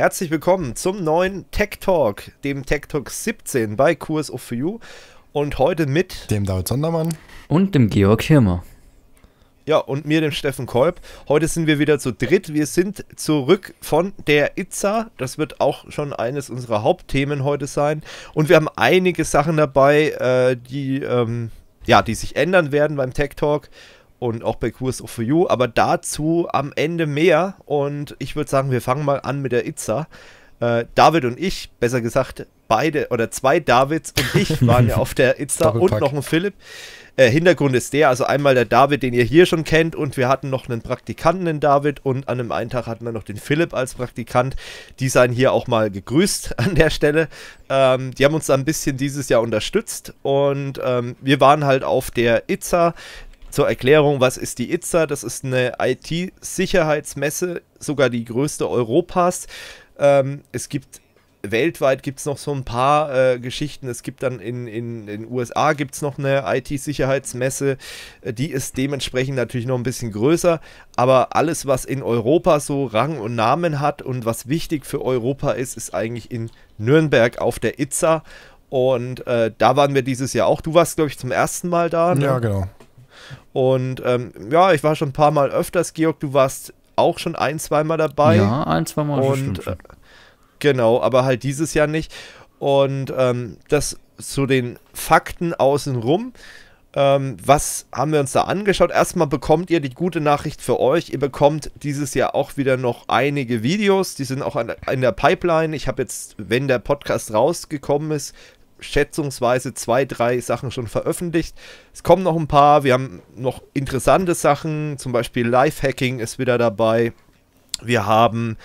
Herzlich willkommen zum neuen Tech Talk, dem Tech Talk 17 bei Kurs of You und heute mit dem David Sondermann und dem Georg Hirmer. Ja, und mir, dem Steffen Kolb. Heute sind wir wieder zu dritt. Wir sind zurück von der Itza. Das wird auch schon eines unserer Hauptthemen heute sein. Und wir haben einige Sachen dabei, äh, die, ähm, ja, die sich ändern werden beim Tech Talk und auch bei Kurs for You, aber dazu am Ende mehr. Und ich würde sagen, wir fangen mal an mit der Itza. Äh, David und ich, besser gesagt, beide oder zwei Davids und ich waren ja auf der Itza und noch ein Philipp. Äh, Hintergrund ist der, also einmal der David, den ihr hier schon kennt, und wir hatten noch einen Praktikanten, den David, und an einem einen Tag hatten wir noch den Philipp als Praktikant. Die seien hier auch mal gegrüßt an der Stelle. Ähm, die haben uns da ein bisschen dieses Jahr unterstützt und ähm, wir waren halt auf der Itza. Zur Erklärung, was ist die ITSA? Das ist eine IT-Sicherheitsmesse, sogar die größte Europas. Ähm, es gibt weltweit gibt noch so ein paar äh, Geschichten. Es gibt dann in den in, in USA gibt es noch eine IT-Sicherheitsmesse. Äh, die ist dementsprechend natürlich noch ein bisschen größer. Aber alles, was in Europa so Rang und Namen hat und was wichtig für Europa ist, ist eigentlich in Nürnberg auf der ITSA. Und äh, da waren wir dieses Jahr auch. Du warst, glaube ich, zum ersten Mal da. Ne? Ja, genau. Und ähm, ja, ich war schon ein paar Mal öfters. Georg, du warst auch schon ein, zweimal dabei. Ja, ein, zweimal. Und äh, genau, aber halt dieses Jahr nicht. Und ähm, das zu den Fakten außenrum. Ähm, was haben wir uns da angeschaut? Erstmal bekommt ihr die gute Nachricht für euch. Ihr bekommt dieses Jahr auch wieder noch einige Videos. Die sind auch an, in der Pipeline. Ich habe jetzt, wenn der Podcast rausgekommen ist, schätzungsweise zwei, drei Sachen schon veröffentlicht. Es kommen noch ein paar. Wir haben noch interessante Sachen. Zum Beispiel Lifehacking ist wieder dabei. Wir haben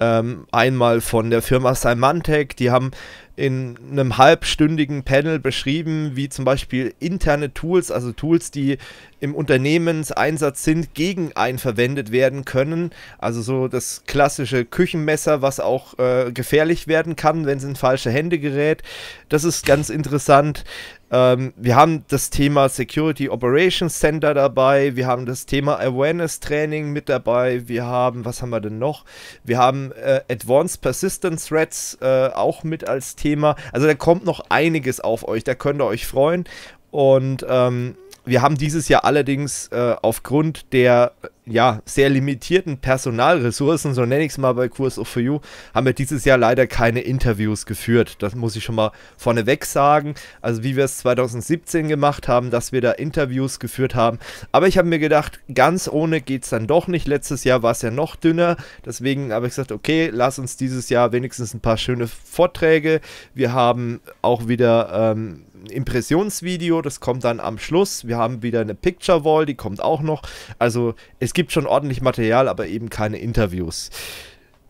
ähm, einmal von der Firma Symantec, die haben in einem halbstündigen Panel beschrieben, wie zum Beispiel interne Tools, also Tools, die im Unternehmenseinsatz sind, gegen einen verwendet werden können. Also so das klassische Küchenmesser, was auch äh, gefährlich werden kann, wenn es in falsche Hände gerät. Das ist ganz interessant. Ähm, wir haben das Thema Security Operations Center dabei, wir haben das Thema Awareness Training mit dabei, wir haben, was haben wir denn noch? Wir haben äh, Advanced Persistent Threats äh, auch mit als Thema. Also da kommt noch einiges auf euch, da könnt ihr euch freuen. Und ähm, wir haben dieses Jahr allerdings äh, aufgrund der ja, sehr limitierten Personalressourcen, so nenne ich es mal bei Kurs of For You, haben wir dieses Jahr leider keine Interviews geführt. Das muss ich schon mal vorneweg sagen. Also wie wir es 2017 gemacht haben, dass wir da Interviews geführt haben. Aber ich habe mir gedacht, ganz ohne geht es dann doch nicht. Letztes Jahr war es ja noch dünner. Deswegen habe ich gesagt, okay, lass uns dieses Jahr wenigstens ein paar schöne Vorträge. Wir haben auch wieder... Ähm, Impressionsvideo, das kommt dann am Schluss. Wir haben wieder eine Picture Wall, die kommt auch noch. Also es gibt schon ordentlich Material, aber eben keine Interviews.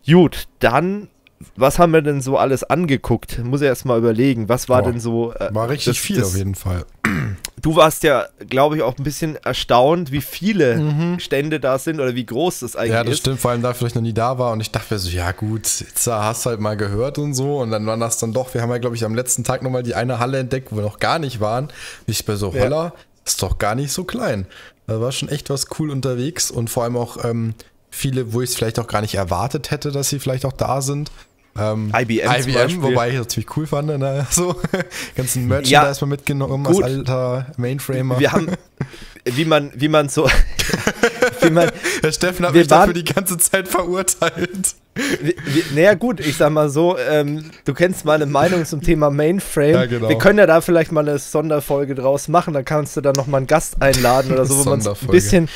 Gut, dann was haben wir denn so alles angeguckt? Muss ich erst mal überlegen, was war Boah, denn so. Äh, war richtig das, viel das, auf jeden Fall. Du warst ja, glaube ich, auch ein bisschen erstaunt, wie viele mhm. Stände da sind oder wie groß das eigentlich ist. Ja, das ist. stimmt, vor allem da vielleicht noch nie da war und ich dachte mir so, ja gut, jetzt hast du halt mal gehört und so und dann waren das dann doch, wir haben ja, glaube ich, am letzten Tag nochmal die eine Halle entdeckt, wo wir noch gar nicht waren. Ich bin so, holla, ja. ist doch gar nicht so klein. Da war schon echt was cool unterwegs und vor allem auch, ähm, viele, wo ich es vielleicht auch gar nicht erwartet hätte, dass sie vielleicht auch da sind. Ähm, IBM, IBM wobei ich das ziemlich cool fand. Ne? So, ganzen Merchandise ja, mal mitgenommen gut. als alter Mainframer. Wir haben, wie man, wie man so. wie man, Herr Steffen hat mich waren, dafür die ganze Zeit verurteilt. Naja, gut, ich sag mal so, ähm, du kennst meine Meinung zum Thema Mainframe. Ja, genau. Wir können ja da vielleicht mal eine Sonderfolge draus machen. Da kannst du dann nochmal einen Gast einladen oder so, wo man so ein bisschen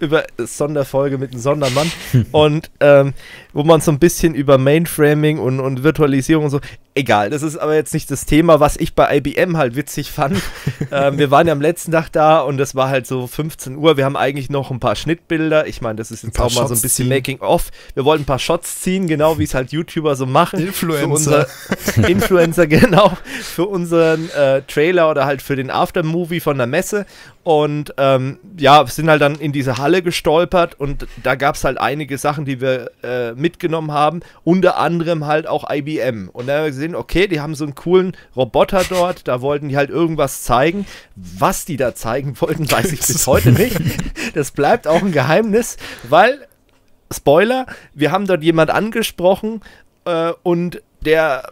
über äh, Sonderfolge mit einem Sondermann und ähm, wo man so ein bisschen über Mainframing und, und Virtualisierung und so. Egal, das ist aber jetzt nicht das Thema, was ich bei IBM halt witzig fand. ähm, wir waren ja am letzten Tag da und das das war halt so 15 Uhr. Wir haben eigentlich noch ein paar Schnittbilder. Ich meine, das ist jetzt auch mal so ein bisschen Making of Wir wollten ein paar Shots ziehen, genau wie es halt YouTuber so machen. Influencer. Influencer, genau. Für unseren äh, Trailer oder halt für den Aftermovie von der Messe. Und ähm, ja, sind halt dann in diese Halle gestolpert und da gab es halt einige Sachen, die wir äh, mitgenommen haben. Unter anderem halt auch IBM. Und da haben wir gesehen, okay, die haben so einen coolen Roboter dort. Da wollten die halt irgendwas zeigen. Was die da zeigen wollten, wollten, weiß ich bis heute nicht. Das bleibt auch ein Geheimnis, weil, Spoiler, wir haben dort jemand angesprochen äh, und der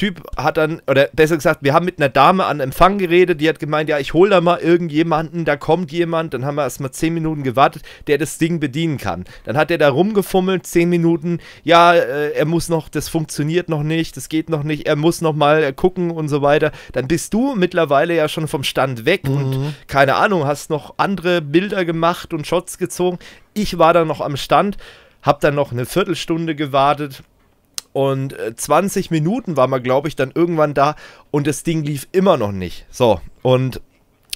Typ hat dann, oder besser gesagt, wir haben mit einer Dame an Empfang geredet, die hat gemeint, ja, ich hole da mal irgendjemanden, da kommt jemand, dann haben wir erstmal zehn Minuten gewartet, der das Ding bedienen kann. Dann hat er da rumgefummelt, zehn Minuten, ja, äh, er muss noch, das funktioniert noch nicht, das geht noch nicht, er muss noch mal äh, gucken und so weiter. Dann bist du mittlerweile ja schon vom Stand weg mhm. und keine Ahnung, hast noch andere Bilder gemacht und Shots gezogen. Ich war da noch am Stand, hab dann noch eine Viertelstunde gewartet, und 20 äh, Minuten war man, glaube ich, dann irgendwann da und das Ding lief immer noch nicht. So, und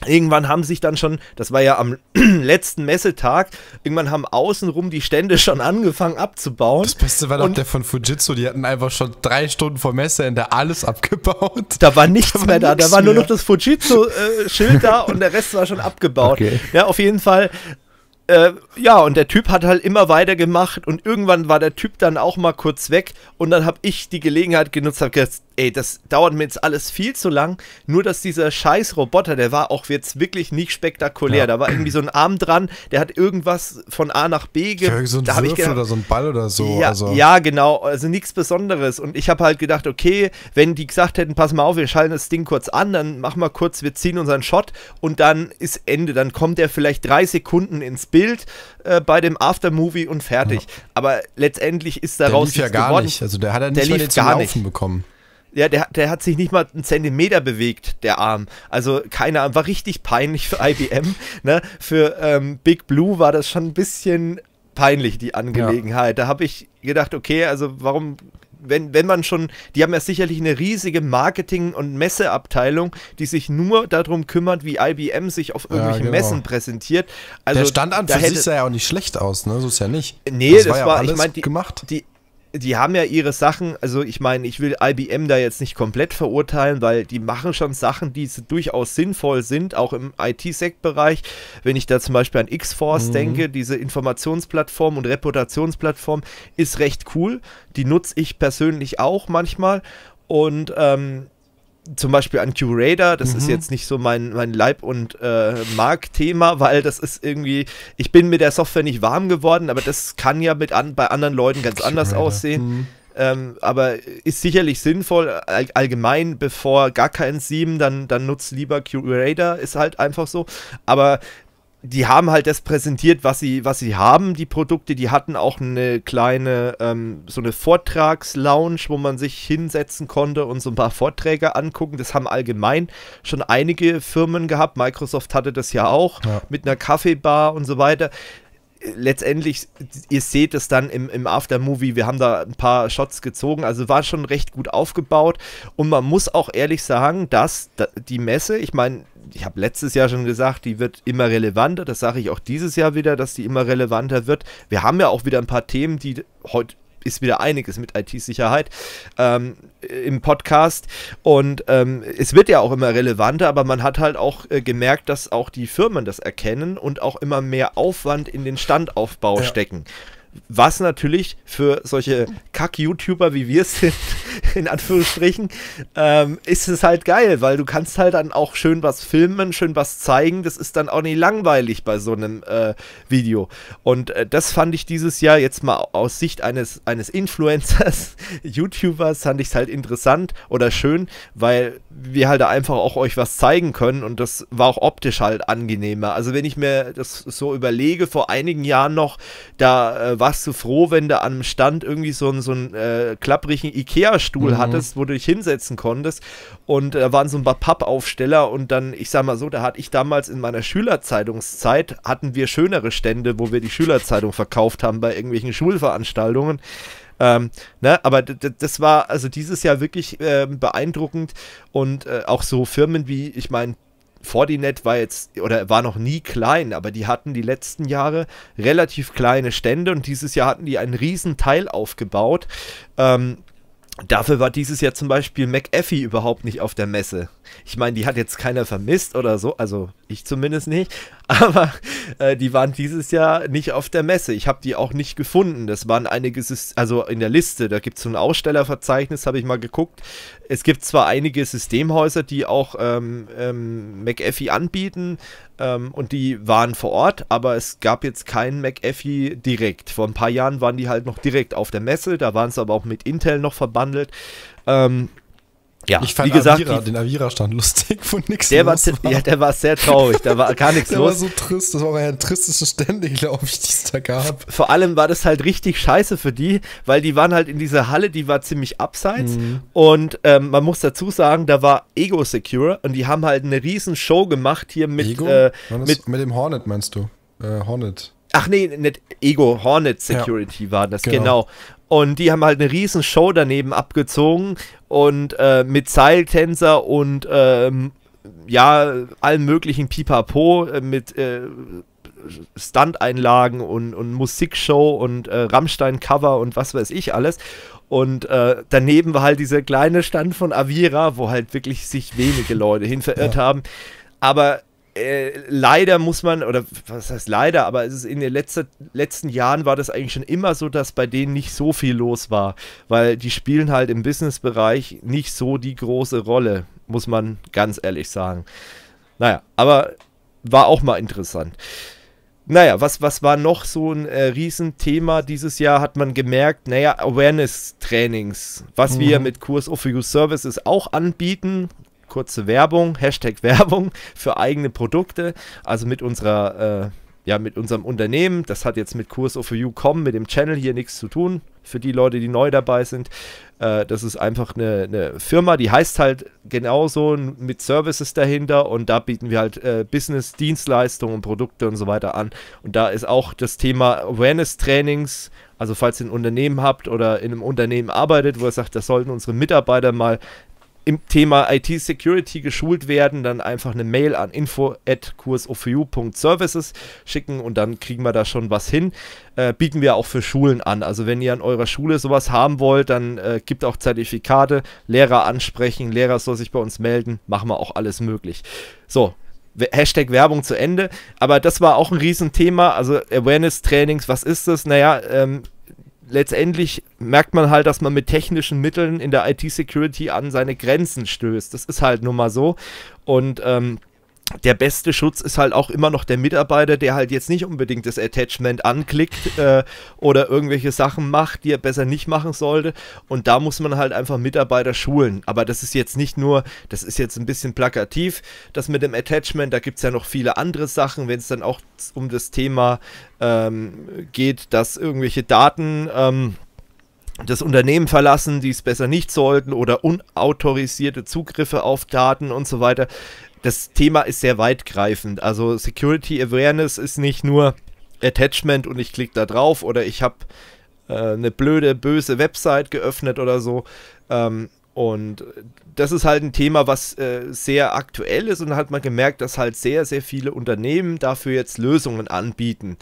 Irgendwann haben sich dann schon, das war ja am letzten Messetag, irgendwann haben außenrum die Stände schon angefangen abzubauen. Das Beste war doch der von Fujitsu, die hatten einfach schon drei Stunden vor Messe in der alles abgebaut. Da war nichts da war mehr da, da war nur noch das Fujitsu-Schild äh, da und der Rest war schon abgebaut. Okay. Ja, auf jeden Fall äh, ja, und der Typ hat halt immer weitergemacht und irgendwann war der Typ dann auch mal kurz weg und dann habe ich die Gelegenheit genutzt, habe gesagt, ey, das dauert mir jetzt alles viel zu lang. Nur, dass dieser scheiß Roboter, der war auch jetzt wirklich nicht spektakulär. Ja. Da war irgendwie so ein Arm dran, der hat irgendwas von A nach B ge ja, so ein da Würfel gedacht, oder so ein Ball oder so. Ja, also. ja genau. Also nichts Besonderes. Und ich habe halt gedacht, okay, wenn die gesagt hätten, pass mal auf, wir schalten das Ding kurz an, dann machen wir kurz, wir ziehen unseren Shot und dann ist Ende. Dann kommt der vielleicht drei Sekunden ins Bild äh, bei dem Aftermovie und fertig. Ja. Aber letztendlich ist daraus der lief ja gar geworden. nicht. Also der hat ja nicht der lief den gar Laufen nicht. bekommen. Ja, der, der hat sich nicht mal einen Zentimeter bewegt, der Arm. Also keine Ahnung, war richtig peinlich für IBM. ne? Für ähm, Big Blue war das schon ein bisschen peinlich, die Angelegenheit. Ja. Da habe ich gedacht, okay, also warum wenn, wenn man schon, die haben ja sicherlich eine riesige Marketing- und Messeabteilung, die sich nur darum kümmert, wie IBM sich auf irgendwelchen ja, genau. Messen präsentiert. Also, der Stand an für sich sah ja auch nicht schlecht aus, ne? So ist ja nicht. Nee, das, das war, ja war ich meine, die, gemacht. die die haben ja ihre Sachen, also ich meine, ich will IBM da jetzt nicht komplett verurteilen, weil die machen schon Sachen, die durchaus sinnvoll sind, auch im IT-Sec-Bereich. Wenn ich da zum Beispiel an X-Force mhm. denke, diese Informationsplattform und Reputationsplattform ist recht cool. Die nutze ich persönlich auch manchmal. Und ähm, zum Beispiel an Curator, das mhm. ist jetzt nicht so mein, mein Leib- und äh, Mark-Thema, weil das ist irgendwie, ich bin mit der Software nicht warm geworden, aber das kann ja mit an, bei anderen Leuten ganz Curator. anders aussehen. Mhm. Ähm, aber ist sicherlich sinnvoll, all, allgemein, bevor gar kein Sieben, dann, dann nutzt lieber Curator, ist halt einfach so. Aber die haben halt das präsentiert, was sie, was sie haben, die Produkte. Die hatten auch eine kleine, ähm, so eine Vortragslounge, wo man sich hinsetzen konnte und so ein paar Vorträge angucken. Das haben allgemein schon einige Firmen gehabt. Microsoft hatte das ja auch ja. mit einer Kaffeebar und so weiter letztendlich, ihr seht es dann im, im Aftermovie, wir haben da ein paar Shots gezogen, also war schon recht gut aufgebaut und man muss auch ehrlich sagen, dass die Messe, ich meine, ich habe letztes Jahr schon gesagt, die wird immer relevanter, das sage ich auch dieses Jahr wieder, dass die immer relevanter wird. Wir haben ja auch wieder ein paar Themen, die heute ist wieder einiges mit IT-Sicherheit ähm, im Podcast. Und ähm, es wird ja auch immer relevanter, aber man hat halt auch äh, gemerkt, dass auch die Firmen das erkennen und auch immer mehr Aufwand in den Standaufbau ja. stecken was natürlich für solche Kack-YouTuber wie wir sind, in Anführungsstrichen, ähm, ist es halt geil, weil du kannst halt dann auch schön was filmen, schön was zeigen. Das ist dann auch nicht langweilig bei so einem äh, Video. Und äh, das fand ich dieses Jahr jetzt mal aus Sicht eines, eines Influencers, YouTubers, fand ich es halt interessant oder schön, weil wir halt da einfach auch euch was zeigen können und das war auch optisch halt angenehmer. Also wenn ich mir das so überlege, vor einigen Jahren noch, da äh, warst du froh, wenn du an einem Stand irgendwie so, einen, so einen äh, klapprigen Ikea-Stuhl mhm. hattest, wo du dich hinsetzen konntest. Und da äh, waren so ein paar Pappaufsteller und dann, ich sag mal so, da hatte ich damals in meiner Schülerzeitungszeit, hatten wir schönere Stände, wo wir die Schülerzeitung verkauft haben bei irgendwelchen Schulveranstaltungen. Ähm, ne, aber das war also dieses Jahr wirklich äh, beeindruckend und äh, auch so Firmen wie, ich meine, Fortinet war jetzt oder war noch nie klein, aber die hatten die letzten Jahre relativ kleine Stände und dieses Jahr hatten die einen riesen Teil aufgebaut. Ähm, dafür war dieses Jahr zum Beispiel McAfee überhaupt nicht auf der Messe. Ich meine, die hat jetzt keiner vermisst oder so, also ich zumindest nicht, aber äh, die waren dieses Jahr nicht auf der Messe. Ich habe die auch nicht gefunden. Das waren einige, also in der Liste, da gibt es so ein Ausstellerverzeichnis, habe ich mal geguckt. Es gibt zwar einige Systemhäuser, die auch ähm, ähm, McAfee anbieten ähm, und die waren vor Ort, aber es gab jetzt keinen McAfee direkt. Vor ein paar Jahren waren die halt noch direkt auf der Messe, da waren es aber auch mit Intel noch verbandelt. Ähm, ja, ich fand wie gesagt, Avira, die, den Avira-Stand lustig von nichts der war, war, Ja, der war sehr traurig, da war gar nichts der los. Der war so trist, das war ja der tristesten Stände, glaube ich, die es da gab. Vor allem war das halt richtig scheiße für die, weil die waren halt in dieser Halle, die war ziemlich abseits mhm. und ähm, man muss dazu sagen, da war Ego Secure und die haben halt eine riesen Show gemacht hier mit... Äh, mit, mit dem Hornet meinst du? Äh, Hornet. Ach nee, nicht Ego, Hornet Security ja. war das, genau. genau. Und die haben halt eine riesen Show daneben abgezogen und äh, mit Seiltänzer und ähm, ja, allem möglichen Pipapo äh, mit äh, Stunt-Einlagen und, und Musikshow und äh, Rammstein-Cover und was weiß ich alles. Und äh, daneben war halt dieser kleine Stand von Avira, wo halt wirklich sich wenige Leute hin verirrt ja. haben. Aber äh, leider muss man, oder was heißt leider, aber es ist in den letzte, letzten Jahren war das eigentlich schon immer so, dass bei denen nicht so viel los war, weil die spielen halt im Businessbereich nicht so die große Rolle, muss man ganz ehrlich sagen. Naja, aber war auch mal interessant. Naja, was, was war noch so ein äh, Riesenthema dieses Jahr, hat man gemerkt, naja, Awareness-Trainings, was mhm. wir mit Kurs of Services auch anbieten, kurze Werbung, Hashtag Werbung für eigene Produkte, also mit unserer, äh, ja, mit unserem Unternehmen. Das hat jetzt mit Kurs of You kommen, mit dem Channel hier nichts zu tun. Für die Leute, die neu dabei sind, äh, das ist einfach eine, eine, Firma, die heißt halt genauso mit Services dahinter und da bieten wir halt äh, Business, Dienstleistungen, Produkte und so weiter an. Und da ist auch das Thema Awareness-Trainings, also falls ihr ein Unternehmen habt oder in einem Unternehmen arbeitet, wo ihr sagt, das sollten unsere Mitarbeiter mal im Thema IT-Security geschult werden, dann einfach eine Mail an info.kursofu.services schicken und dann kriegen wir da schon was hin. Äh, bieten wir auch für Schulen an. Also wenn ihr an eurer Schule sowas haben wollt, dann äh, gibt auch Zertifikate, Lehrer ansprechen, Lehrer soll sich bei uns melden, machen wir auch alles möglich. So, Hashtag Werbung zu Ende. Aber das war auch ein Riesenthema. Also Awareness-Trainings, was ist das? Naja, ähm, letztendlich merkt man halt, dass man mit technischen Mitteln in der IT-Security an seine Grenzen stößt. Das ist halt nun mal so. Und ähm, der beste Schutz ist halt auch immer noch der Mitarbeiter, der halt jetzt nicht unbedingt das Attachment anklickt äh, oder irgendwelche Sachen macht, die er besser nicht machen sollte. Und da muss man halt einfach Mitarbeiter schulen. Aber das ist jetzt nicht nur, das ist jetzt ein bisschen plakativ, das mit dem Attachment, da gibt es ja noch viele andere Sachen, wenn es dann auch um das Thema ähm, geht, dass irgendwelche Daten... Ähm, das Unternehmen verlassen, die es besser nicht sollten oder unautorisierte Zugriffe auf Daten und so weiter das Thema ist sehr weitgreifend. Also Security Awareness ist nicht nur Attachment und ich klicke da drauf oder ich habe äh, eine blöde, böse Website geöffnet oder so. Ähm, und das ist halt ein Thema, was äh, sehr aktuell ist und da hat man gemerkt, dass halt sehr, sehr viele Unternehmen dafür jetzt Lösungen anbieten.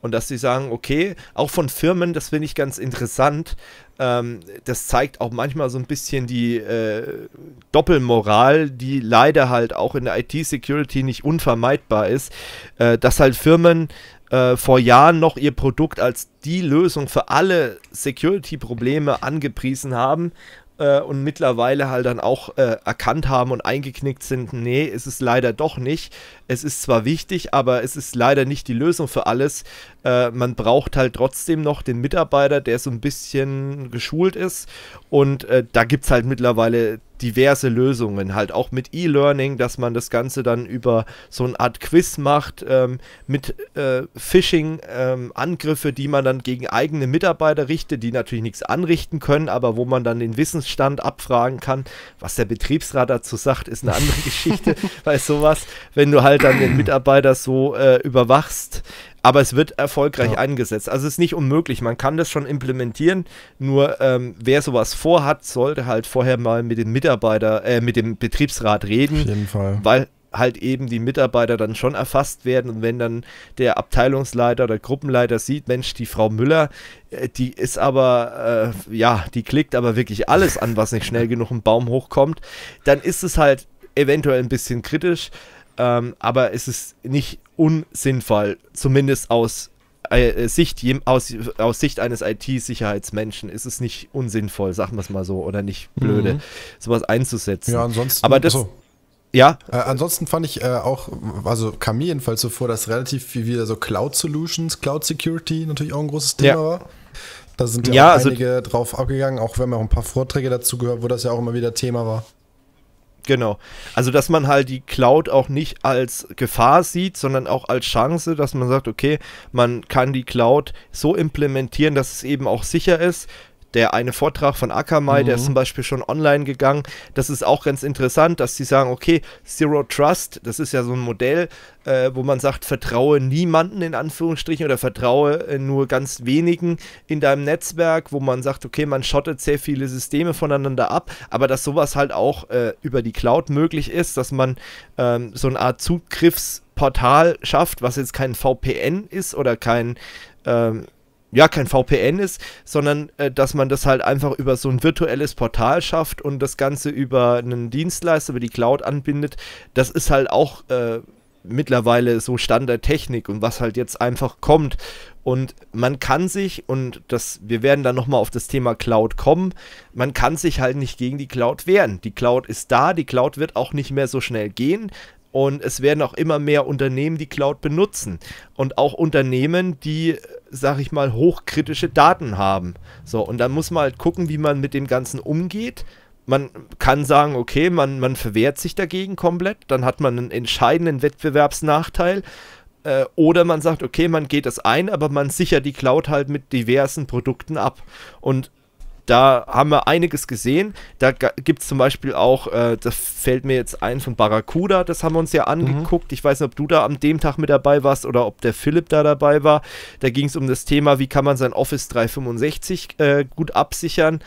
Und dass sie sagen, okay, auch von Firmen, das finde ich ganz interessant, ähm, das zeigt auch manchmal so ein bisschen die äh, Doppelmoral, die leider halt auch in der IT-Security nicht unvermeidbar ist, äh, dass halt Firmen äh, vor Jahren noch ihr Produkt als die Lösung für alle Security-Probleme angepriesen haben äh, und mittlerweile halt dann auch äh, erkannt haben und eingeknickt sind, nee, es ist leider doch nicht. Es ist zwar wichtig, aber es ist leider nicht die Lösung für alles. Äh, man braucht halt trotzdem noch den Mitarbeiter, der so ein bisschen geschult ist. Und äh, da gibt es halt mittlerweile diverse Lösungen, halt auch mit E-Learning, dass man das Ganze dann über so eine Art Quiz macht, ähm, mit äh, Phishing-Angriffe, ähm, die man dann gegen eigene Mitarbeiter richtet, die natürlich nichts anrichten können, aber wo man dann den Wissensstand abfragen kann. Was der Betriebsrat dazu sagt, ist eine andere Geschichte, weil sowas, wenn du halt dann den Mitarbeiter so äh, überwachst, aber es wird erfolgreich ja. angesetzt. Also es ist nicht unmöglich, man kann das schon implementieren, nur ähm, wer sowas vorhat, sollte halt vorher mal mit dem Mitarbeiter, äh, mit dem Betriebsrat reden, Auf jeden Fall. weil halt eben die Mitarbeiter dann schon erfasst werden und wenn dann der Abteilungsleiter oder Gruppenleiter sieht, Mensch, die Frau Müller, äh, die ist aber, äh, ja, die klickt aber wirklich alles an, was nicht schnell genug im Baum hochkommt, dann ist es halt eventuell ein bisschen kritisch, ähm, aber es ist nicht unsinnvoll, zumindest aus äh, äh, Sicht, aus, aus, Sicht eines IT-Sicherheitsmenschen ist es nicht unsinnvoll, sagen wir es mal so, oder nicht blöde, mhm. sowas einzusetzen. Ja, ansonsten. Aber das, so. Also, ja. Äh, ansonsten fand ich äh, auch, also kam mir jedenfalls so vor, dass relativ viel wieder so Cloud Solutions, Cloud Security natürlich auch ein großes Thema ja. war. Da sind ja, ja also einige also, drauf abgegangen, auch wenn wir auch ein paar Vorträge dazu gehört, wo das ja auch immer wieder Thema war. Genau. Also, dass man halt die Cloud auch nicht als Gefahr sieht, sondern auch als Chance, dass man sagt, okay, man kann die Cloud so implementieren, dass es eben auch sicher ist, der eine Vortrag von Akamai, mhm. der ist mhm. zum Beispiel schon online gegangen. Das ist auch ganz interessant, dass sie sagen, okay, Zero Trust, das ist ja so ein Modell, äh, wo man sagt, vertraue niemanden in Anführungsstrichen oder vertraue äh, nur ganz wenigen in deinem Netzwerk, wo man sagt, okay, man schottet sehr viele Systeme voneinander ab, aber dass sowas halt auch äh, über die Cloud möglich ist, dass man ähm, so eine Art Zugriffsportal schafft, was jetzt kein VPN ist oder kein ähm, ja, kein VPN ist, sondern äh, dass man das halt einfach über so ein virtuelles Portal schafft und das Ganze über einen Dienstleister, über die Cloud anbindet. Das ist halt auch äh, mittlerweile so Standardtechnik und was halt jetzt einfach kommt. Und man kann sich, und das, wir werden dann nochmal auf das Thema Cloud kommen, man kann sich halt nicht gegen die Cloud wehren. Die Cloud ist da, die Cloud wird auch nicht mehr so schnell gehen. Und es werden auch immer mehr Unternehmen die Cloud benutzen. Und auch Unternehmen, die äh, sag ich mal, hochkritische Daten haben. So, und dann muss man halt gucken, wie man mit dem Ganzen umgeht. Man kann sagen, okay, man, man verwehrt sich dagegen komplett, dann hat man einen entscheidenden Wettbewerbsnachteil. Äh, oder man sagt, okay, man geht das ein, aber man sichert die Cloud halt mit diversen Produkten ab. Und da haben wir einiges gesehen. Da gibt es zum Beispiel auch, äh, das fällt mir jetzt ein von Barracuda, das haben wir uns ja mhm. angeguckt. Mhm. Ich weiß nicht, ob du da an dem Tag mit dabei warst oder ob der Philipp da dabei war. Da ging es um das Thema, wie kann man sein Office 365 äh, gut absichern.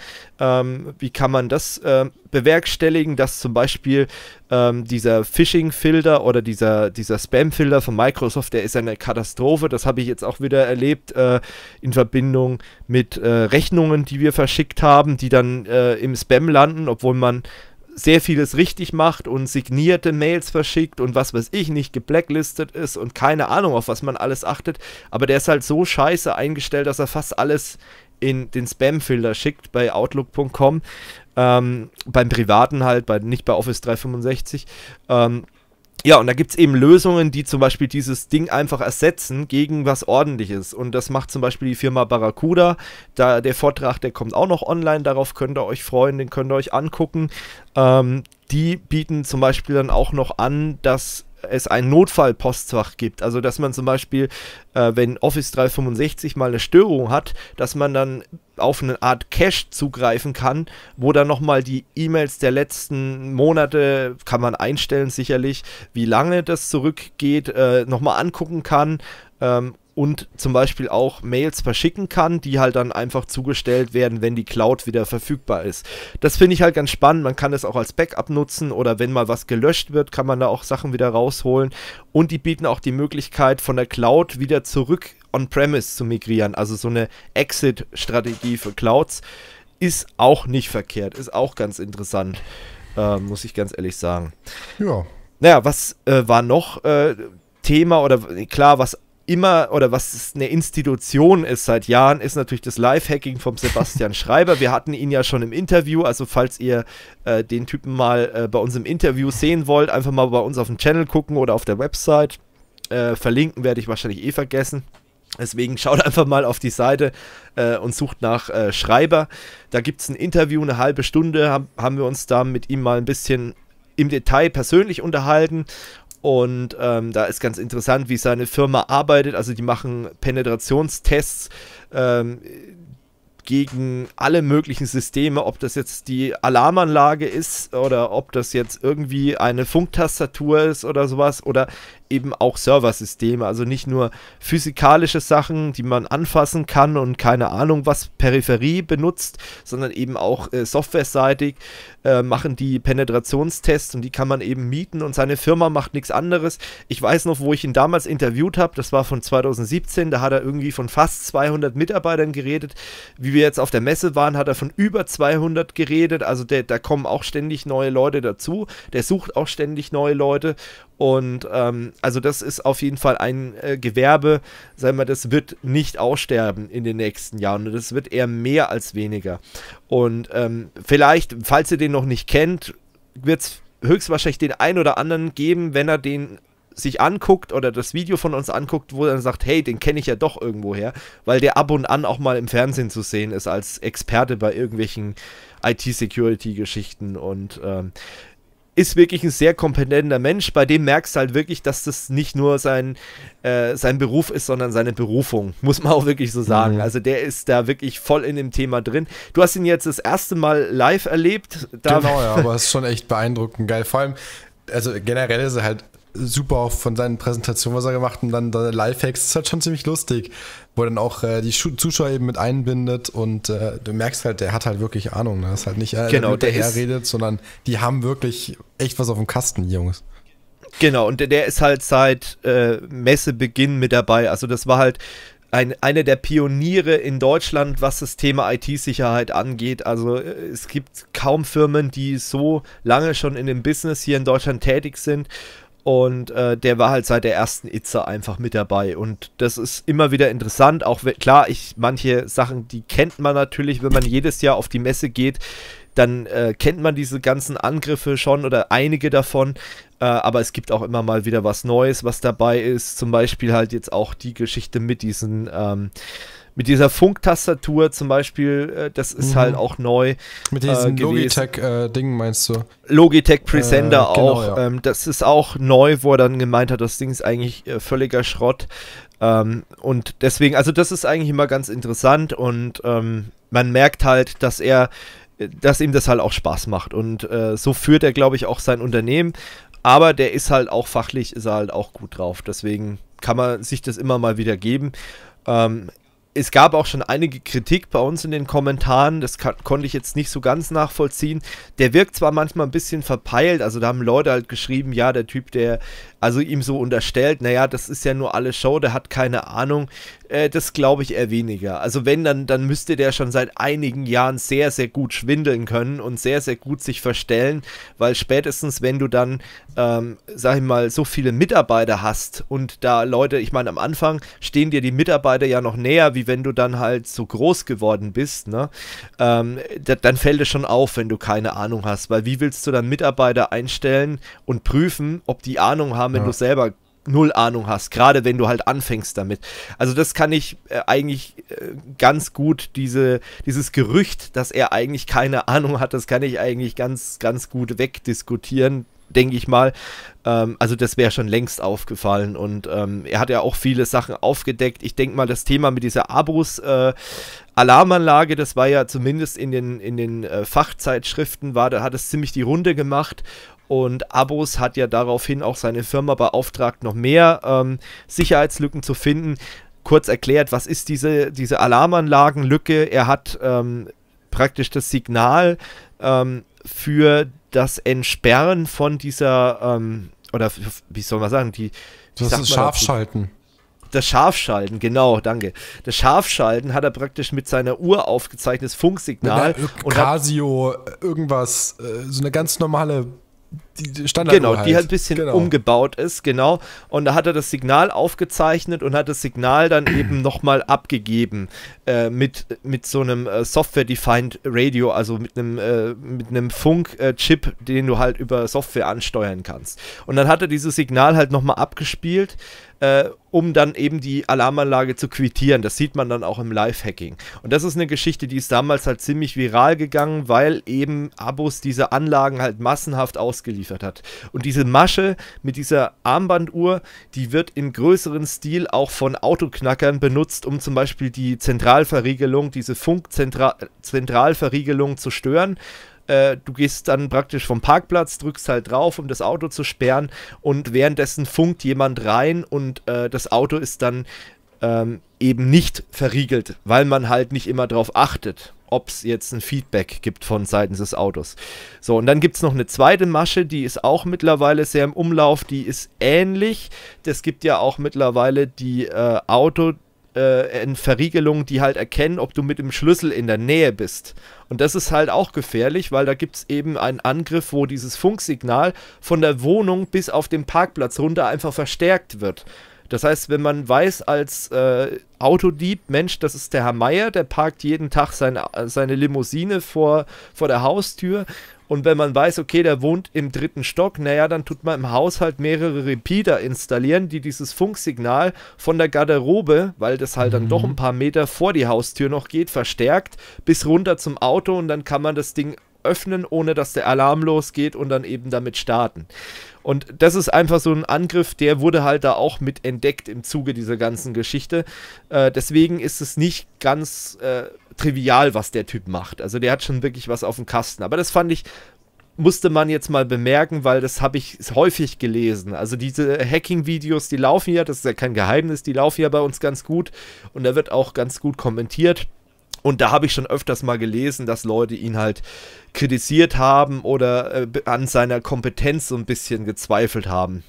Ähm, wie kann man das ähm, bewerkstelligen, dass zum Beispiel ähm, dieser Phishing-Filter oder dieser, dieser Spam-Filter von Microsoft, der ist eine Katastrophe. Das habe ich jetzt auch wieder erlebt äh, in Verbindung mit äh, Rechnungen, die wir verschickt haben, die dann äh, im Spam landen, obwohl man sehr vieles richtig macht und signierte Mails verschickt und was weiß ich nicht geblacklistet ist und keine Ahnung, auf was man alles achtet. Aber der ist halt so scheiße eingestellt, dass er fast alles in den Spam-Filter schickt bei Outlook.com, ähm, beim privaten halt, bei, nicht bei Office 365. Ähm, ja, und da gibt es eben Lösungen, die zum Beispiel dieses Ding einfach ersetzen gegen was ordentliches. Und das macht zum Beispiel die Firma Barracuda. Da, der Vortrag, der kommt auch noch online, darauf könnt ihr euch freuen, den könnt ihr euch angucken. Ähm, die bieten zum Beispiel dann auch noch an, dass es ein Notfallpostfach gibt. Also dass man zum Beispiel, äh, wenn Office 365 mal eine Störung hat, dass man dann auf eine Art Cache zugreifen kann, wo dann nochmal die E-Mails der letzten Monate, kann man einstellen sicherlich, wie lange das zurückgeht, äh, nochmal angucken kann. Ähm, und zum Beispiel auch Mails verschicken kann, die halt dann einfach zugestellt werden, wenn die Cloud wieder verfügbar ist. Das finde ich halt ganz spannend. Man kann es auch als Backup nutzen oder wenn mal was gelöscht wird, kann man da auch Sachen wieder rausholen. Und die bieten auch die Möglichkeit, von der Cloud wieder zurück on-premise zu migrieren. Also so eine Exit-Strategie für Clouds ist auch nicht verkehrt, ist auch ganz interessant, äh, muss ich ganz ehrlich sagen. Ja. Naja, was äh, war noch äh, Thema oder klar, was immer oder was eine Institution ist seit Jahren, ist natürlich das Live-Hacking vom Sebastian Schreiber. Wir hatten ihn ja schon im Interview, also falls ihr äh, den Typen mal äh, bei uns im Interview sehen wollt, einfach mal bei uns auf dem Channel gucken oder auf der Website. Äh, verlinken werde ich wahrscheinlich eh vergessen. Deswegen schaut einfach mal auf die Seite äh, und sucht nach äh, Schreiber. Da gibt es ein Interview, eine halbe Stunde, hab, haben wir uns da mit ihm mal ein bisschen im Detail persönlich unterhalten und ähm, da ist ganz interessant, wie seine Firma arbeitet. Also die machen Penetrationstests ähm, gegen alle möglichen Systeme, ob das jetzt die Alarmanlage ist oder ob das jetzt irgendwie eine Funktastatur ist oder sowas. Oder eben auch Serversysteme, also nicht nur physikalische Sachen, die man anfassen kann und keine Ahnung was Peripherie benutzt, sondern eben auch äh, softwareseitig äh, machen die Penetrationstests und die kann man eben mieten und seine Firma macht nichts anderes. Ich weiß noch, wo ich ihn damals interviewt habe, das war von 2017, da hat er irgendwie von fast 200 Mitarbeitern geredet. Wie wir jetzt auf der Messe waren, hat er von über 200 geredet, also der, da kommen auch ständig neue Leute dazu, der sucht auch ständig neue Leute und ähm, also das ist auf jeden Fall ein äh, Gewerbe, sagen wir, das wird nicht aussterben in den nächsten Jahren. das wird eher mehr als weniger. Und ähm, vielleicht, falls ihr den noch nicht kennt, wird es höchstwahrscheinlich den einen oder anderen geben, wenn er den sich anguckt oder das Video von uns anguckt, wo er sagt, hey, den kenne ich ja doch irgendwoher, weil der ab und an auch mal im Fernsehen zu sehen ist als Experte bei irgendwelchen IT-Security-Geschichten und ähm, ist wirklich ein sehr kompetenter Mensch, bei dem merkst du halt wirklich, dass das nicht nur sein, äh, sein Beruf ist, sondern seine Berufung, muss man auch wirklich so sagen. Mhm. Also der ist da wirklich voll in dem Thema drin. Du hast ihn jetzt das erste Mal live erlebt. genau, ja, aber es ist schon echt beeindruckend, geil. Vor allem, also generell ist er halt super auch von seinen Präsentationen, was er gemacht hat. Und dann, dann Lifehacks ist halt schon ziemlich lustig, wo er dann auch äh, die Zuschauer eben mit einbindet und äh, du merkst halt, der hat halt wirklich Ahnung. Ne? Das ist halt nicht einer, äh, genau, der, der redet, sondern die haben wirklich echt was auf dem Kasten, die Jungs. Genau, und der ist halt seit äh, Messebeginn mit dabei. Also das war halt ein, einer der Pioniere in Deutschland, was das Thema IT-Sicherheit angeht. Also äh, es gibt kaum Firmen, die so lange schon in dem Business hier in Deutschland tätig sind und äh, der war halt seit der ersten Itze einfach mit dabei. Und das ist immer wieder interessant. Auch wenn, klar, ich, manche Sachen, die kennt man natürlich, wenn man jedes Jahr auf die Messe geht, dann äh, kennt man diese ganzen Angriffe schon oder einige davon. Äh, aber es gibt auch immer mal wieder was Neues, was dabei ist. Zum Beispiel halt jetzt auch die Geschichte mit diesen. Ähm, mit dieser Funktastatur zum Beispiel, äh, das ist halt mhm. halt auch neu. Mit diesen äh, Logitech-Dingen äh, meinst du? Logitech äh, Presenter äh, genau, auch. Ja. Ähm, das ist auch neu, wo er dann gemeint hat, das Ding ist eigentlich äh, völliger Schrott. Ähm, und deswegen, also das ist eigentlich immer ganz interessant und ähm, man merkt halt, dass er, dass ihm das halt auch Spaß macht. Und so führt er, glaube ich, auch sein Unternehmen. Aber der ist halt auch fachlich, ist er halt auch gut drauf. Deswegen kann man sich das immer mal wieder geben. Ähm, es gab auch schon einige Kritik bei uns in den Kommentaren, das kann, konnte ich jetzt nicht so ganz nachvollziehen. Der wirkt zwar manchmal ein bisschen verpeilt, also da haben Leute halt geschrieben, ja, der Typ, der also ihm so unterstellt, naja, das ist ja nur alles Show, der hat keine Ahnung, äh, das glaube ich eher weniger. Also wenn, dann, dann müsste der schon seit einigen Jahren sehr, sehr gut schwindeln können und sehr, sehr gut sich verstellen, weil spätestens, wenn du dann, ähm, sag ich mal, so viele Mitarbeiter hast und da Leute, ich meine, am Anfang stehen dir die Mitarbeiter ja noch näher, wie wenn du dann halt so groß geworden bist, ne? Ähm, da, dann fällt es schon auf, wenn du keine Ahnung hast, weil wie willst du dann Mitarbeiter einstellen und prüfen, ob die Ahnung haben, haben, wenn ja. du selber null Ahnung hast, gerade wenn du halt anfängst damit. Also das kann ich äh, eigentlich äh, ganz gut, diese, dieses Gerücht, dass er eigentlich keine Ahnung hat, das kann ich eigentlich ganz, ganz gut wegdiskutieren, denke ich mal. Ähm, also das wäre schon längst aufgefallen und ähm, er hat ja auch viele Sachen aufgedeckt. Ich denke mal, das Thema mit dieser Abus äh, Alarmanlage, das war ja zumindest in den, in den äh, Fachzeitschriften, war, da hat es ziemlich die Runde gemacht und Abos hat ja daraufhin auch seine Firma beauftragt, noch mehr ähm, Sicherheitslücken zu finden. Kurz erklärt, was ist diese, diese Alarmanlagenlücke? Er hat ähm, praktisch das Signal ähm, für das Entsperren von dieser, ähm, oder wie soll man sagen, die. das ist Scharfschalten. Das Scharfschalten, genau, danke. Das Scharfschalten hat er praktisch mit seiner Uhr aufgezeichnetes Funksignal. Mit einer Casio, äh, irgendwas, äh, so eine ganz normale die Standarduhr. Genau, halt. die halt ein bisschen genau. umgebaut ist, genau. Und da hat er das Signal aufgezeichnet und hat das Signal dann eben nochmal abgegeben äh, mit, mit so einem äh, Software-Defined Radio, also mit einem, äh, mit einem Funk-Chip, den du halt über Software ansteuern kannst. Und dann hat er dieses Signal halt nochmal abgespielt äh, um dann eben die Alarmanlage zu quittieren. Das sieht man dann auch im Live-Hacking. Und das ist eine Geschichte, die ist damals halt ziemlich viral gegangen, weil eben Abos diese Anlagen halt massenhaft ausgeliefert hat. Und diese Masche mit dieser Armbanduhr, die wird in größeren Stil auch von Autoknackern benutzt, um zum Beispiel die Zentralverriegelung, diese Funkzentralverriegelung zu stören. Äh, du gehst dann praktisch vom Parkplatz, drückst halt drauf, um das Auto zu sperren und währenddessen funkt jemand rein und äh, das Auto ist dann ähm, eben nicht verriegelt, weil man halt nicht immer drauf achtet ob es jetzt ein Feedback gibt von Seiten des Autos. So, und dann gibt es noch eine zweite Masche, die ist auch mittlerweile sehr im Umlauf, die ist ähnlich. Es gibt ja auch mittlerweile die äh, Auto, äh, in Verriegelungen, die halt erkennen, ob du mit dem Schlüssel in der Nähe bist. Und das ist halt auch gefährlich, weil da gibt es eben einen Angriff, wo dieses Funksignal von der Wohnung bis auf den Parkplatz runter einfach verstärkt wird. Das heißt, wenn man weiß als äh, Autodieb, Mensch, das ist der Herr Meier, der parkt jeden Tag seine, seine Limousine vor, vor der Haustür und wenn man weiß, okay, der wohnt im dritten Stock, naja, dann tut man im Haushalt mehrere Repeater installieren, die dieses Funksignal von der Garderobe, weil das halt dann doch mhm. ein paar Meter vor die Haustür noch geht, verstärkt bis runter zum Auto und dann kann man das Ding öffnen, ohne dass der Alarm losgeht und dann eben damit starten. Und das ist einfach so ein Angriff, der wurde halt da auch mit entdeckt im Zuge dieser ganzen Geschichte. Äh, deswegen ist es nicht ganz äh, trivial, was der Typ macht. Also der hat schon wirklich was auf dem Kasten. Aber das fand ich musste man jetzt mal bemerken, weil das habe ich häufig gelesen. Also diese Hacking-Videos, die laufen ja, das ist ja kein Geheimnis, die laufen ja bei uns ganz gut und da wird auch ganz gut kommentiert. Und da habe ich schon öfters mal gelesen, dass Leute ihn halt kritisiert haben oder äh, an seiner Kompetenz so ein bisschen gezweifelt haben.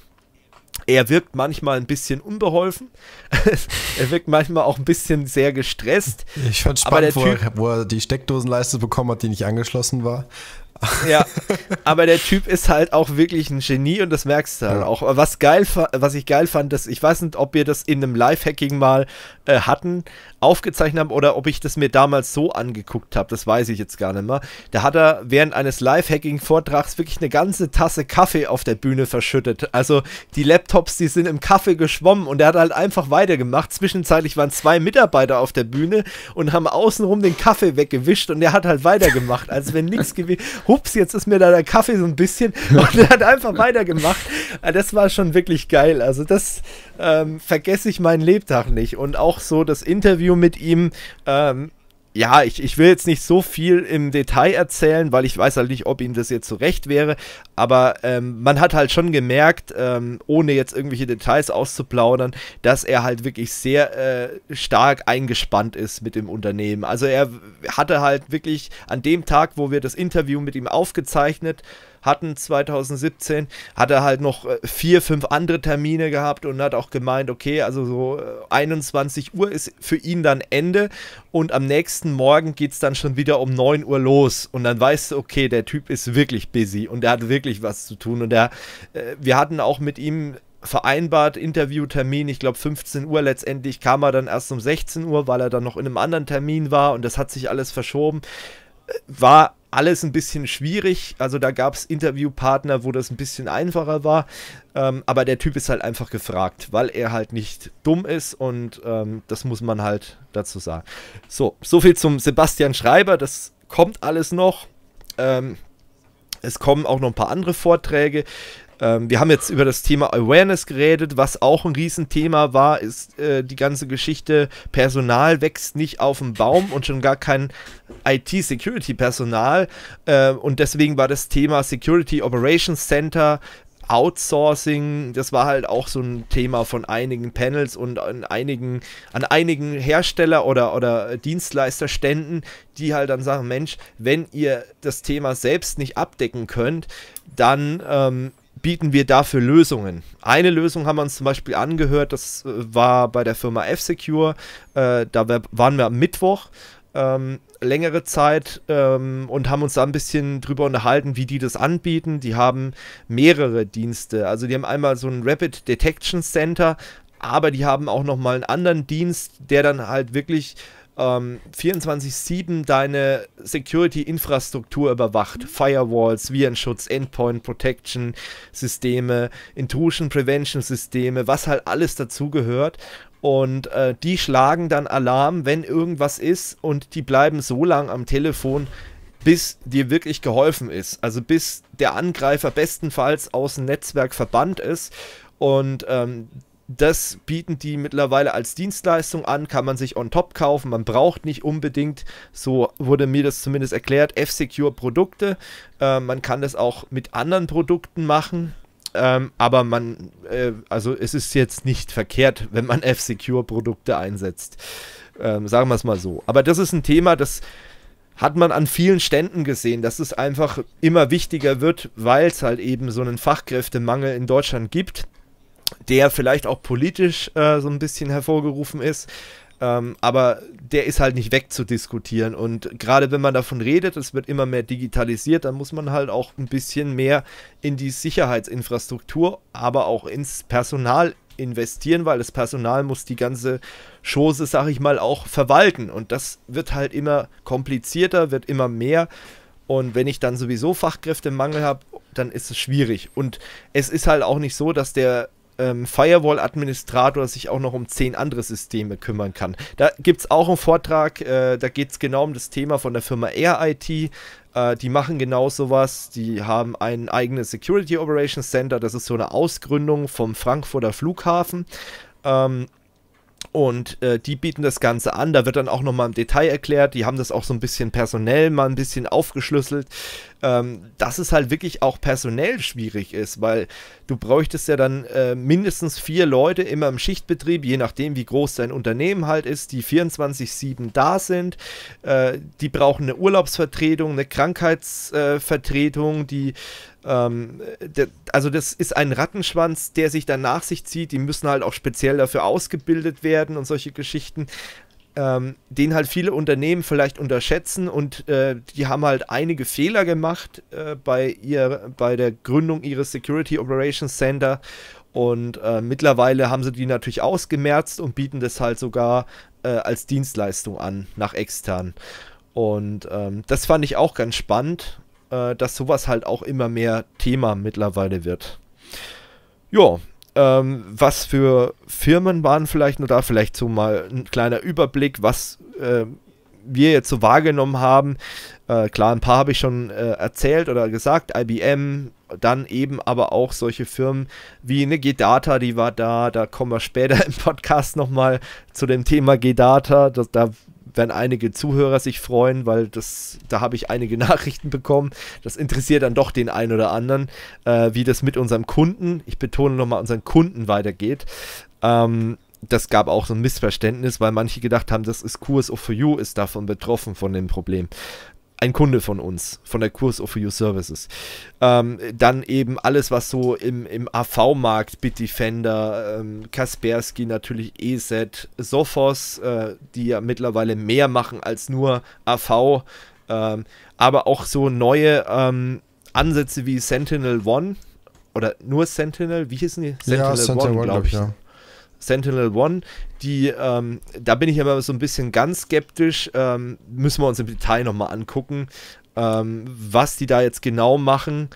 Er wirkt manchmal ein bisschen unbeholfen. er wirkt manchmal auch ein bisschen sehr gestresst. Ich fand spannend, wo er, wo er die Steckdosenleiste bekommen hat, die nicht angeschlossen war. ja, aber der Typ ist halt auch wirklich ein Genie und das merkst du halt ja. auch. Was geil, was ich geil fand, dass ich weiß nicht, ob wir das in einem Live-Hacking mal äh, hatten, aufgezeichnet haben oder ob ich das mir damals so angeguckt habe, das weiß ich jetzt gar nicht mehr. Da hat er während eines Live-Hacking-Vortrags wirklich eine ganze Tasse Kaffee auf der Bühne verschüttet. Also die Laptops, die sind im Kaffee geschwommen und er hat halt einfach weitergemacht. Zwischenzeitlich waren zwei Mitarbeiter auf der Bühne und haben außenrum den Kaffee weggewischt und er hat halt weitergemacht, als wenn nichts gewesen. Hups, jetzt ist mir da der Kaffee so ein bisschen und er hat einfach weitergemacht. Also das war schon wirklich geil. Also das ähm, vergesse ich meinen Lebtag nicht. Und auch so das Interview Interview mit ihm. Ähm, ja, ich, ich will jetzt nicht so viel im Detail erzählen, weil ich weiß halt nicht, ob ihm das jetzt zurecht so wäre. Aber ähm, man hat halt schon gemerkt, ähm, ohne jetzt irgendwelche Details auszuplaudern, dass er halt wirklich sehr äh, stark eingespannt ist mit dem Unternehmen. Also er hatte halt wirklich an dem Tag, wo wir das Interview mit ihm aufgezeichnet hatten 2017, hat er halt noch äh, vier, fünf andere Termine gehabt und hat auch gemeint, okay, also so 21 äh, Uhr ist für ihn dann Ende und am nächsten Morgen geht es dann schon wieder um 9 Uhr los und dann weißt du, okay, der Typ ist wirklich busy und er hat wirklich was zu tun und er, äh, wir hatten auch mit ihm vereinbart, Interviewtermin, ich glaube 15 Uhr letztendlich kam er dann erst um 16 Uhr, weil er dann noch in einem anderen Termin war und das hat sich alles verschoben war alles ein bisschen schwierig. Also da gab es Interviewpartner, wo das ein bisschen einfacher war. Ähm, aber der Typ ist halt einfach gefragt, weil er halt nicht dumm ist und ähm, das muss man halt dazu sagen. So, so viel zum Sebastian Schreiber. Das kommt alles noch. Ähm, es kommen auch noch ein paar andere Vorträge. Ähm, wir haben jetzt über das Thema Awareness geredet, was auch ein Riesenthema war, ist äh, die ganze Geschichte, Personal wächst nicht auf dem Baum und schon gar kein IT-Security-Personal. Äh, und deswegen war das Thema Security Operations Center Outsourcing, das war halt auch so ein Thema von einigen Panels und an einigen, an einigen Hersteller oder, oder Dienstleisterständen, die halt dann sagen, Mensch, wenn ihr das Thema selbst nicht abdecken könnt, dann ähm, bieten wir dafür Lösungen. Eine Lösung haben wir uns zum Beispiel angehört, das äh, war bei der Firma F-Secure. Äh, da waren wir am Mittwoch ähm, längere Zeit ähm, und haben uns da ein bisschen drüber unterhalten, wie die das anbieten. Die haben mehrere Dienste. Also die haben einmal so ein Rapid Detection Center, aber die haben auch nochmal einen anderen Dienst, der dann halt wirklich ähm, 24-7 deine Security-Infrastruktur überwacht. Mhm. Firewalls, Virenschutz, Endpoint Protection Systeme, Intrusion Prevention Systeme, was halt alles dazugehört. Und äh, die schlagen dann Alarm, wenn irgendwas ist, und die bleiben so lang am Telefon, bis dir wirklich geholfen ist. Also bis der Angreifer bestenfalls aus dem Netzwerk verbannt ist. Und ähm, das bieten die mittlerweile als Dienstleistung an, kann man sich on top kaufen. Man braucht nicht unbedingt, so wurde mir das zumindest erklärt, F-Secure Produkte. Äh, man kann das auch mit anderen Produkten machen. Ähm, aber man, äh, also es ist jetzt nicht verkehrt, wenn man F-Secure Produkte einsetzt. Ähm, sagen wir es mal so. Aber das ist ein Thema, das hat man an vielen Ständen gesehen, dass es einfach immer wichtiger wird, weil es halt eben so einen Fachkräftemangel in Deutschland gibt der vielleicht auch politisch äh, so ein bisschen hervorgerufen ist. Ähm, aber der ist halt nicht wegzudiskutieren. Und gerade wenn man davon redet, es wird immer mehr digitalisiert, dann muss man halt auch ein bisschen mehr in die Sicherheitsinfrastruktur, aber auch ins Personal investieren, weil das Personal muss die ganze Chose, sag ich mal, auch verwalten. Und das wird halt immer komplizierter, wird immer mehr. Und wenn ich dann sowieso Fachkräftemangel habe, dann ist es schwierig. Und es ist halt auch nicht so, dass der ähm, Firewall-Administrator sich auch noch um zehn andere Systeme kümmern kann. Da gibt es auch einen Vortrag, äh, da geht es genau um das Thema von der Firma AirIT. Äh, die machen genau sowas. Die haben ein eigenes Security Operations Center, das ist so eine Ausgründung vom Frankfurter Flughafen. Ähm, und äh, die bieten das Ganze an. Da wird dann auch nochmal im Detail erklärt. Die haben das auch so ein bisschen personell mal ein bisschen aufgeschlüsselt. Ähm, dass es halt wirklich auch personell schwierig ist, weil du bräuchtest ja dann äh, mindestens vier Leute immer im Schichtbetrieb, je nachdem, wie groß dein Unternehmen halt ist, die 24-7 da sind. Äh, die brauchen eine Urlaubsvertretung, eine Krankheitsvertretung, die ähm, der, also das ist ein Rattenschwanz, der sich dann nach sich zieht. Die müssen halt auch speziell dafür ausgebildet werden und solche Geschichten. Ähm, den halt viele Unternehmen vielleicht unterschätzen und äh, die haben halt einige Fehler gemacht äh, bei, ihr, bei der Gründung ihres Security Operations Center und äh, mittlerweile haben sie die natürlich ausgemerzt und bieten das halt sogar äh, als Dienstleistung an nach extern. Und ähm, das fand ich auch ganz spannend äh, dass sowas halt auch immer mehr Thema mittlerweile wird. Ja, ähm, was für Firmen waren vielleicht nur da, vielleicht so mal ein kleiner Überblick, was äh, wir jetzt so wahrgenommen haben. Äh, klar, ein paar habe ich schon äh, erzählt oder gesagt, IBM, dann eben aber auch solche Firmen wie eine G-Data, die war da, da kommen wir später im Podcast nochmal zu dem Thema G-Data, da werden einige Zuhörer sich freuen, weil das, da habe ich einige Nachrichten bekommen. Das interessiert dann doch den einen oder anderen, äh, wie das mit unserem Kunden, ich betone nochmal, unseren Kunden weitergeht. Ähm, das gab auch so ein Missverständnis, weil manche gedacht haben, das ist QSO for You, ist davon betroffen von dem Problem ein Kunde von uns, von der Kurs of Your Services. Ähm, dann eben alles, was so im, im AV-Markt, Bitdefender, ähm, Kaspersky, natürlich ESET, Sophos, äh, die ja mittlerweile mehr machen als nur AV, ähm, aber auch so neue ähm, Ansätze wie Sentinel One oder nur Sentinel, wie hießen die? Sentinel ja, One, One glaube ich. Ja. Sentinel One, die, ähm, da bin ich aber so ein bisschen ganz skeptisch. Ähm, müssen wir uns im Detail nochmal angucken, ähm, was die da jetzt genau machen.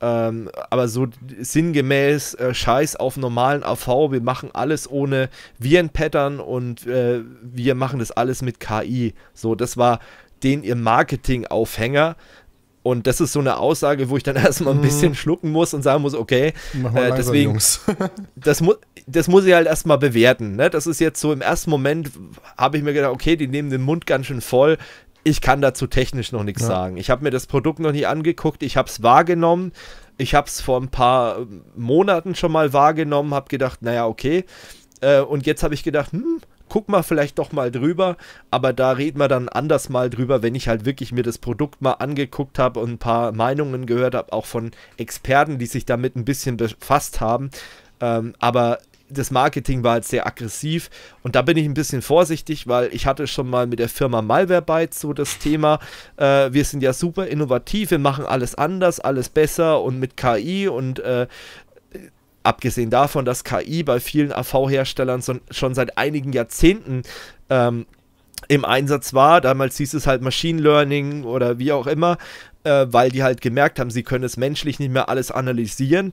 Ähm, aber so sinngemäß äh, Scheiß auf normalen AV, wir machen alles ohne Viren-Pattern und äh, wir machen das alles mit KI. So, das war den ihr Marketing-Aufhänger. Und das ist so eine Aussage, wo ich dann erstmal ein mhm. bisschen schlucken muss und sagen muss, okay, äh, deswegen, das, mu das muss ich halt erstmal bewerten. Ne? Das ist jetzt so im ersten Moment, habe ich mir gedacht, okay, die nehmen den Mund ganz schön voll. Ich kann dazu technisch noch nichts ja. sagen. Ich habe mir das Produkt noch nie angeguckt, ich habe es wahrgenommen. Ich habe es vor ein paar ähm, Monaten schon mal wahrgenommen, habe gedacht, naja, okay. Äh, und jetzt habe ich gedacht, hm, guck mal vielleicht doch mal drüber, aber da reden wir dann anders mal drüber, wenn ich halt wirklich mir das Produkt mal angeguckt habe und ein paar Meinungen gehört habe, auch von Experten, die sich damit ein bisschen befasst haben. Ähm, aber das Marketing war halt sehr aggressiv und da bin ich ein bisschen vorsichtig, weil ich hatte schon mal mit der Firma Malwarebytes so das Thema, äh, wir sind ja super innovativ, wir machen alles anders, alles besser und mit KI und äh, Abgesehen davon, dass KI bei vielen AV-Herstellern schon seit einigen Jahrzehnten ähm, im Einsatz war. Damals hieß es halt Machine Learning oder wie auch immer, äh, weil die halt gemerkt haben, sie können es menschlich nicht mehr alles analysieren,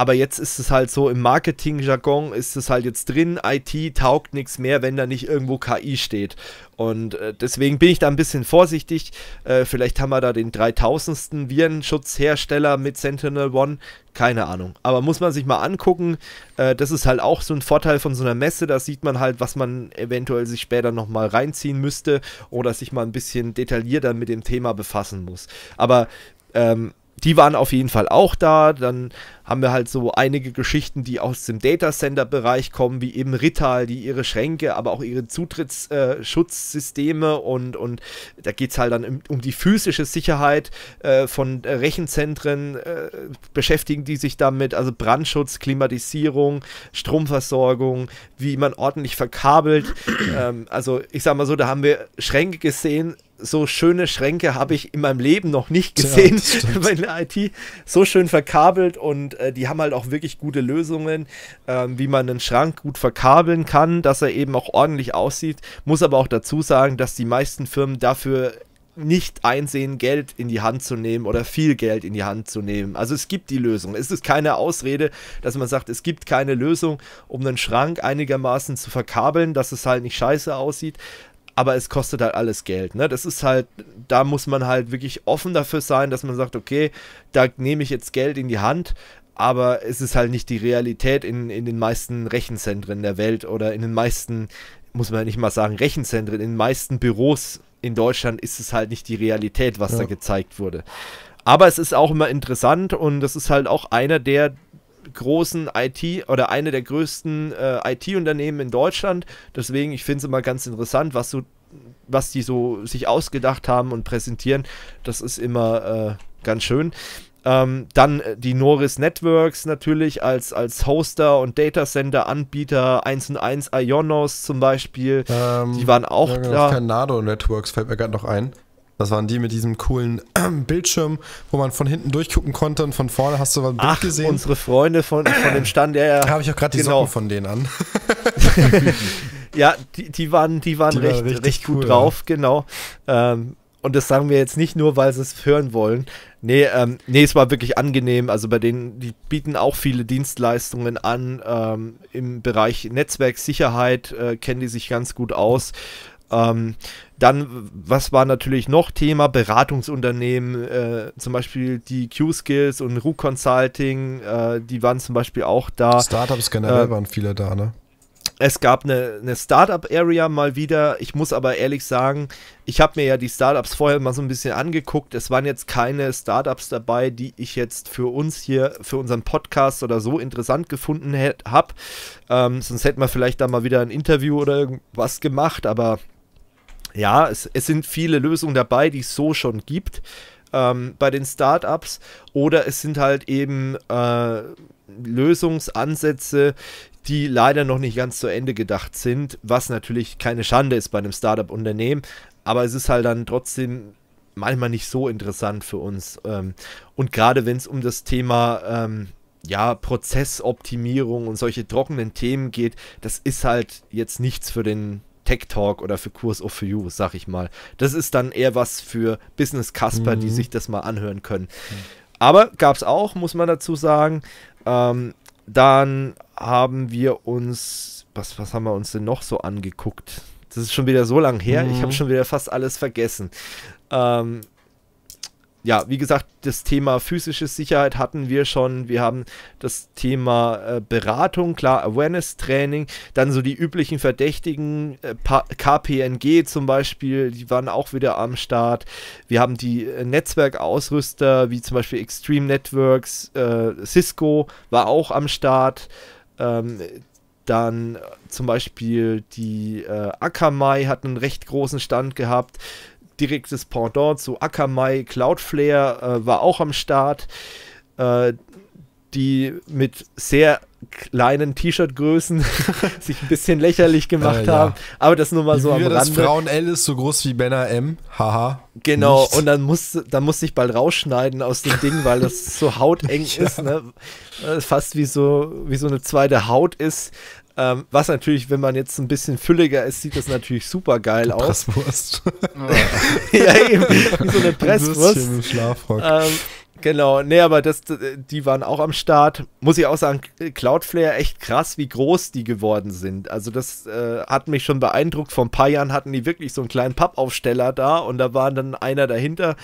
aber jetzt ist es halt so, im Marketing-Jargon ist es halt jetzt drin, IT taugt nichts mehr, wenn da nicht irgendwo KI steht. Und äh, deswegen bin ich da ein bisschen vorsichtig. Äh, vielleicht haben wir da den 3000. Virenschutzhersteller mit Sentinel One. Keine Ahnung. Aber muss man sich mal angucken. Äh, das ist halt auch so ein Vorteil von so einer Messe. Da sieht man halt, was man eventuell sich später nochmal reinziehen müsste oder sich mal ein bisschen detaillierter mit dem Thema befassen muss. Aber ähm, die waren auf jeden Fall auch da. Dann haben wir halt so einige Geschichten, die aus dem Datacenter-Bereich kommen, wie eben Rital, die ihre Schränke, aber auch ihre Zutrittsschutzsysteme äh, und, und da geht es halt dann um, um, die physische Sicherheit äh, von Rechenzentren, äh, beschäftigen die sich damit, also Brandschutz, Klimatisierung, Stromversorgung, wie man ordentlich verkabelt. Ähm, also ich sag mal so, da haben wir Schränke gesehen, so schöne Schränke habe ich in meinem Leben noch nicht gesehen ja, bei der IT. So schön verkabelt und äh, die haben halt auch wirklich gute Lösungen, äh, wie man einen Schrank gut verkabeln kann, dass er eben auch ordentlich aussieht. Muss aber auch dazu sagen, dass die meisten Firmen dafür nicht einsehen, Geld in die Hand zu nehmen oder viel Geld in die Hand zu nehmen. Also es gibt die Lösung. Es ist keine Ausrede, dass man sagt, es gibt keine Lösung, um einen Schrank einigermaßen zu verkabeln, dass es halt nicht scheiße aussieht. Aber es kostet halt alles Geld. Ne? Das ist halt, da muss man halt wirklich offen dafür sein, dass man sagt, okay, da nehme ich jetzt Geld in die Hand, aber es ist halt nicht die Realität in, in den meisten Rechenzentren der Welt oder in den meisten, muss man nicht mal sagen, Rechenzentren, in den meisten Büros in Deutschland ist es halt nicht die Realität, was ja. da gezeigt wurde. Aber es ist auch immer interessant und das ist halt auch einer der großen IT oder einer der größten äh, IT-Unternehmen in Deutschland. Deswegen, ich finde es immer ganz interessant, was so, was die so sich ausgedacht haben und präsentieren. Das ist immer äh, ganz schön. Ähm, dann äh, die Norris Networks natürlich als, als Hoster und Datacenter-Anbieter, 1 und 1 Ionos zum Beispiel. Ähm, die waren auch ja, genau, da. Canado Networks fällt mir gerade noch ein. Das waren die mit diesem coolen Bildschirm, wo man von hinten durchgucken konnte und von vorne hast du was Bild Ach, gesehen. unsere Freunde von, von dem Stand, ja, ja. Da habe ich auch gerade die genau. Socken von denen an. ja, die, die, waren, die waren die recht, war recht cool, gut drauf, ja. genau. Ähm, und das sagen wir jetzt nicht nur, weil sie es hören wollen. Nee, ähm, nee, es war wirklich angenehm. Also bei denen, die bieten auch viele Dienstleistungen an. Ähm, Im Bereich Netzwerksicherheit äh, kennen die sich ganz gut aus. Ähm, dann, was war natürlich noch Thema? Beratungsunternehmen, äh, zum Beispiel die Q-Skills und RU Consulting, äh, die waren zum Beispiel auch da. Startups generell ähm, waren viele da, ne? es gab eine, eine Startup-Area mal wieder. Ich muss aber ehrlich sagen, ich habe mir ja die Startups vorher mal so ein bisschen angeguckt. Es waren jetzt keine Startups dabei, die ich jetzt für uns hier, für unseren Podcast oder so interessant gefunden habe. Ähm, sonst hätten wir vielleicht da mal wieder ein Interview oder irgendwas gemacht. Aber ja, es, es sind viele Lösungen dabei, die es so schon gibt ähm, bei den Startups. Oder es sind halt eben... Äh, Lösungsansätze, die leider noch nicht ganz zu Ende gedacht sind, was natürlich keine Schande ist bei einem Startup-Unternehmen, aber es ist halt dann trotzdem manchmal nicht so interessant für uns. Ähm, und gerade wenn es um das Thema ähm, ja, Prozessoptimierung und solche trockenen Themen geht, das ist halt jetzt nichts für den Tech Talk oder für Kurs of You, sag ich mal. Das ist dann eher was für Business Casper, mhm. die sich das mal anhören können. Mhm. Aber gab es auch, muss man dazu sagen. Ähm, dann haben wir uns, was, was haben wir uns denn noch so angeguckt? Das ist schon wieder so lang her, mhm. ich habe schon wieder fast alles vergessen. Ähm, ja, wie gesagt, das Thema physische Sicherheit hatten wir schon. Wir haben das Thema äh, Beratung, klar, Awareness-Training, dann so die üblichen Verdächtigen, äh, KPNG zum Beispiel, die waren auch wieder am Start. Wir haben die äh, Netzwerkausrüster, wie zum Beispiel Extreme Networks, äh, Cisco war auch am Start. Ähm, dann zum Beispiel die äh, Akamai hat einen recht großen Stand gehabt direktes Pendant zu Akamai, Cloudflare äh, war auch am Start, äh, die mit sehr kleinen T-Shirt-Größen sich ein bisschen lächerlich gemacht äh, haben. Aber das nur mal wie so am das Rande. Frauen L ist so groß wie Männer M. Haha. Genau, Nichts. und dann musste, dann musste ich bald rausschneiden aus dem Ding, weil das so hauteng ja. ist, ne? Äh, fast wie so, wie so eine zweite Haut ist. Ähm, was natürlich, wenn man jetzt ein bisschen fülliger ist, sieht das natürlich super geil aus. Presswurst. ja, eben. Wie so eine Presswurst. Ein Schlafrock. Ähm, Genau, nee, aber das, die waren auch am Start. Muss ich auch sagen, Cloudflare, echt krass, wie groß die geworden sind. Also das äh, hat mich schon beeindruckt. Vor ein paar Jahren hatten die wirklich so einen kleinen Pappaufsteller da und da war dann einer dahinter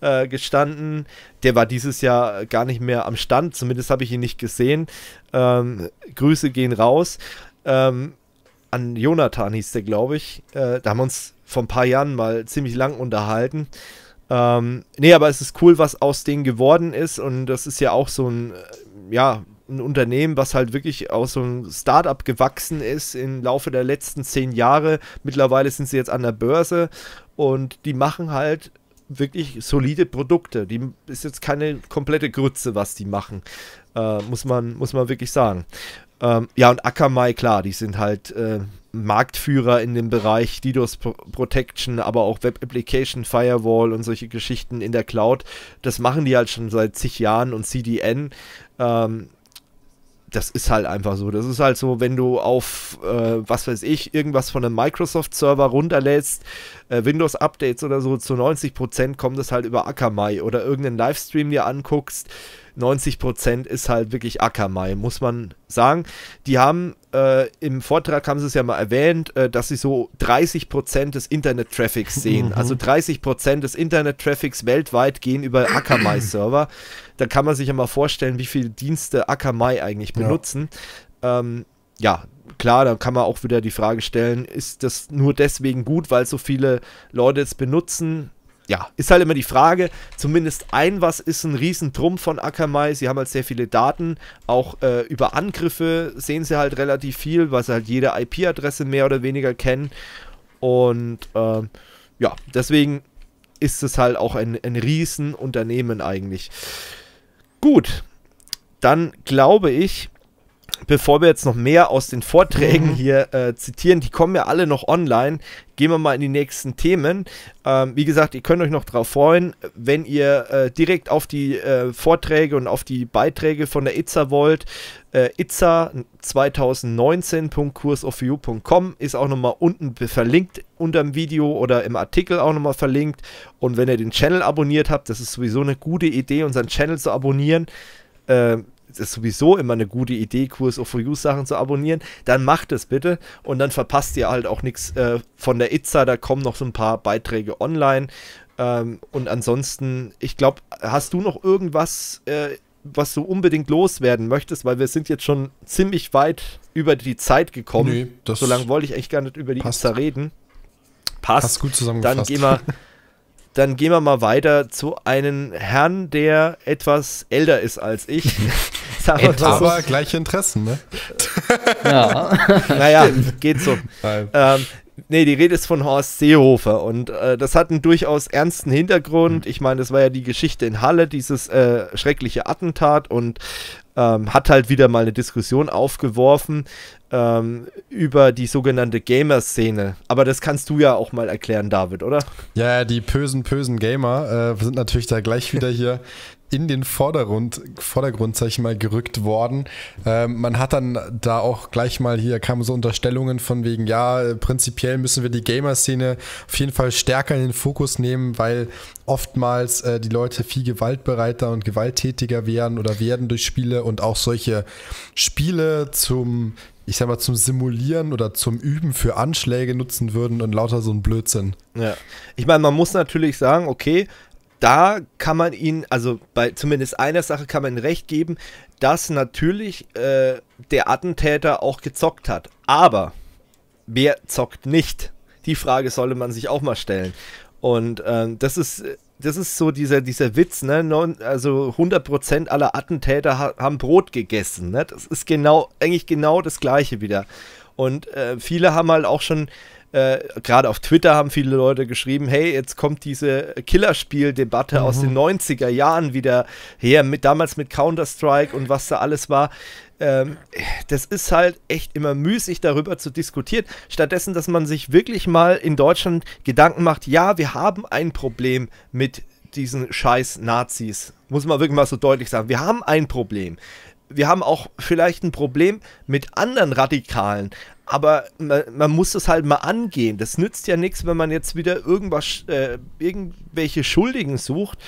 äh, gestanden. Der war dieses Jahr gar nicht mehr am Stand, zumindest habe ich ihn nicht gesehen. Ähm, Grüße gehen raus. Ähm, an Jonathan hieß der, glaube ich. Äh, da haben wir uns vor ein paar Jahren mal ziemlich lang unterhalten. Ähm, nee, aber es ist cool, was aus denen geworden ist. Und das ist ja auch so ein, äh, ja, ein Unternehmen, was halt wirklich aus so einem Startup gewachsen ist im Laufe der letzten zehn Jahre. Mittlerweile sind sie jetzt an der Börse und die machen halt wirklich solide Produkte. Die ist jetzt keine komplette Grütze, was die machen. Äh, muss, man, muss man wirklich sagen. Ähm, ja, und Akamai, klar, die sind halt äh, Marktführer in dem Bereich DDoS Protection, aber auch Web Application Firewall und solche Geschichten in der Cloud. Das machen die halt schon seit zig Jahren und CDN. Ähm, das ist halt einfach so. Das ist halt so, wenn du auf, äh, was weiß ich, irgendwas von einem Microsoft-Server runterlädst, äh, Windows-Updates oder so, zu 90% kommt das halt über Akamai oder irgendeinen Livestream dir anguckst. 90 Prozent ist halt wirklich Akamai, muss man sagen. Die haben äh, im Vortrag haben sie es ja mal erwähnt, äh, dass sie so 30 Prozent des Internet-Traffics sehen. Mhm. Also 30 Prozent des Internet-Traffics weltweit gehen über Akamai-Server. da kann man sich ja mal vorstellen, wie viele Dienste Akamai eigentlich benutzen. ja, ähm, ja klar, da kann man auch wieder die Frage stellen, ist das nur deswegen gut, weil so viele Leute es benutzen? ja, ist halt immer die Frage, zumindest ein was ist ein Riesentrumpf von Akamai. Sie haben halt sehr viele Daten, auch äh, über Angriffe sehen sie halt relativ viel, weil sie halt jede IP-Adresse mehr oder weniger kennen. Und äh, ja, deswegen ist es halt auch ein, ein Riesenunternehmen eigentlich. Gut, dann glaube ich, bevor wir jetzt noch mehr aus den Vorträgen mhm. hier äh, zitieren, die kommen ja alle noch online, gehen wir mal in die nächsten Themen. Ähm, wie gesagt, ihr könnt euch noch drauf freuen, wenn ihr äh, direkt auf die äh, Vorträge und auf die Beiträge von der ITSA wollt. Äh, itza2019.kursofview.com ist auch nochmal unten verlinkt unter dem Video oder im Artikel auch nochmal verlinkt. Und wenn ihr den Channel abonniert habt, das ist sowieso eine gute Idee, unseren Channel zu abonnieren ähm, ist sowieso immer eine gute Idee, Kurs of You Sachen zu abonnieren, dann macht es bitte und dann verpasst ihr halt auch nichts äh, von der Itza. Da kommen noch so ein paar Beiträge online. Ähm, und ansonsten, ich glaube, hast du noch irgendwas, äh, was du unbedingt loswerden möchtest? Weil wir sind jetzt schon ziemlich weit über die Zeit gekommen. Nee, so lange wollte ich eigentlich gar nicht über die passt. Itza reden. Passt. passt gut zusammengefasst. Dann gehen wir. Dann gehen wir mal weiter zu einem Herrn, der etwas älter ist als ich. Aber so. gleiche Interessen, ne? ja. naja, geht so. Ähm, nee, die Rede ist von Horst Seehofer und äh, das hat einen durchaus ernsten Hintergrund. Mhm. Ich meine, das war ja die Geschichte in Halle, dieses äh, schreckliche Attentat und ähm, hat halt wieder mal eine Diskussion aufgeworfen ähm, über die sogenannte Gamer-Szene. Aber das kannst du ja auch mal erklären, David, oder? Ja, die bösen, bösen Gamer äh, sind natürlich da gleich wieder hier in den Vordergrund, Vordergrund, sag ich mal, gerückt worden. Ähm, man hat dann da auch gleich mal hier kamen so Unterstellungen von wegen, ja, prinzipiell müssen wir die Gamer-Szene auf jeden Fall stärker in den Fokus nehmen, weil oftmals äh, die Leute viel gewaltbereiter und gewalttätiger werden oder werden durch Spiele und auch solche Spiele zum, ich sag mal, zum Simulieren oder zum Üben für Anschläge nutzen würden und lauter so ein Blödsinn. Ja. Ich meine, man muss natürlich sagen, okay, da kann man ihn, also bei zumindest einer Sache kann man recht geben, dass natürlich äh, der Attentäter auch gezockt hat. Aber wer zockt nicht? Die Frage sollte man sich auch mal stellen. Und ähm, das ist das ist so dieser, dieser Witz, ne? Also 100% aller Attentäter ha haben Brot gegessen, ne? Das ist genau, eigentlich genau das Gleiche wieder. Und äh, viele haben halt auch schon äh, gerade auf Twitter haben viele Leute geschrieben, hey, jetzt kommt diese Killerspiel-Debatte mhm. aus den 90er Jahren wieder her, mit, damals mit Counter-Strike und was da alles war. Ähm, das ist halt echt immer müßig, darüber zu diskutieren. Stattdessen, dass man sich wirklich mal in Deutschland Gedanken macht, ja, wir haben ein Problem mit diesen scheiß Nazis. Muss man wirklich mal so deutlich sagen. Wir haben ein Problem wir haben auch vielleicht ein Problem mit anderen Radikalen, aber man, man, muss das halt mal angehen. Das nützt ja nichts, wenn man jetzt wieder irgendwas, äh, irgendwelche Schuldigen sucht.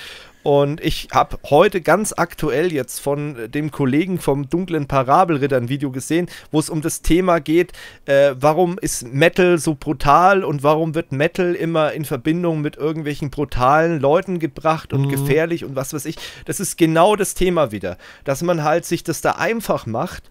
Und ich habe heute ganz aktuell jetzt von dem Kollegen vom dunklen Parabelritter ein Video gesehen, wo es um das Thema geht, äh, warum ist Metal so brutal und warum wird Metal immer in Verbindung mit irgendwelchen brutalen Leuten gebracht und mhm. gefährlich und was weiß ich. Das ist genau das Thema wieder, dass man halt sich das da einfach macht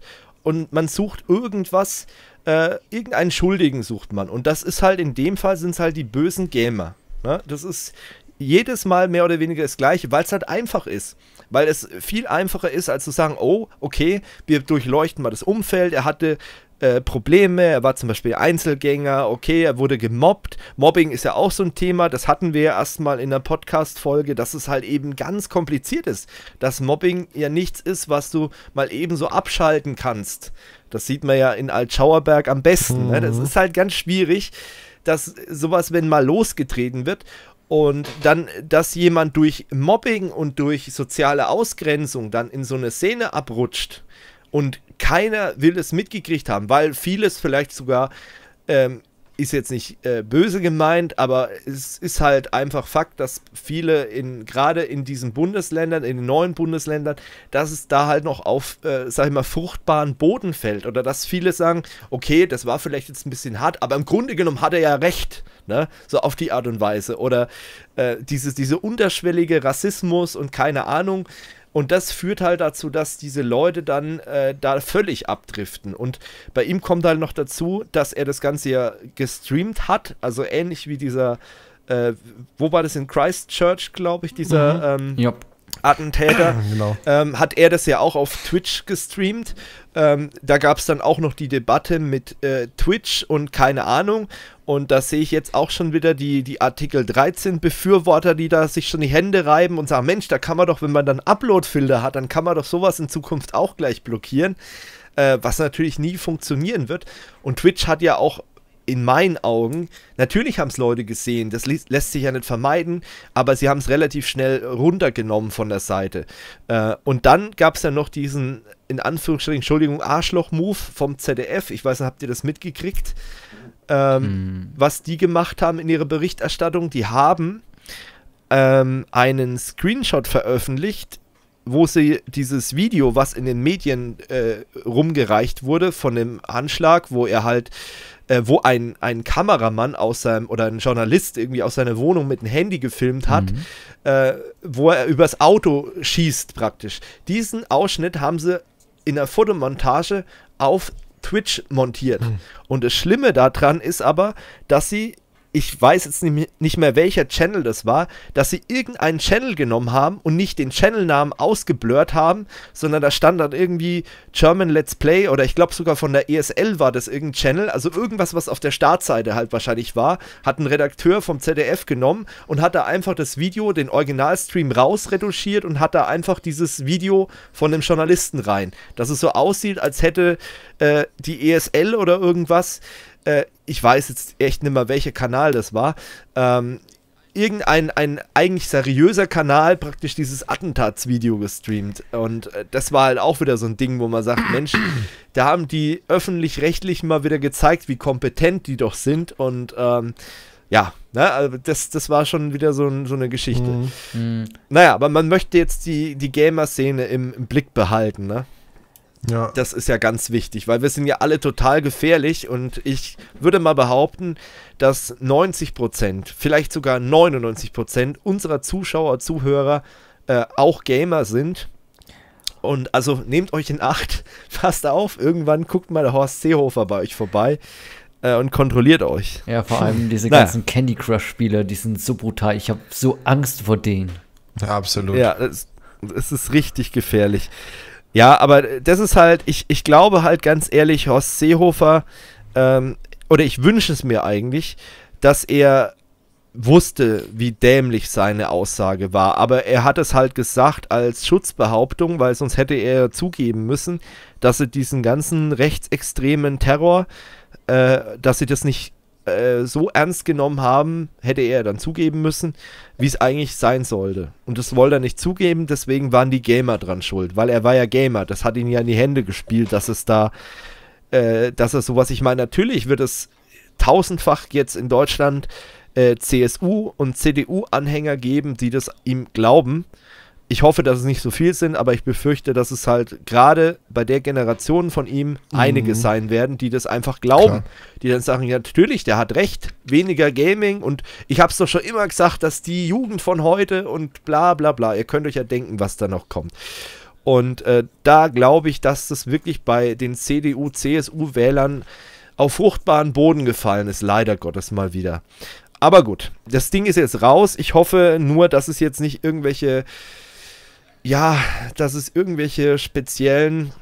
und man sucht irgendwas, äh, äh, irgendeinen Schuldigen sucht man. Und das ist halt in dem Fall sind es halt die bösen Gamer. Ne? Das ist jedes Mal mehr oder weniger das Gleiche, weil es halt einfach ist. Weil es viel einfacher ist, als zu sagen, oh, okay, wir durchleuchten mal das Umfeld. Er hatte äh, Probleme, er war zum Beispiel Einzelgänger, okay, er wurde gemobbt. Mobbing ist ja auch so ein Thema, das hatten wir ja erstmal in der Podcast-Folge, dass es halt eben ganz kompliziert ist. Dass Mobbing ja nichts ist, was du mal eben so abschalten kannst. Das sieht man ja in Altschauerberg am besten. Mhm. Ne? Das mhm. ist halt ganz schwierig, dass sowas, wenn mal losgetreten wird und dann, dass jemand durch Mobbing und durch soziale Ausgrenzung dann in so eine Szene abrutscht und keiner will es mitgekriegt haben, weil vieles vielleicht sogar ähm, ist jetzt nicht äh, böse gemeint, aber es ist halt einfach Fakt, dass viele in gerade in diesen Bundesländern, in den neuen Bundesländern, dass es da halt noch auf, äh, sag ich mal, fruchtbaren Boden fällt oder dass viele sagen, okay, das war vielleicht jetzt ein bisschen hart, aber im Grunde genommen hat er ja recht, ne? So auf die Art und Weise oder äh, dieses diese unterschwellige Rassismus und keine Ahnung. Äh, und das führt halt dazu, dass diese Leute dann äh, da völlig abdriften. Und bei ihm kommt halt noch dazu, dass er das Ganze ja gestreamt hat, also ähnlich wie dieser, äh, wo war das in Christchurch, glaube ich, dieser mhm. ähm, yep. Attentäter, genau. ähm, hat er das ja auch auf Twitch gestreamt. Ähm, da gab es dann auch noch die Debatte mit äh, Twitch und keine Ahnung. Und da sehe ich jetzt auch schon wieder die, die Artikel 13 Befürworter, die da sich schon die Hände reiben und sagen, Mensch, da kann man doch, wenn man dann Upload-Filter hat, dann kann man doch sowas in Zukunft auch gleich blockieren. Äh, was natürlich nie funktionieren wird. Und Twitch hat ja auch in meinen Augen, natürlich haben es Leute gesehen, das lässt sich ja nicht vermeiden, aber sie haben es relativ schnell runtergenommen von der Seite. Äh, und dann gab es ja noch diesen, in Anführungsstrichen, Entschuldigung, Arschloch-Move vom ZDF. Ich weiß nicht, habt ihr das mitgekriegt? Ähm, hm. Was die gemacht haben in ihrer Berichterstattung, die haben ähm, einen Screenshot veröffentlicht, wo sie dieses Video, was in den Medien äh, rumgereicht wurde, von dem Anschlag, wo er halt äh, wo ein, ein Kameramann aus seinem oder ein Journalist irgendwie aus seiner Wohnung mit dem Handy gefilmt hat, mhm. äh, wo er übers Auto schießt praktisch. Diesen Ausschnitt haben sie in der Fotomontage auf Twitch montiert. Mhm. Und das Schlimme daran ist aber, dass sie ich weiß jetzt nicht mehr, welcher Channel das war, dass sie irgendeinen Channel genommen haben und nicht den Channelnamen ausgeblurrt haben, sondern da stand dann irgendwie German Let's Play oder ich glaube sogar von der ESL war das irgendein Channel, also irgendwas, was auf der Startseite halt wahrscheinlich war, hat ein Redakteur vom ZDF genommen und hat da einfach das Video, den Originalstream rausretuschiert und hat da einfach dieses Video von einem Journalisten rein, dass es so aussieht, als hätte äh, die ESL oder irgendwas äh, ich weiß jetzt echt nicht mehr, welcher Kanal das war, ähm, irgendein ein eigentlich seriöser Kanal praktisch dieses Attentatsvideo gestreamt. Und äh, das war halt auch wieder so ein Ding, wo man sagt, Mensch, da haben die öffentlich rechtlich mal wieder gezeigt, wie kompetent die doch sind. Und ähm, ja, ne, also das, das war schon wieder so, so eine Geschichte. Mhm. mhm. Naja, aber man möchte jetzt die, die Gamer-Szene im, im Blick behalten, ne? Ja. Das ist ja ganz wichtig, weil wir sind ja alle total gefährlich und ich würde mal behaupten, dass 90 Prozent, vielleicht sogar 99 Prozent unserer Zuschauer, Zuhörer äh, auch Gamer sind. Und also nehmt euch in Acht, passt auf, irgendwann guckt mal Horst Seehofer bei euch vorbei äh, und kontrolliert euch. Ja, vor allem diese naja. ganzen Candy Crush-Spieler, die sind so brutal. Ich habe so Angst vor denen. Ja, absolut. Ja, es ist richtig gefährlich. Ja, aber das ist halt, ich, ich glaube halt ganz ehrlich, Horst Seehofer, ähm, oder ich wünsche es mir eigentlich, dass er wusste, wie dämlich seine Aussage war, aber er hat es halt gesagt als Schutzbehauptung, weil sonst hätte er zugeben müssen, dass sie diesen ganzen rechtsextremen Terror, äh, dass sie das nicht äh, so ernst genommen haben, hätte er dann zugeben müssen, wie es eigentlich sein sollte. Und das wollte er nicht zugeben, deswegen waren die Gamer dran schuld, weil er war ja Gamer. Das hat ihn ja in die Hände gespielt, dass es da, äh, dass er sowas, ich meine, natürlich wird es tausendfach jetzt in Deutschland äh, CSU und CDU-Anhänger geben, die das ihm glauben ich hoffe, dass es nicht so viel sind, aber ich befürchte, dass es halt gerade bei der Generation von ihm einige mhm. sein werden, die das einfach glauben. Klar. Die dann sagen, ja, natürlich, der hat recht, weniger Gaming und ich habe es doch schon immer gesagt, dass die Jugend von heute und bla bla bla, ihr könnt euch ja denken, was da noch kommt. Und äh, da glaube ich, dass das wirklich bei den CDU, CSU-Wählern auf fruchtbaren Boden gefallen ist, leider Gottes mal wieder. Aber gut, das Ding ist jetzt raus. Ich hoffe nur, dass es jetzt nicht irgendwelche ja, dass es irgendwelche speziellen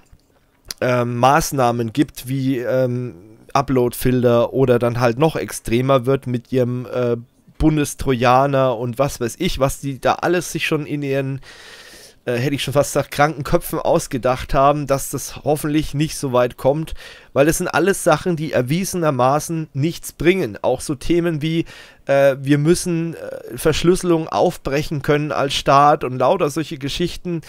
ähm, Maßnahmen gibt, wie ähm, Upload-Filter oder dann halt noch extremer wird mit ihrem äh, Bundestrojaner und was weiß ich, was die da alles sich schon in ihren äh, hätte ich schon fast gesagt, kranken Köpfen ausgedacht haben, dass das hoffentlich nicht so weit kommt, weil es sind alles Sachen, die erwiesenermaßen nichts bringen. Auch so Themen wie äh, wir müssen äh, Verschlüsselung aufbrechen können als Staat und lauter solche Geschichten.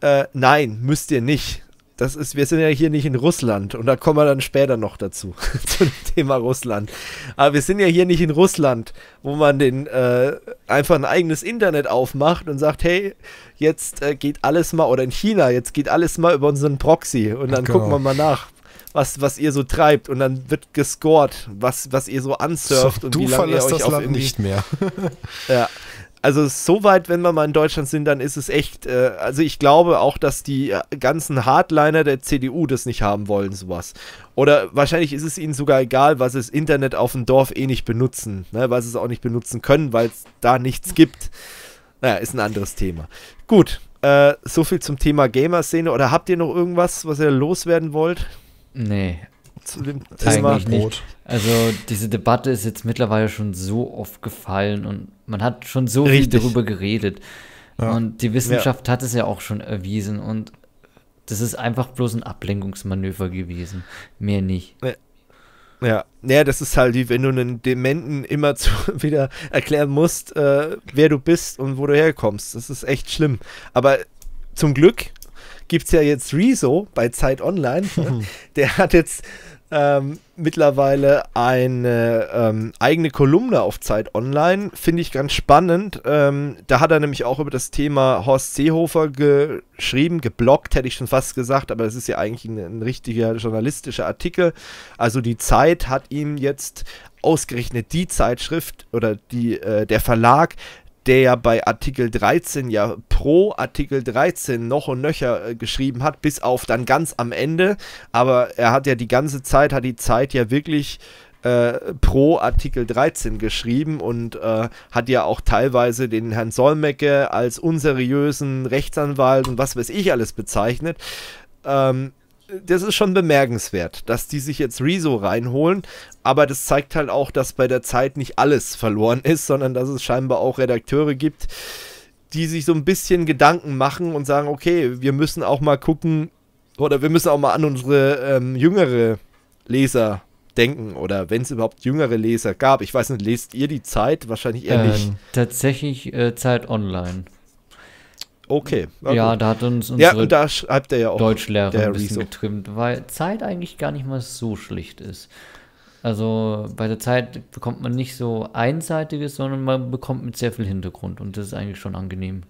Äh, nein, müsst ihr nicht das ist, wir sind ja hier nicht in Russland und da kommen wir dann später noch dazu, zum Thema Russland. Aber wir sind ja hier nicht in Russland, wo man den äh, einfach ein eigenes Internet aufmacht und sagt, hey, jetzt äh, geht alles mal, oder in China, jetzt geht alles mal über unseren Proxy und dann genau. gucken wir genau. mal nach. Was, was ihr so treibt und dann wird gescored, was, was ihr so ansurft so, und wie lange ihr euch das auf Land nicht mehr. ja, also soweit, wenn wir mal in Deutschland sind, dann ist es echt, äh, also ich glaube auch, dass die äh, ganzen Hardliner der CDU das nicht haben wollen, sowas. Oder wahrscheinlich ist es ihnen sogar egal, was das Internet auf dem Dorf eh nicht benutzen, ne, weil sie es auch nicht benutzen können, weil es da nichts gibt. Naja, ist ein anderes Thema. Gut, äh, so viel zum Thema Gamer-Szene. Oder habt ihr noch irgendwas, was ihr loswerden wollt? Nee, zu dem Thema Brot. Nicht. Also diese Debatte ist jetzt mittlerweile schon so oft gefallen und man hat schon so Richtig. viel darüber geredet. Ja. Und die Wissenschaft ja. hat es ja auch schon erwiesen und das ist einfach bloß ein Ablenkungsmanöver gewesen. Mehr nicht. Ja. Ja, das ist halt wie wenn du einen Dementen immer zu, wieder erklären musst, äh, wer du bist und wo du herkommst. Das ist echt schlimm. Aber zum Glück gibt es ja jetzt Rezo bei Zeit Online. Ne? Der hat jetzt ähm, mittlerweile eine ähm, eigene Kolumne auf Zeit Online. Finde ich ganz spannend. Ähm, da hat er nämlich auch über das Thema Horst Seehofer geschrieben, geblockt, hätte ich schon fast gesagt, aber das ist ja eigentlich ein, ein richtiger journalistischer Artikel. Also die Zeit hat ihm jetzt ausgerechnet die Zeitschrift oder die, äh, der Verlag der ja bei Artikel 13 ja pro Artikel 13 noch und nöcher äh, geschrieben hat, bis auf dann ganz am Ende. Aber er hat ja die ganze Zeit, hat die Zeit ja wirklich äh, pro Artikel 13 geschrieben und äh, hat ja auch teilweise den Herrn Solmecke als unseriösen Rechtsanwalt und was weiß ich alles bezeichnet. Ähm, das ist schon bemerkenswert, dass die sich jetzt Rezo reinholen, aber das zeigt halt auch, dass bei der Zeit nicht alles verloren ist, sondern dass es scheinbar auch Redakteure gibt, die sich so ein bisschen Gedanken machen und sagen, okay, wir müssen auch mal gucken oder wir müssen auch mal an unsere ähm, jüngere Leser denken oder wenn es überhaupt jüngere Leser gab. Ich weiß nicht, lest ihr die Zeit? Wahrscheinlich eher ähm, nicht. Tatsächlich äh, Zeit online. Okay. Ja, da hat uns ja, und da schreibt er ja auch Deutschlehrer ein bisschen Rezo. getrimmt, weil Zeit eigentlich gar nicht mal so schlicht ist. Also bei der Zeit bekommt man nicht so einseitiges, sondern man bekommt mit sehr viel Hintergrund und das ist eigentlich schon angenehm.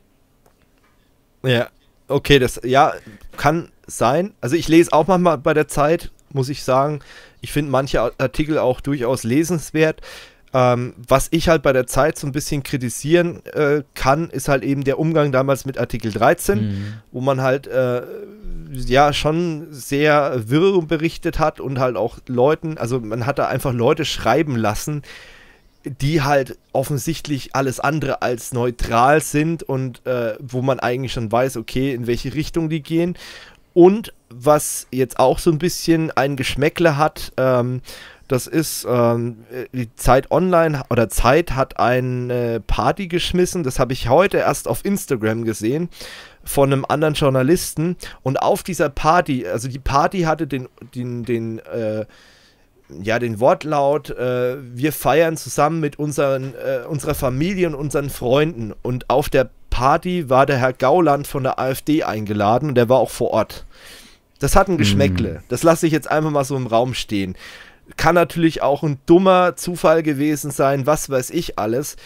Ja, okay, das ja kann sein. Also ich lese auch manchmal bei der Zeit, muss ich sagen, ich finde manche Artikel auch durchaus lesenswert. Ähm, was ich halt bei der Zeit so ein bisschen kritisieren äh, kann, ist halt eben der Umgang damals mit Artikel 13, mhm. wo man halt äh, ja schon sehr wirr berichtet hat und halt auch Leuten, also man hat da einfach Leute schreiben lassen, die halt offensichtlich alles andere als neutral sind und äh, wo man eigentlich schon weiß, okay, in welche Richtung die gehen. Und was jetzt auch so ein bisschen ein Geschmäckle hat, ähm, das ist ähm, die Zeit Online oder Zeit hat eine Party geschmissen. Das habe ich heute erst auf Instagram gesehen von einem anderen Journalisten. Und auf dieser Party, also die Party hatte den, den, den äh, ja, den Wortlaut, äh, wir feiern zusammen mit unseren, äh, unserer Familie und unseren Freunden. Und auf der Party war der Herr Gauland von der AfD eingeladen und der war auch vor Ort. Das hat ein mhm. Geschmäckle. Mm. Das lasse ich jetzt einfach mal so im Raum stehen. Kann natürlich auch ein dummer Zufall gewesen sein, was weiß ich alles.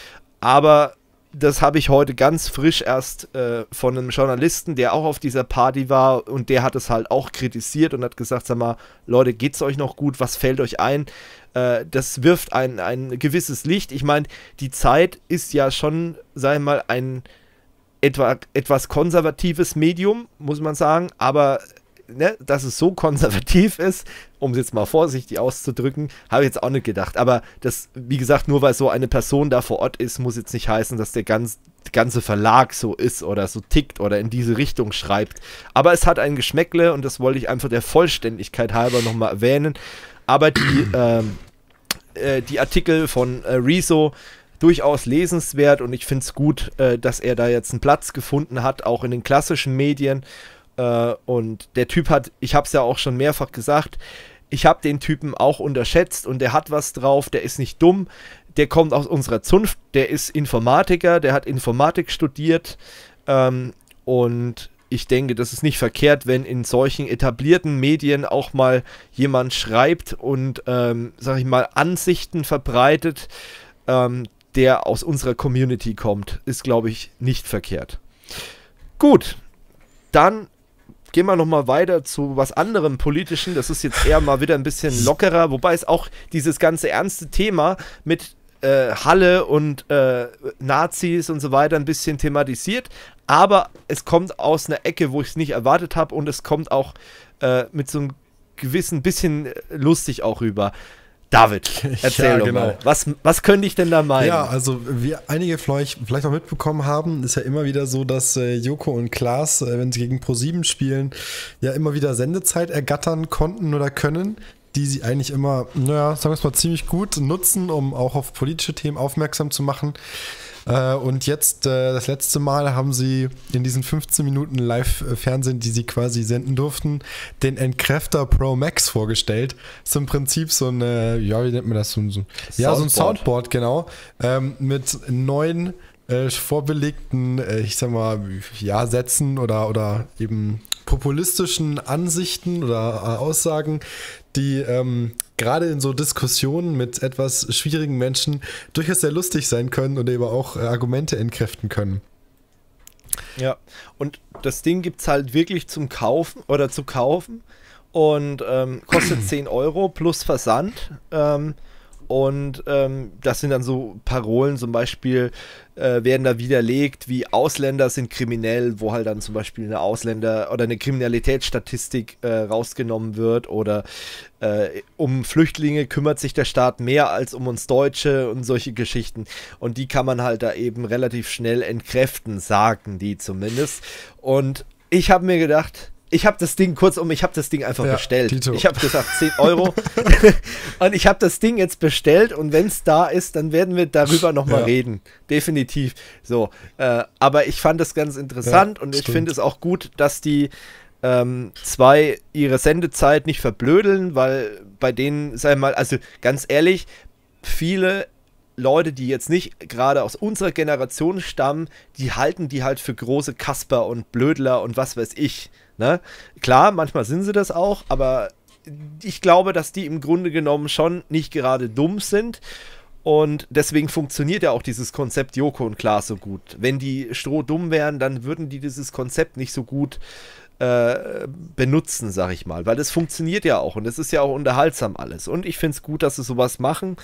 Aber das habe ich heute ganz frisch erst äh, von einem Journalisten, der auch auf dieser Party war und der hat es halt auch kritisiert und hat gesagt, sag mal, Leute, geht's euch noch gut? Was fällt euch ein? Äh, das wirft ein, ein gewisses Licht. Ich meine, die Zeit ist ja schon, sag ich mal, ein etwa, etwas konservatives Medium, muss man sagen, aber ne, dass es so konservativ ist, um es jetzt mal vorsichtig auszudrücken, habe ich jetzt auch nicht gedacht. Aber das, wie gesagt, nur weil so eine Person da vor Ort ist, muss jetzt nicht heißen, dass der ganz, ganze Verlag so ist oder so tickt oder in diese Richtung schreibt. Aber es hat ein Geschmäckle und das wollte ich einfach der Vollständigkeit halber nochmal erwähnen. Aber die, ähm, äh, die Artikel von äh, Rezo durchaus lesenswert und ich finde es gut, äh, dass er da jetzt einen Platz gefunden hat, auch in den klassischen Medien äh, und der Typ hat, ich habe es ja auch schon mehrfach gesagt, ich habe den Typen auch unterschätzt und der hat was drauf, der ist nicht dumm, der kommt aus unserer Zunft, der ist Informatiker, der hat Informatik studiert ähm, und ich denke, das ist nicht verkehrt, wenn in solchen etablierten Medien auch mal jemand schreibt und, ähm, sag ich mal, Ansichten verbreitet, ähm, der aus unserer Community kommt. Ist, glaube ich, nicht verkehrt. Gut, dann gehen wir nochmal weiter zu was anderem politischen. Das ist jetzt eher mal wieder ein bisschen lockerer, wobei es auch dieses ganze ernste Thema mit äh, Halle und äh, Nazis und so weiter ein bisschen thematisiert. Aber es kommt aus einer Ecke, wo ich es nicht erwartet habe und es kommt auch äh, mit so einem gewissen bisschen äh, lustig auch rüber. David, erzähl ja, doch genau. mal. Was, was könnte ich denn da meinen? Ja, also wie einige vielleicht, vielleicht auch mitbekommen haben, ist ja immer wieder so, dass äh, Joko und Klaas, äh, wenn sie gegen ProSieben spielen, ja immer wieder Sendezeit ergattern konnten oder können, die sie eigentlich immer, naja, sagen wir es mal, ziemlich gut nutzen, um auch auf politische Themen aufmerksam zu machen. Äh, und jetzt, äh, das letzte Mal, haben sie in diesen 15 Minuten Live-Fernsehen, äh, die sie quasi senden durften, den Entkräfter Pro Max vorgestellt. Ist im Prinzip so ein, ja, wie nennt man das? So, so, ja, so ein Soundboard, genau. Ähm, mit neun vorbelegten, ich sag mal, ja, Sätzen oder, oder eben populistischen Ansichten oder Aussagen, die ähm, gerade in so Diskussionen mit etwas schwierigen Menschen durchaus sehr lustig sein können und eben auch äh, Argumente entkräften können. Ja, und das Ding gibt es halt wirklich zum Kaufen oder zu kaufen und ähm, kostet 10 Euro plus Versand. Ähm, und ähm, das sind dann so Parolen zum Beispiel, äh, werden da widerlegt, wie Ausländer sind kriminell, wo halt dann zum Beispiel eine Ausländer- oder eine Kriminalitätsstatistik äh, rausgenommen wird oder äh, um Flüchtlinge kümmert sich der Staat mehr als um uns Deutsche und solche Geschichten. Und die kann man halt da eben relativ schnell entkräften, sagen die zumindest. Und ich habe mir gedacht, ich habe das Ding kurzum, ich habe das Ding einfach ja, bestellt. Tito. Ich habe gesagt 10 Euro und ich habe das Ding jetzt bestellt und wenn es da ist, dann werden wir darüber nochmal ja. reden. Definitiv. So, äh, aber ich fand das ganz interessant ja, und ich finde es auch gut, dass die ähm, zwei ihre Sendezeit nicht verblödeln, weil bei denen, sei mal, also ganz ehrlich, viele Leute, die jetzt nicht gerade aus unserer Generation stammen, die halten die halt für große Kasper und Blödler und was weiß ich. Ne? Klar, manchmal sind sie das auch, aber ich glaube, dass die im Grunde genommen schon nicht gerade dumm sind. Und deswegen funktioniert ja auch dieses Konzept Joko und Klaas so gut. Wenn die strohdumm wären, dann würden die dieses Konzept nicht so gut äh, benutzen, sag ich mal. Weil das funktioniert ja auch und es ist ja auch unterhaltsam alles. Und ich finde es gut, dass sie sowas machen.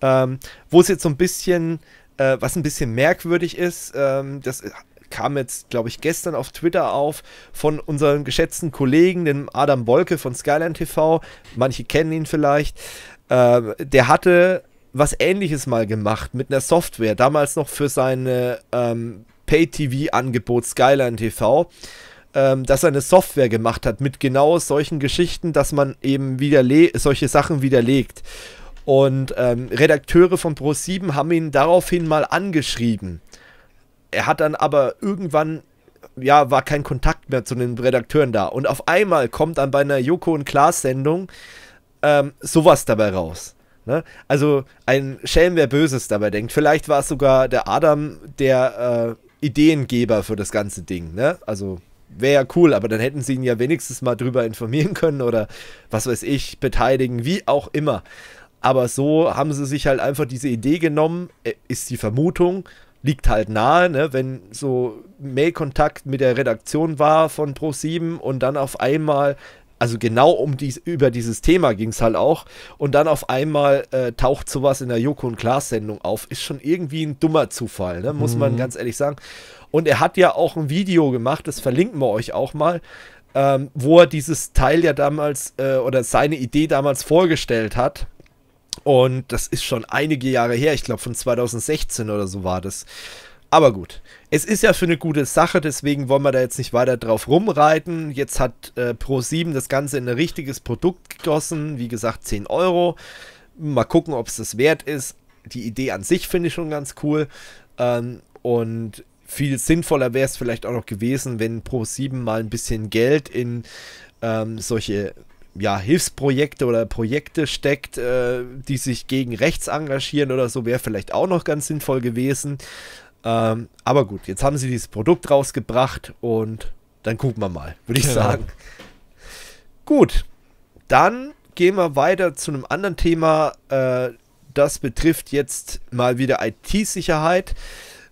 Ähm, Wo es jetzt so ein bisschen äh, was ein bisschen merkwürdig ist, ähm, das kam jetzt, glaube ich, gestern auf Twitter auf von unserem geschätzten Kollegen, dem Adam Wolke von Skyline TV. Manche kennen ihn vielleicht. Äh, der hatte was ähnliches mal gemacht mit einer Software, damals noch für seine ähm, Pay-TV-Angebot Skyline TV ähm, dass er eine Software gemacht hat mit genau solchen Geschichten, dass man eben solche Sachen widerlegt. Und ähm, Redakteure von Pro7 haben ihn daraufhin mal angeschrieben er hat dann aber irgendwann ja, war kein Kontakt mehr zu den Redakteuren da. Und auf einmal kommt dann bei einer Joko und Klaas-Sendung ähm, sowas dabei raus. Ne? Also ein Schelm, wer Böses dabei denkt. Vielleicht war es sogar der Adam, der äh, Ideengeber für das ganze Ding. Ne? Also wäre ja cool, aber dann hätten sie ihn ja wenigstens mal drüber informieren können oder was weiß ich, beteiligen, wie auch immer. Aber so haben sie sich halt einfach diese Idee genommen, äh, ist die Vermutung, liegt halt nahe, ne? wenn so Mail-Kontakt mit der Redaktion war von Pro7 und dann auf einmal, also genau um dies, über dieses Thema ging es halt auch, und dann auf einmal äh, taucht sowas in der Joko und Klaas-Sendung auf. Ist schon irgendwie ein dummer Zufall, ne? muss man mhm. ganz ehrlich sagen. Und er hat ja auch ein Video gemacht, das verlinken wir euch auch mal. Ähm, wo er dieses Teil ja damals äh, oder seine Idee damals vorgestellt hat, und das ist schon einige Jahre her, ich glaube von 2016 oder so war das. Aber gut, es ist ja für eine gute Sache, deswegen wollen wir da jetzt nicht weiter drauf rumreiten. Jetzt hat äh, Pro7 das Ganze in ein richtiges Produkt gegossen, wie gesagt 10 Euro. Mal gucken, ob es das wert ist. Die Idee an sich finde ich schon ganz cool. Ähm, und viel sinnvoller wäre es vielleicht auch noch gewesen, wenn Pro7 mal ein bisschen Geld in ähm, solche ja, Hilfsprojekte oder Projekte steckt, äh, die sich gegen rechts engagieren oder so, wäre vielleicht auch noch ganz sinnvoll gewesen. Ähm, aber gut, jetzt haben sie dieses Produkt rausgebracht und dann gucken wir mal, würde ich genau. sagen. Gut, dann gehen wir weiter zu einem anderen Thema. Äh, das betrifft jetzt mal wieder IT-Sicherheit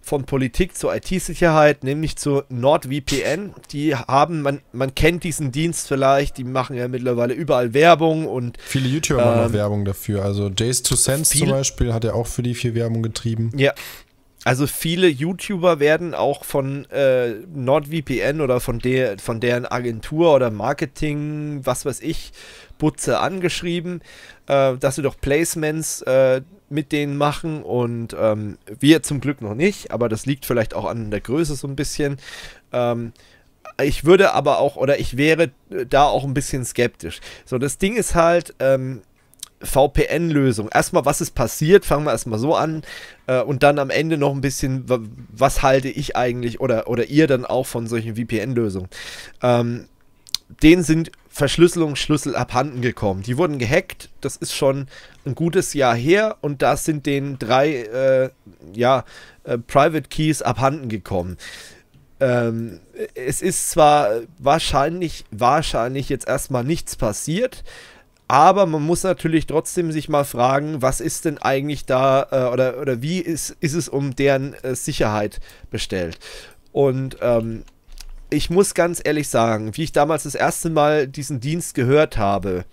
von Politik zur IT-Sicherheit, nämlich zu NordVPN. Die haben, man, man kennt diesen Dienst vielleicht, die machen ja mittlerweile überall Werbung und. Viele YouTuber ähm, machen Werbung dafür. Also Jace Two Cents zum Beispiel hat ja auch für die viel Werbung getrieben. Ja. Also viele YouTuber werden auch von äh, NordVPN oder von der von deren Agentur oder Marketing, was weiß ich, Butze angeschrieben, äh, dass sie doch Placements äh, mit denen machen und ähm, wir zum Glück noch nicht, aber das liegt vielleicht auch an der Größe so ein bisschen. Ähm, ich würde aber auch, oder ich wäre äh, da auch ein bisschen skeptisch. So, das Ding ist halt, ähm, VPN-Lösung. Erstmal, was ist passiert? Fangen wir erstmal so an. Äh, und dann am Ende noch ein bisschen, was halte ich eigentlich oder, oder ihr dann auch von solchen VPN-Lösungen? Ähm, denen sind Verschlüsselungsschlüssel abhanden gekommen. Die wurden gehackt, das ist schon ein gutes Jahr her und da sind den drei äh, ja, äh, Private Keys abhanden gekommen. Ähm, es ist zwar wahrscheinlich, wahrscheinlich jetzt erstmal nichts passiert, aber man muss natürlich trotzdem sich mal fragen, was ist denn eigentlich da äh, oder, oder wie ist, ist es um deren äh, Sicherheit bestellt. Und ähm, ich muss ganz ehrlich sagen, wie ich damals das erste Mal diesen Dienst gehört habe,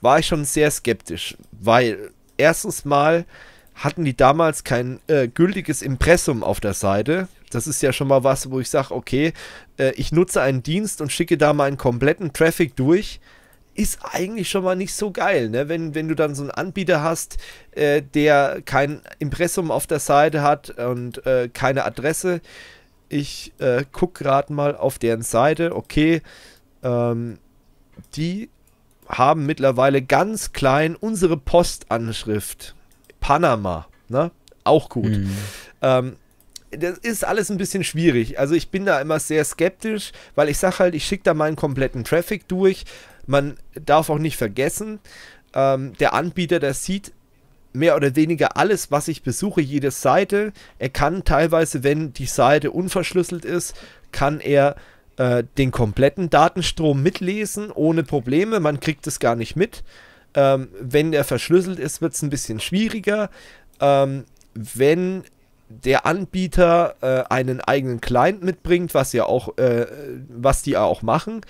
war ich schon sehr skeptisch, weil erstens mal hatten die damals kein äh, gültiges Impressum auf der Seite. Das ist ja schon mal was, wo ich sage, okay, äh, ich nutze einen Dienst und schicke da meinen kompletten Traffic durch. Ist eigentlich schon mal nicht so geil, ne? wenn, wenn du dann so einen Anbieter hast, äh, der kein Impressum auf der Seite hat und äh, keine Adresse ich äh, gucke gerade mal auf deren Seite. Okay, ähm, die haben mittlerweile ganz klein unsere Postanschrift. Panama, ne? Auch gut. Mhm. Ähm, das ist alles ein bisschen schwierig. Also ich bin da immer sehr skeptisch, weil ich sage halt, ich schicke da meinen kompletten Traffic durch. Man darf auch nicht vergessen, ähm, der Anbieter, der sieht mehr oder weniger alles, was ich besuche, jede Seite. Er kann teilweise, wenn die Seite unverschlüsselt ist, kann er äh, den kompletten Datenstrom mitlesen, ohne Probleme. Man kriegt es gar nicht mit. Ähm, wenn er verschlüsselt ist, wird es ein bisschen schwieriger. Ähm, wenn der Anbieter äh, einen eigenen Client mitbringt, was ja auch, äh, was die auch machen,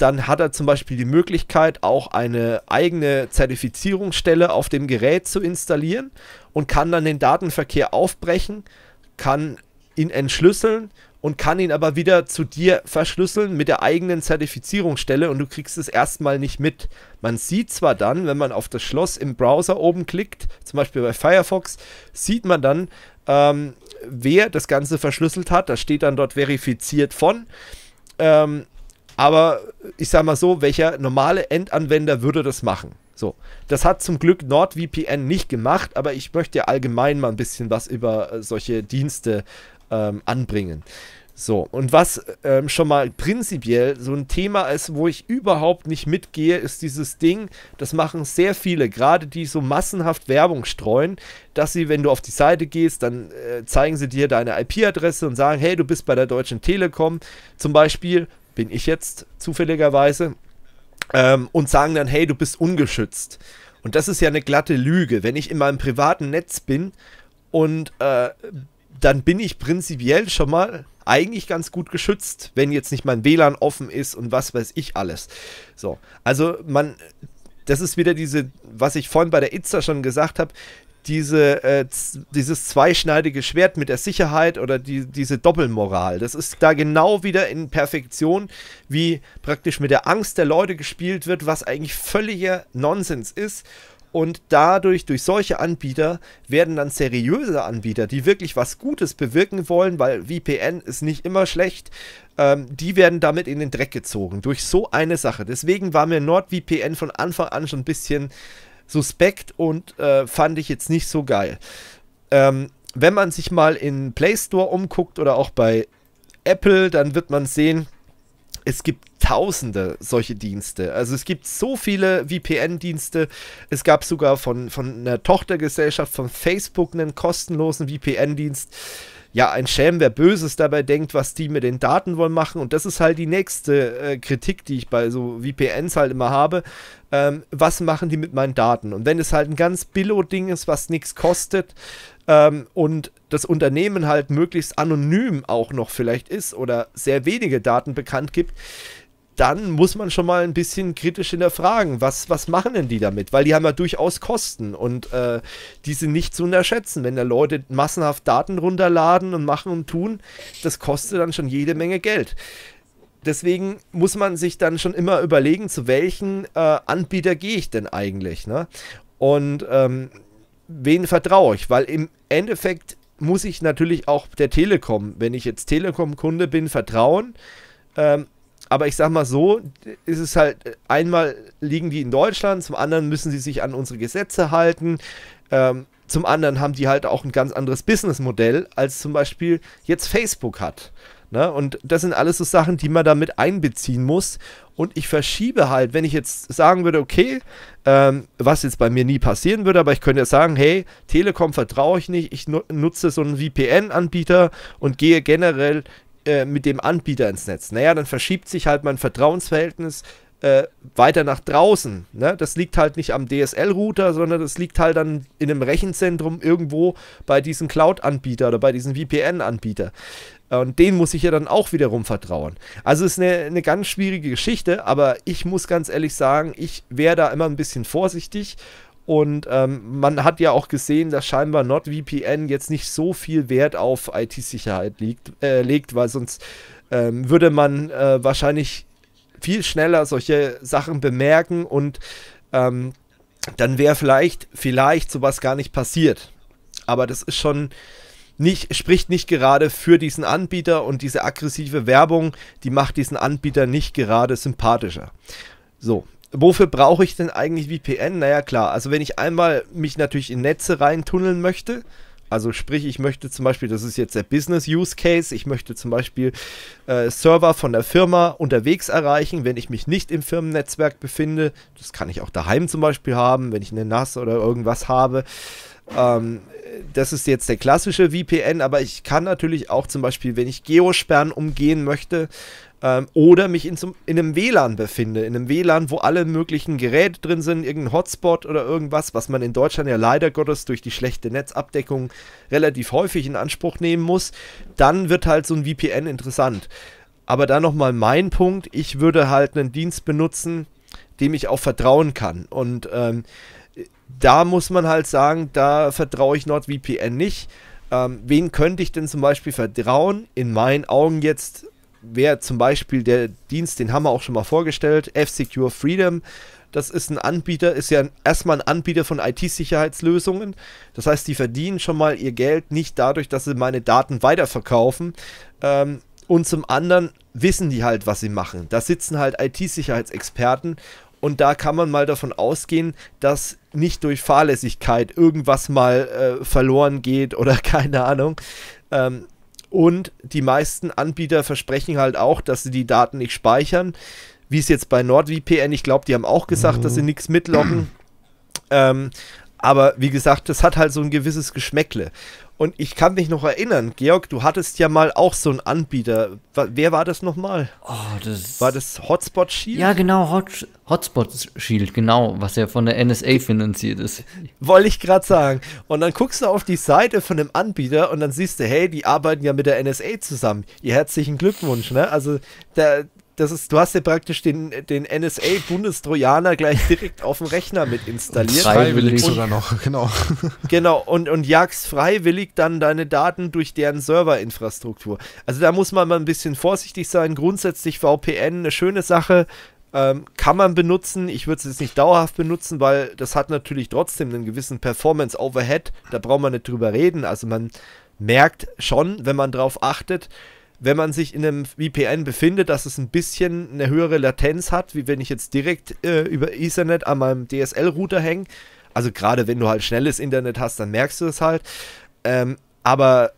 dann hat er zum Beispiel die Möglichkeit, auch eine eigene Zertifizierungsstelle auf dem Gerät zu installieren und kann dann den Datenverkehr aufbrechen, kann ihn entschlüsseln und kann ihn aber wieder zu dir verschlüsseln mit der eigenen Zertifizierungsstelle und du kriegst es erstmal nicht mit. Man sieht zwar dann, wenn man auf das Schloss im Browser oben klickt, zum Beispiel bei Firefox, sieht man dann, ähm, wer das Ganze verschlüsselt hat. Das steht dann dort verifiziert von. Ähm, aber ich sage mal so, welcher normale Endanwender würde das machen? So, das hat zum Glück NordVPN nicht gemacht, aber ich möchte ja allgemein mal ein bisschen was über äh, solche Dienste ähm, anbringen. So, und was ähm, schon mal prinzipiell so ein Thema ist, wo ich überhaupt nicht mitgehe, ist dieses Ding, das machen sehr viele, gerade die so massenhaft Werbung streuen, dass sie, wenn du auf die Seite gehst, dann äh, zeigen sie dir deine IP-Adresse und sagen, hey, du bist bei der Deutschen Telekom zum Beispiel bin ich jetzt zufälligerweise, ähm, und sagen dann, hey, du bist ungeschützt. Und das ist ja eine glatte Lüge. Wenn ich in meinem privaten Netz bin und äh, dann bin ich prinzipiell schon mal eigentlich ganz gut geschützt, wenn jetzt nicht mein WLAN offen ist und was weiß ich alles. So, also man, das ist wieder diese, was ich vorhin bei der Itza schon gesagt habe, diese, äh, dieses zweischneidige Schwert mit der Sicherheit oder die, diese Doppelmoral. Das ist da genau wieder in Perfektion, wie praktisch mit der Angst der Leute gespielt wird, was eigentlich völliger Nonsens ist. Und dadurch, durch solche Anbieter, werden dann seriöse Anbieter, die wirklich was Gutes bewirken wollen, weil VPN ist nicht immer schlecht, ähm, die werden damit in den Dreck gezogen durch so eine Sache. Deswegen war mir NordVPN von Anfang an schon ein bisschen suspekt und äh, fand ich jetzt nicht so geil. Ähm, wenn man sich mal in Play Store umguckt oder auch bei Apple, dann wird man sehen, es gibt tausende solche Dienste. Also es gibt so viele VPN-Dienste. Es gab sogar von, von einer Tochtergesellschaft von Facebook einen kostenlosen VPN-Dienst ja, ein Schelm, wer Böses dabei denkt, was die mit den Daten wollen machen. Und das ist halt die nächste äh, Kritik, die ich bei so VPNs halt immer habe. Ähm, was machen die mit meinen Daten? Und wenn es halt ein ganz Billo-Ding ist, was nichts kostet ähm, und das Unternehmen halt möglichst anonym auch noch vielleicht ist oder sehr wenige Daten bekannt gibt, dann muss man schon mal ein bisschen kritisch hinterfragen, was, was machen denn die damit? Weil die haben ja durchaus Kosten und äh, die sind nicht zu unterschätzen. Wenn da Leute massenhaft Daten runterladen und machen und tun, das kostet dann schon jede Menge Geld. Deswegen muss man sich dann schon immer überlegen, zu welchen äh, Anbieter gehe ich denn eigentlich. Ne? Und ähm, wen vertraue ich? Weil im Endeffekt muss ich natürlich auch der Telekom, wenn ich jetzt Telekom-Kunde bin, vertrauen. Ähm, aber ich sag mal so, ist es halt, einmal liegen die in Deutschland, zum anderen müssen sie sich an unsere Gesetze halten. Ähm, zum anderen haben die halt auch ein ganz anderes Businessmodell, als zum Beispiel jetzt Facebook hat. Ne? Und das sind alles so Sachen, die man damit einbeziehen muss. Und ich verschiebe halt, wenn ich jetzt sagen würde, okay, ähm, was jetzt bei mir nie passieren würde, aber ich könnte jetzt sagen, hey, Telekom vertraue ich nicht, ich nutze so einen VPN-Anbieter und gehe generell äh, mit dem Anbieter ins Netz. Naja, dann verschiebt sich halt mein Vertrauensverhältnis äh, weiter nach draußen. Ne? Das liegt halt nicht am DSL-Router, sondern das liegt halt dann in einem Rechenzentrum irgendwo bei diesem Cloud-Anbieter oder bei diesem VPN-Anbieter. Und den muss ich ja dann auch wiederum vertrauen. Also ist eine, eine ganz schwierige Geschichte, aber ich muss ganz ehrlich sagen, ich wäre da immer ein bisschen vorsichtig und ähm, man hat ja auch gesehen, dass scheinbar NordVPN jetzt nicht so viel Wert auf IT-Sicherheit äh, legt, weil sonst ähm, würde man äh, wahrscheinlich viel schneller solche Sachen bemerken und ähm, dann wäre vielleicht, vielleicht sowas gar nicht passiert. Aber das ist schon nicht, spricht nicht gerade für diesen Anbieter und diese aggressive Werbung, die macht diesen Anbieter nicht gerade sympathischer. So, wofür brauche ich denn eigentlich VPN? Naja, klar, also wenn ich einmal mich natürlich in Netze reintunneln möchte, also sprich, ich möchte zum Beispiel, das ist jetzt der Business Use Case, ich möchte zum Beispiel äh, Server von der Firma unterwegs erreichen, wenn ich mich nicht im Firmennetzwerk befinde. Das kann ich auch daheim zum Beispiel haben, wenn ich eine NAS oder irgendwas habe. Ähm, das ist jetzt der klassische VPN, aber ich kann natürlich auch zum Beispiel, wenn ich Geosperren umgehen möchte, ähm, oder mich in, zum, in einem WLAN befinde. In einem WLAN, wo alle möglichen Geräte drin sind, irgendein Hotspot oder irgendwas, was man in Deutschland ja leider Gottes durch die schlechte Netzabdeckung relativ häufig in Anspruch nehmen muss. Dann wird halt so ein VPN interessant. Aber da nochmal mein Punkt. Ich würde halt einen Dienst benutzen, dem ich auch vertrauen kann. Und ähm, da muss man halt sagen, da vertraue ich NordVPN nicht. Ähm, wen könnte ich denn zum Beispiel vertrauen? In meinen Augen jetzt wäre zum Beispiel der Dienst, den haben wir auch schon mal vorgestellt, F-Secure Freedom. Das ist ein Anbieter, ist ja erstmal ein Anbieter von IT-Sicherheitslösungen. Das heißt, die verdienen schon mal ihr Geld nicht dadurch, dass sie meine Daten weiterverkaufen. Ähm, und zum anderen wissen die halt, was sie machen. Da sitzen halt IT-Sicherheitsexperten und da kann man mal davon ausgehen, dass nicht durch Fahrlässigkeit irgendwas mal äh, verloren geht oder keine Ahnung. Ähm, und die meisten Anbieter versprechen halt auch, dass sie die Daten nicht speichern. Wie es jetzt bei NordVPN, ich glaube, die haben auch gesagt, mhm. dass sie mhm. nichts mitloggen. Ähm, aber wie gesagt, das hat halt so ein gewisses Geschmäckle. Und ich kann mich noch erinnern, Georg, du hattest ja mal auch so einen Anbieter. Wer war das nochmal? Oh, das war das Hotspot Shield? Ja, genau, Hot Hotspot Shield, genau, was ja von der NSA finanziert ist. Wollte ich gerade sagen. Und dann guckst du auf die Seite von dem Anbieter und dann siehst du, hey, die arbeiten ja mit der NSA zusammen. Ihr herzlichen Glückwunsch, ne? Also, da, das ist, du hast ja praktisch den, den NSA-Bundestrojaner gleich direkt auf dem Rechner mit installiert. Und freiwillig und, sogar noch, genau. Genau, und, und jagst freiwillig dann deine Daten durch deren Serverinfrastruktur. Also da muss man mal ein bisschen vorsichtig sein. Grundsätzlich VPN eine schöne Sache. Ähm, kann man benutzen, ich würde es jetzt nicht dauerhaft benutzen, weil das hat natürlich trotzdem einen gewissen Performance-Overhead, da braucht man nicht drüber reden. Also man merkt schon, wenn man drauf achtet, wenn man sich in einem VPN befindet, dass es ein bisschen eine höhere Latenz hat, wie wenn ich jetzt direkt äh, über Ethernet an meinem DSL-Router hänge. Also gerade wenn du halt schnelles Internet hast, dann merkst du es halt. Ähm, aber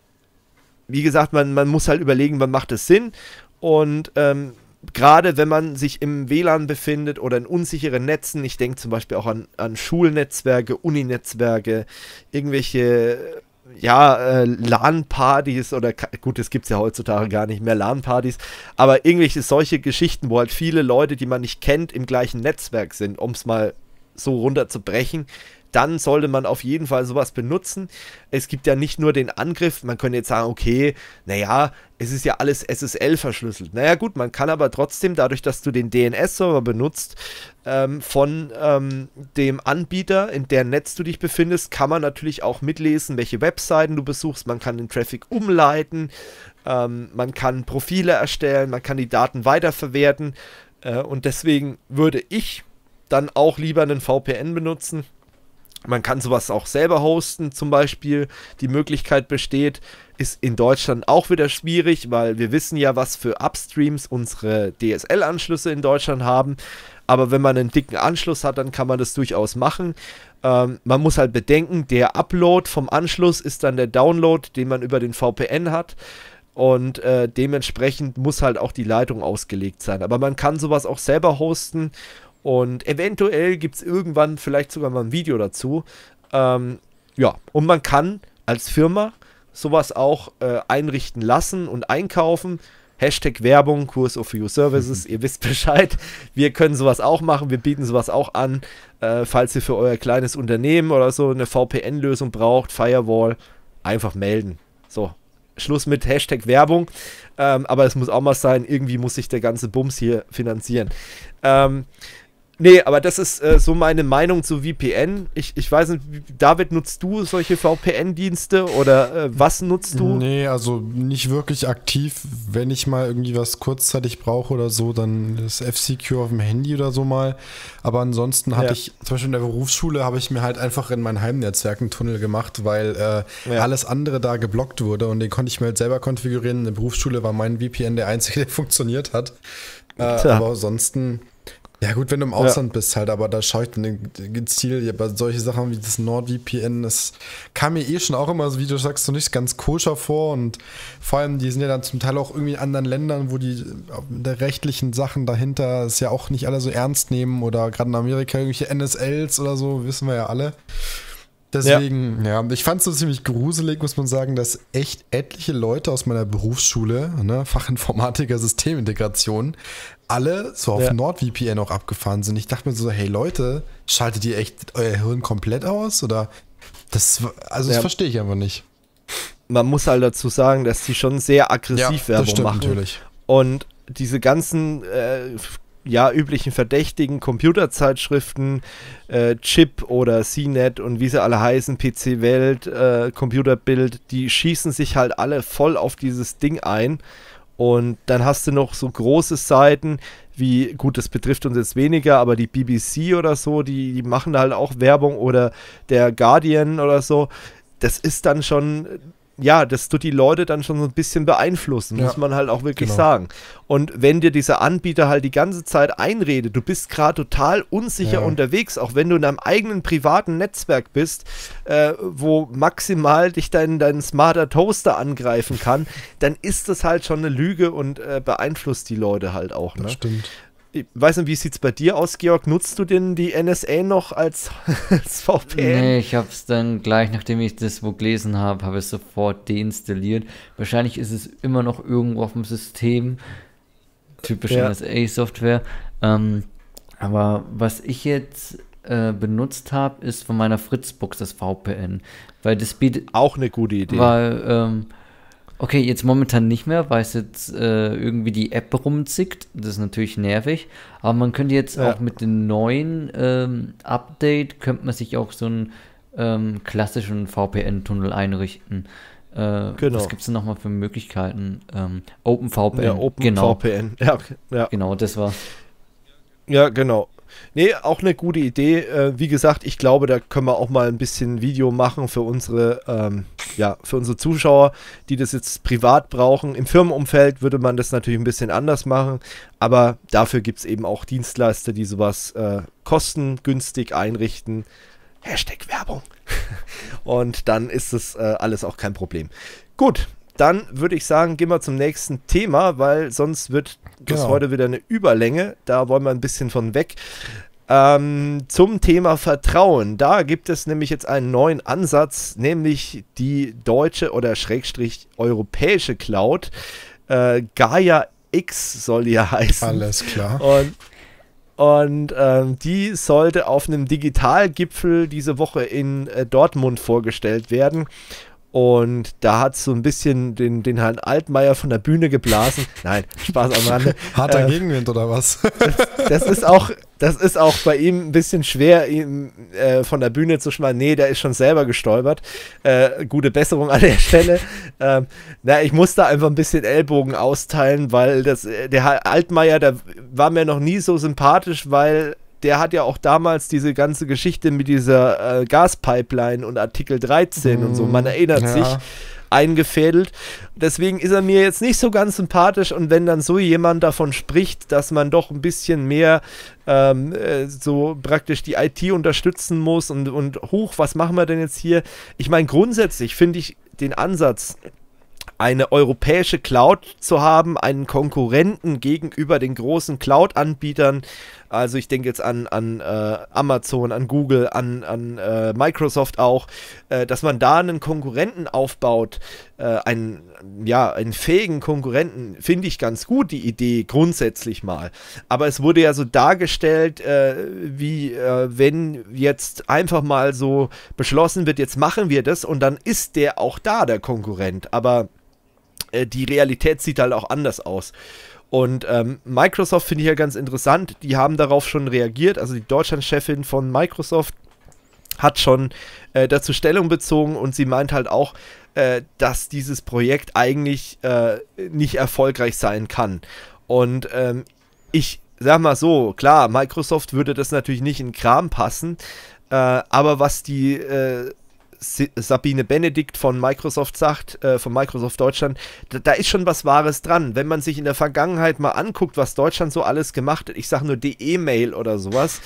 wie gesagt, man, man muss halt überlegen, wann macht es Sinn. Und ähm, gerade wenn man sich im WLAN befindet oder in unsicheren Netzen, ich denke zum Beispiel auch an, an Schulnetzwerke, Uninetzwerke, irgendwelche ja, äh, LAN-Partys oder gut, das gibt es ja heutzutage gar nicht mehr, LAN-Partys, aber irgendwelche solche Geschichten, wo halt viele Leute, die man nicht kennt, im gleichen Netzwerk sind, um es mal so runterzubrechen, dann sollte man auf jeden Fall sowas benutzen. Es gibt ja nicht nur den Angriff, man könnte jetzt sagen, okay, naja, es ist ja alles SSL verschlüsselt. Naja gut, man kann aber trotzdem, dadurch, dass du den DNS-Server benutzt, ähm, von ähm, dem Anbieter, in deren Netz du dich befindest, kann man natürlich auch mitlesen, welche Webseiten du besuchst, man kann den Traffic umleiten, ähm, man kann Profile erstellen, man kann die Daten weiterverwerten. Äh, und deswegen würde ich dann auch lieber einen VPN benutzen. Man kann sowas auch selber hosten, zum Beispiel. Die Möglichkeit besteht, ist in Deutschland auch wieder schwierig, weil wir wissen ja, was für Upstreams unsere DSL-Anschlüsse in Deutschland haben. Aber wenn man einen dicken Anschluss hat, dann kann man das durchaus machen. Ähm, man muss halt bedenken, der Upload vom Anschluss ist dann der Download, den man über den VPN hat. Und äh, dementsprechend muss halt auch die Leitung ausgelegt sein. Aber man kann sowas auch selber hosten und eventuell gibt es irgendwann vielleicht sogar mal ein Video dazu. Ähm, ja, und man kann als Firma sowas auch äh, einrichten lassen und einkaufen. Hashtag Werbung, Kurs of Your Services, ihr wisst Bescheid. Wir können sowas auch machen, wir bieten sowas auch an. Äh, falls ihr für euer kleines Unternehmen oder so eine VPN-Lösung braucht, Firewall, einfach melden. So, Schluss mit Hashtag Werbung. Ähm, aber es muss auch mal sein, irgendwie muss sich der ganze Bums hier finanzieren. Ähm, Nee, aber das ist äh, so meine Meinung zu VPN. Ich, ich weiß nicht, David, nutzt du solche VPN-Dienste oder äh, was nutzt du? Nee, also nicht wirklich aktiv. Wenn ich mal irgendwie was kurzzeitig brauche oder so, dann das FCQ auf dem Handy oder so mal. Aber ansonsten hatte ja. ich, zum Beispiel in der Berufsschule, habe ich mir halt einfach in mein Heimnetzwerk einen Tunnel gemacht, weil äh, ja. alles andere da geblockt wurde und den konnte ich mir halt selber konfigurieren. In der Berufsschule war mein VPN der einzige, der funktioniert hat. Äh, aber ansonsten ja, gut, wenn du im Ausland ja. bist halt, aber da schaue ich dann gezielt. Ja, bei solchen Sachen wie das NordVPN, das kam mir eh schon auch immer, wie du sagst, so nicht ganz koscher vor und vor allem, die sind ja dann zum Teil auch irgendwie in anderen Ländern, wo die der rechtlichen Sachen dahinter es ja auch nicht alle so ernst nehmen oder gerade in Amerika irgendwelche NSLs oder so, wissen wir ja alle. Deswegen, ja, ja ich fand es so ziemlich gruselig, muss man sagen, dass echt etliche Leute aus meiner Berufsschule, ne, Fachinformatiker, Systemintegration, alle so auf ja. NordVPN auch abgefahren sind. Ich dachte mir so, hey Leute, schaltet ihr echt euer Hirn komplett aus? Oder das, also das ja. verstehe ich einfach nicht. Man muss halt dazu sagen, dass die schon sehr aggressiv ja, Werbung machen. Natürlich. Und diese ganzen äh, ja, üblichen Verdächtigen, Computerzeitschriften, äh, Chip oder CNET und wie sie alle heißen, PC-Welt, äh, Computerbild, die schießen sich halt alle voll auf dieses Ding ein. Und dann hast du noch so große Seiten, wie, gut, das betrifft uns jetzt weniger, aber die BBC oder so, die, die machen da halt auch Werbung oder der Guardian oder so. Das ist dann schon ja, dass du die Leute dann schon so ein bisschen beeinflussen, ja. muss man halt auch wirklich genau. sagen. Und wenn dir dieser Anbieter halt die ganze Zeit einredet, du bist gerade total unsicher ja. unterwegs, auch wenn du in deinem eigenen privaten Netzwerk bist, äh, wo maximal dich dein, dein smarter Toaster angreifen kann, dann ist das halt schon eine Lüge und äh, beeinflusst die Leute halt auch. Ne? Das stimmt. Ich weiß nicht, wie sieht es bei dir aus, Georg? Nutzt du denn die NSA noch als, als VPN? Nee, ich habe es dann gleich, nachdem ich das wo gelesen habe, habe ich es sofort deinstalliert. Wahrscheinlich ist es immer noch irgendwo auf dem System. Typische ja. NSA-Software. Ähm, aber was ich jetzt äh, benutzt habe, ist von meiner Fritzbox das VPN. Weil das bietet. Auch eine gute Idee. Weil. Ähm, Okay, jetzt momentan nicht mehr, weil es jetzt äh, irgendwie die App rumzickt. Das ist natürlich nervig. Aber man könnte jetzt ja. auch mit dem neuen ähm, Update, könnte man sich auch so einen ähm, klassischen VPN-Tunnel einrichten. Äh, genau. Was gibt es denn nochmal für Möglichkeiten? Ähm, OpenVPN. Ja, OpenVPN. Genau. Ja, ja. genau, das war. Ja, genau. Nee, auch eine gute Idee. Äh, wie gesagt, ich glaube, da können wir auch mal ein bisschen Video machen für unsere, ähm, ja, für unsere Zuschauer, die das jetzt privat brauchen. Im Firmenumfeld würde man das natürlich ein bisschen anders machen, aber dafür gibt es eben auch Dienstleister, die sowas äh, kostengünstig einrichten. Hashtag Werbung. Und dann ist das äh, alles auch kein Problem. Gut, dann würde ich sagen, gehen wir zum nächsten Thema, weil sonst wird genau. das heute wieder eine Überlänge. Da wollen wir ein bisschen von weg. Ähm, zum Thema Vertrauen. Da gibt es nämlich jetzt einen neuen Ansatz, nämlich die deutsche oder schrägstrich europäische Cloud. Äh, Gaia X soll ja heißen. Alles klar. Und und ähm, die sollte auf einem Digitalgipfel diese Woche in äh, Dortmund vorgestellt werden. Und da hat so ein bisschen den, den Herrn Altmaier von der Bühne geblasen. Nein, Spaß am Rande. Harter äh, Gegenwind oder was? das, das, ist auch, das ist auch bei ihm ein bisschen schwer, ihn äh, von der Bühne zu schmeißen. Nee, der ist schon selber gestolpert. Äh, gute Besserung an der Stelle. Ähm, na, ich muss da einfach ein bisschen Ellbogen austeilen, weil das, äh, der Herr Altmaier, der war mir noch nie so sympathisch, weil der hat ja auch damals diese ganze Geschichte mit dieser äh, Gaspipeline und Artikel 13 mm, und so, man mhm. erinnert ja. sich, eingefädelt. Deswegen ist er mir jetzt nicht so ganz sympathisch und wenn dann so jemand davon spricht, dass man doch ein bisschen mehr ähm, äh, so praktisch die IT unterstützen muss und, und hoch, was machen wir denn jetzt hier? Ich meine, grundsätzlich finde ich den Ansatz eine europäische Cloud zu haben, einen Konkurrenten gegenüber den großen Cloud-Anbietern also ich denke jetzt an, an äh, Amazon, an Google, an, an äh, Microsoft auch, äh, dass man da einen Konkurrenten aufbaut, äh, einen, ja, einen fähigen Konkurrenten, finde ich ganz gut, die Idee grundsätzlich mal. Aber es wurde ja so dargestellt, äh, wie äh, wenn jetzt einfach mal so beschlossen wird, jetzt machen wir das und dann ist der auch da, der Konkurrent. Aber die Realität sieht halt auch anders aus. Und ähm, Microsoft finde ich ja ganz interessant. Die haben darauf schon reagiert. Also die Deutschlandchefin von Microsoft hat schon äh, dazu Stellung bezogen und sie meint halt auch, äh, dass dieses Projekt eigentlich äh, nicht erfolgreich sein kann. Und ähm, ich sag mal so, klar, Microsoft würde das natürlich nicht in Kram passen, äh, aber was die äh, Sabine Benedikt von Microsoft sagt, äh, von Microsoft Deutschland, da, da, ist schon was Wahres dran. Wenn man sich in der Vergangenheit mal anguckt, was Deutschland so alles gemacht hat, ich sage nur die E-Mail oder sowas,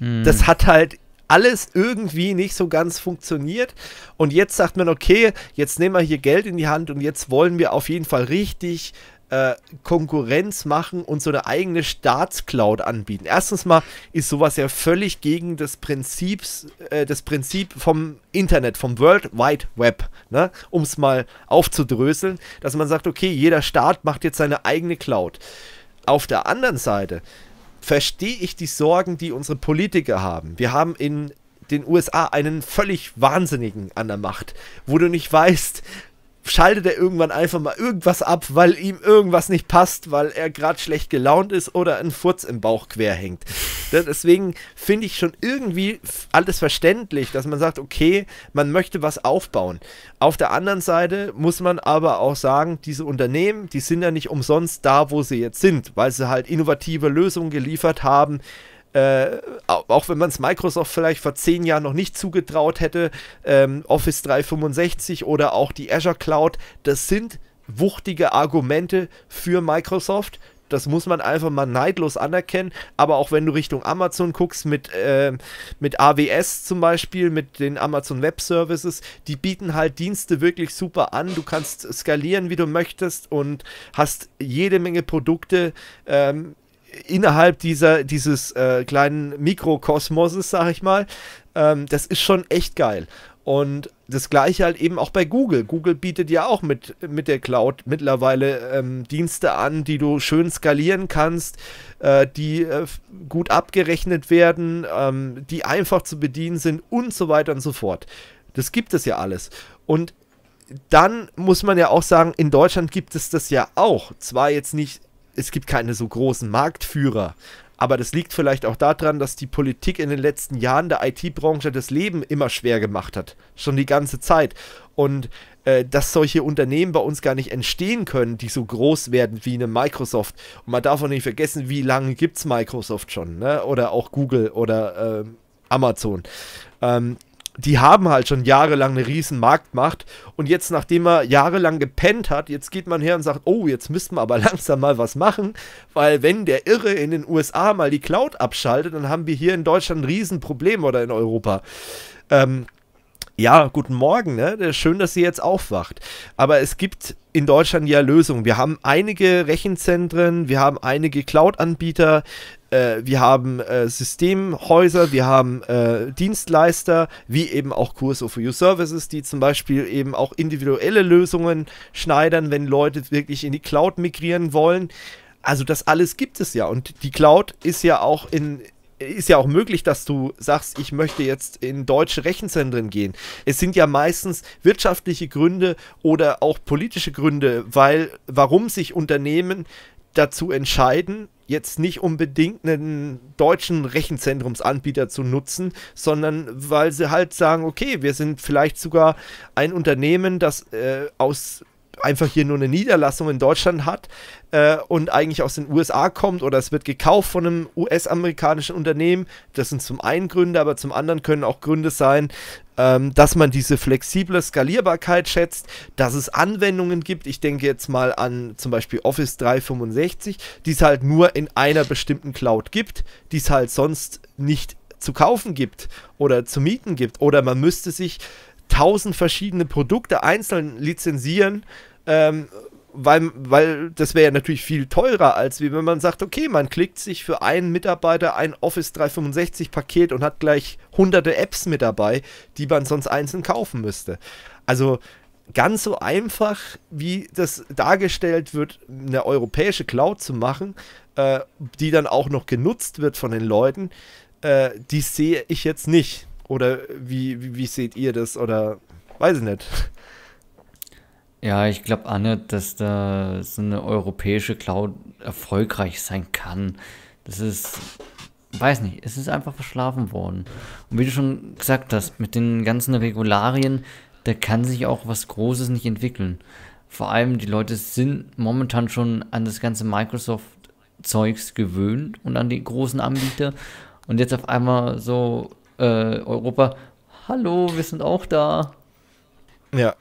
mm. das hat halt alles irgendwie nicht so ganz funktioniert. Und jetzt sagt man, okay, jetzt nehmen wir hier Geld in die Hand und jetzt wollen wir auf jeden Fall richtig äh, Konkurrenz machen und so eine eigene Staatscloud anbieten. Erstens mal ist sowas ja völlig gegen das Prinzips, äh, das Prinzip vom Internet, vom World Wide Web, ne? um es mal aufzudröseln, dass man sagt, okay, jeder Staat macht jetzt seine eigene Cloud. Auf der anderen Seite verstehe ich die Sorgen, die unsere Politiker haben. Wir haben in den USA einen völlig Wahnsinnigen an der Macht, wo du nicht weißt, schaltet er irgendwann einfach mal irgendwas ab, weil ihm irgendwas nicht passt, weil er gerade schlecht gelaunt ist oder ein Furz im Bauch quer hängt. Deswegen finde ich schon irgendwie alles verständlich, dass man sagt, okay, man möchte was aufbauen. Auf der anderen Seite muss man aber auch sagen, diese Unternehmen, die sind ja nicht umsonst da, wo sie jetzt sind, weil sie halt innovative Lösungen geliefert haben, äh, auch wenn man es Microsoft vielleicht vor zehn Jahren noch nicht zugetraut hätte, ähm, Office 365 oder auch die Azure Cloud, das sind wuchtige Argumente für Microsoft. Das muss man einfach mal neidlos anerkennen. Aber auch wenn du Richtung Amazon guckst, mit, äh, mit AWS zum Beispiel, mit den Amazon Web Services, die bieten halt Dienste wirklich super an. Du kannst skalieren, wie du möchtest und hast jede Menge Produkte. Ähm, innerhalb dieser, dieses äh, kleinen Mikrokosmoses, sag ich mal, ähm, das ist schon echt geil. Und das gleiche halt eben auch bei Google. Google bietet ja auch mit, mit der Cloud mittlerweile ähm, Dienste an, die du schön skalieren kannst, äh, die äh, gut abgerechnet werden, ähm, die einfach zu bedienen sind und so weiter und so fort. Das gibt es ja alles. Und dann muss man ja auch sagen, in Deutschland gibt es das ja auch. Zwar jetzt nicht es gibt keine so großen Marktführer. Aber das liegt vielleicht auch daran, dass die Politik in den letzten Jahren der IT-Branche das Leben immer schwer gemacht hat. Schon die ganze Zeit. Und äh, dass solche Unternehmen bei uns gar nicht entstehen können, die so groß werden wie eine Microsoft. Und man darf auch nicht vergessen, wie lange gibt es Microsoft schon. Ne? Oder auch Google oder äh, Amazon. Ähm, die haben halt schon jahrelang eine riesen Marktmacht und jetzt, nachdem er jahrelang gepennt hat, jetzt geht man her und sagt, oh, jetzt müssten wir aber langsam mal was machen, weil wenn der Irre in den USA mal die Cloud abschaltet, dann haben wir hier in Deutschland ein Riesenproblem oder in Europa. Ähm, ja, guten Morgen, ne? Schön, dass ihr jetzt aufwacht. Aber es gibt in Deutschland ja Lösungen. Wir haben einige Rechenzentren, wir haben einige Cloud-Anbieter, äh, wir haben äh, Systemhäuser, wir haben äh, Dienstleister, wie eben auch Kurse for Your Services, die zum Beispiel eben auch individuelle Lösungen schneidern, wenn Leute wirklich in die Cloud migrieren wollen. Also das alles gibt es ja und die Cloud ist ja auch in, ist ja auch möglich, dass du sagst, ich möchte jetzt in deutsche Rechenzentren gehen. Es sind ja meistens wirtschaftliche Gründe oder auch politische Gründe, weil warum sich Unternehmen dazu entscheiden, jetzt nicht unbedingt einen deutschen Rechenzentrumsanbieter zu nutzen, sondern weil sie halt sagen, okay, wir sind vielleicht sogar ein Unternehmen, das äh, aus einfach hier nur eine Niederlassung in Deutschland hat äh, und eigentlich aus den USA kommt oder es wird gekauft von einem US-amerikanischen Unternehmen. Das sind zum einen Gründe, aber zum anderen können auch Gründe sein, ähm, dass man diese flexible Skalierbarkeit schätzt, dass es Anwendungen gibt. Ich denke jetzt mal an zum Beispiel Office 365, die es halt nur in einer bestimmten Cloud gibt, die es halt sonst nicht zu kaufen gibt oder zu mieten gibt. Oder man müsste sich tausend verschiedene Produkte einzeln lizenzieren, ähm, weil, weil das wäre ja natürlich viel teurer, als wie wenn man sagt, okay, man klickt sich für einen Mitarbeiter ein Office 365 Paket und hat gleich hunderte Apps mit dabei, die man sonst einzeln kaufen müsste. Also ganz so einfach, wie das dargestellt wird, eine europäische Cloud zu machen, äh, die dann auch noch genutzt wird von den Leuten, äh, die sehe ich jetzt nicht. Oder wie, wie, wie seht ihr das? Oder weiß ich nicht. Ja, ich glaube auch nicht, dass da so eine europäische Cloud erfolgreich sein kann. Das ist, weiß nicht, es ist einfach verschlafen worden. Und wie du schon gesagt hast, mit den ganzen Regularien, da kann sich auch was Großes nicht entwickeln. Vor allem die Leute sind momentan schon an das ganze Microsoft-Zeugs gewöhnt und an die großen Anbieter. Und jetzt auf einmal so äh, Europa, hallo, wir sind auch da. Ja.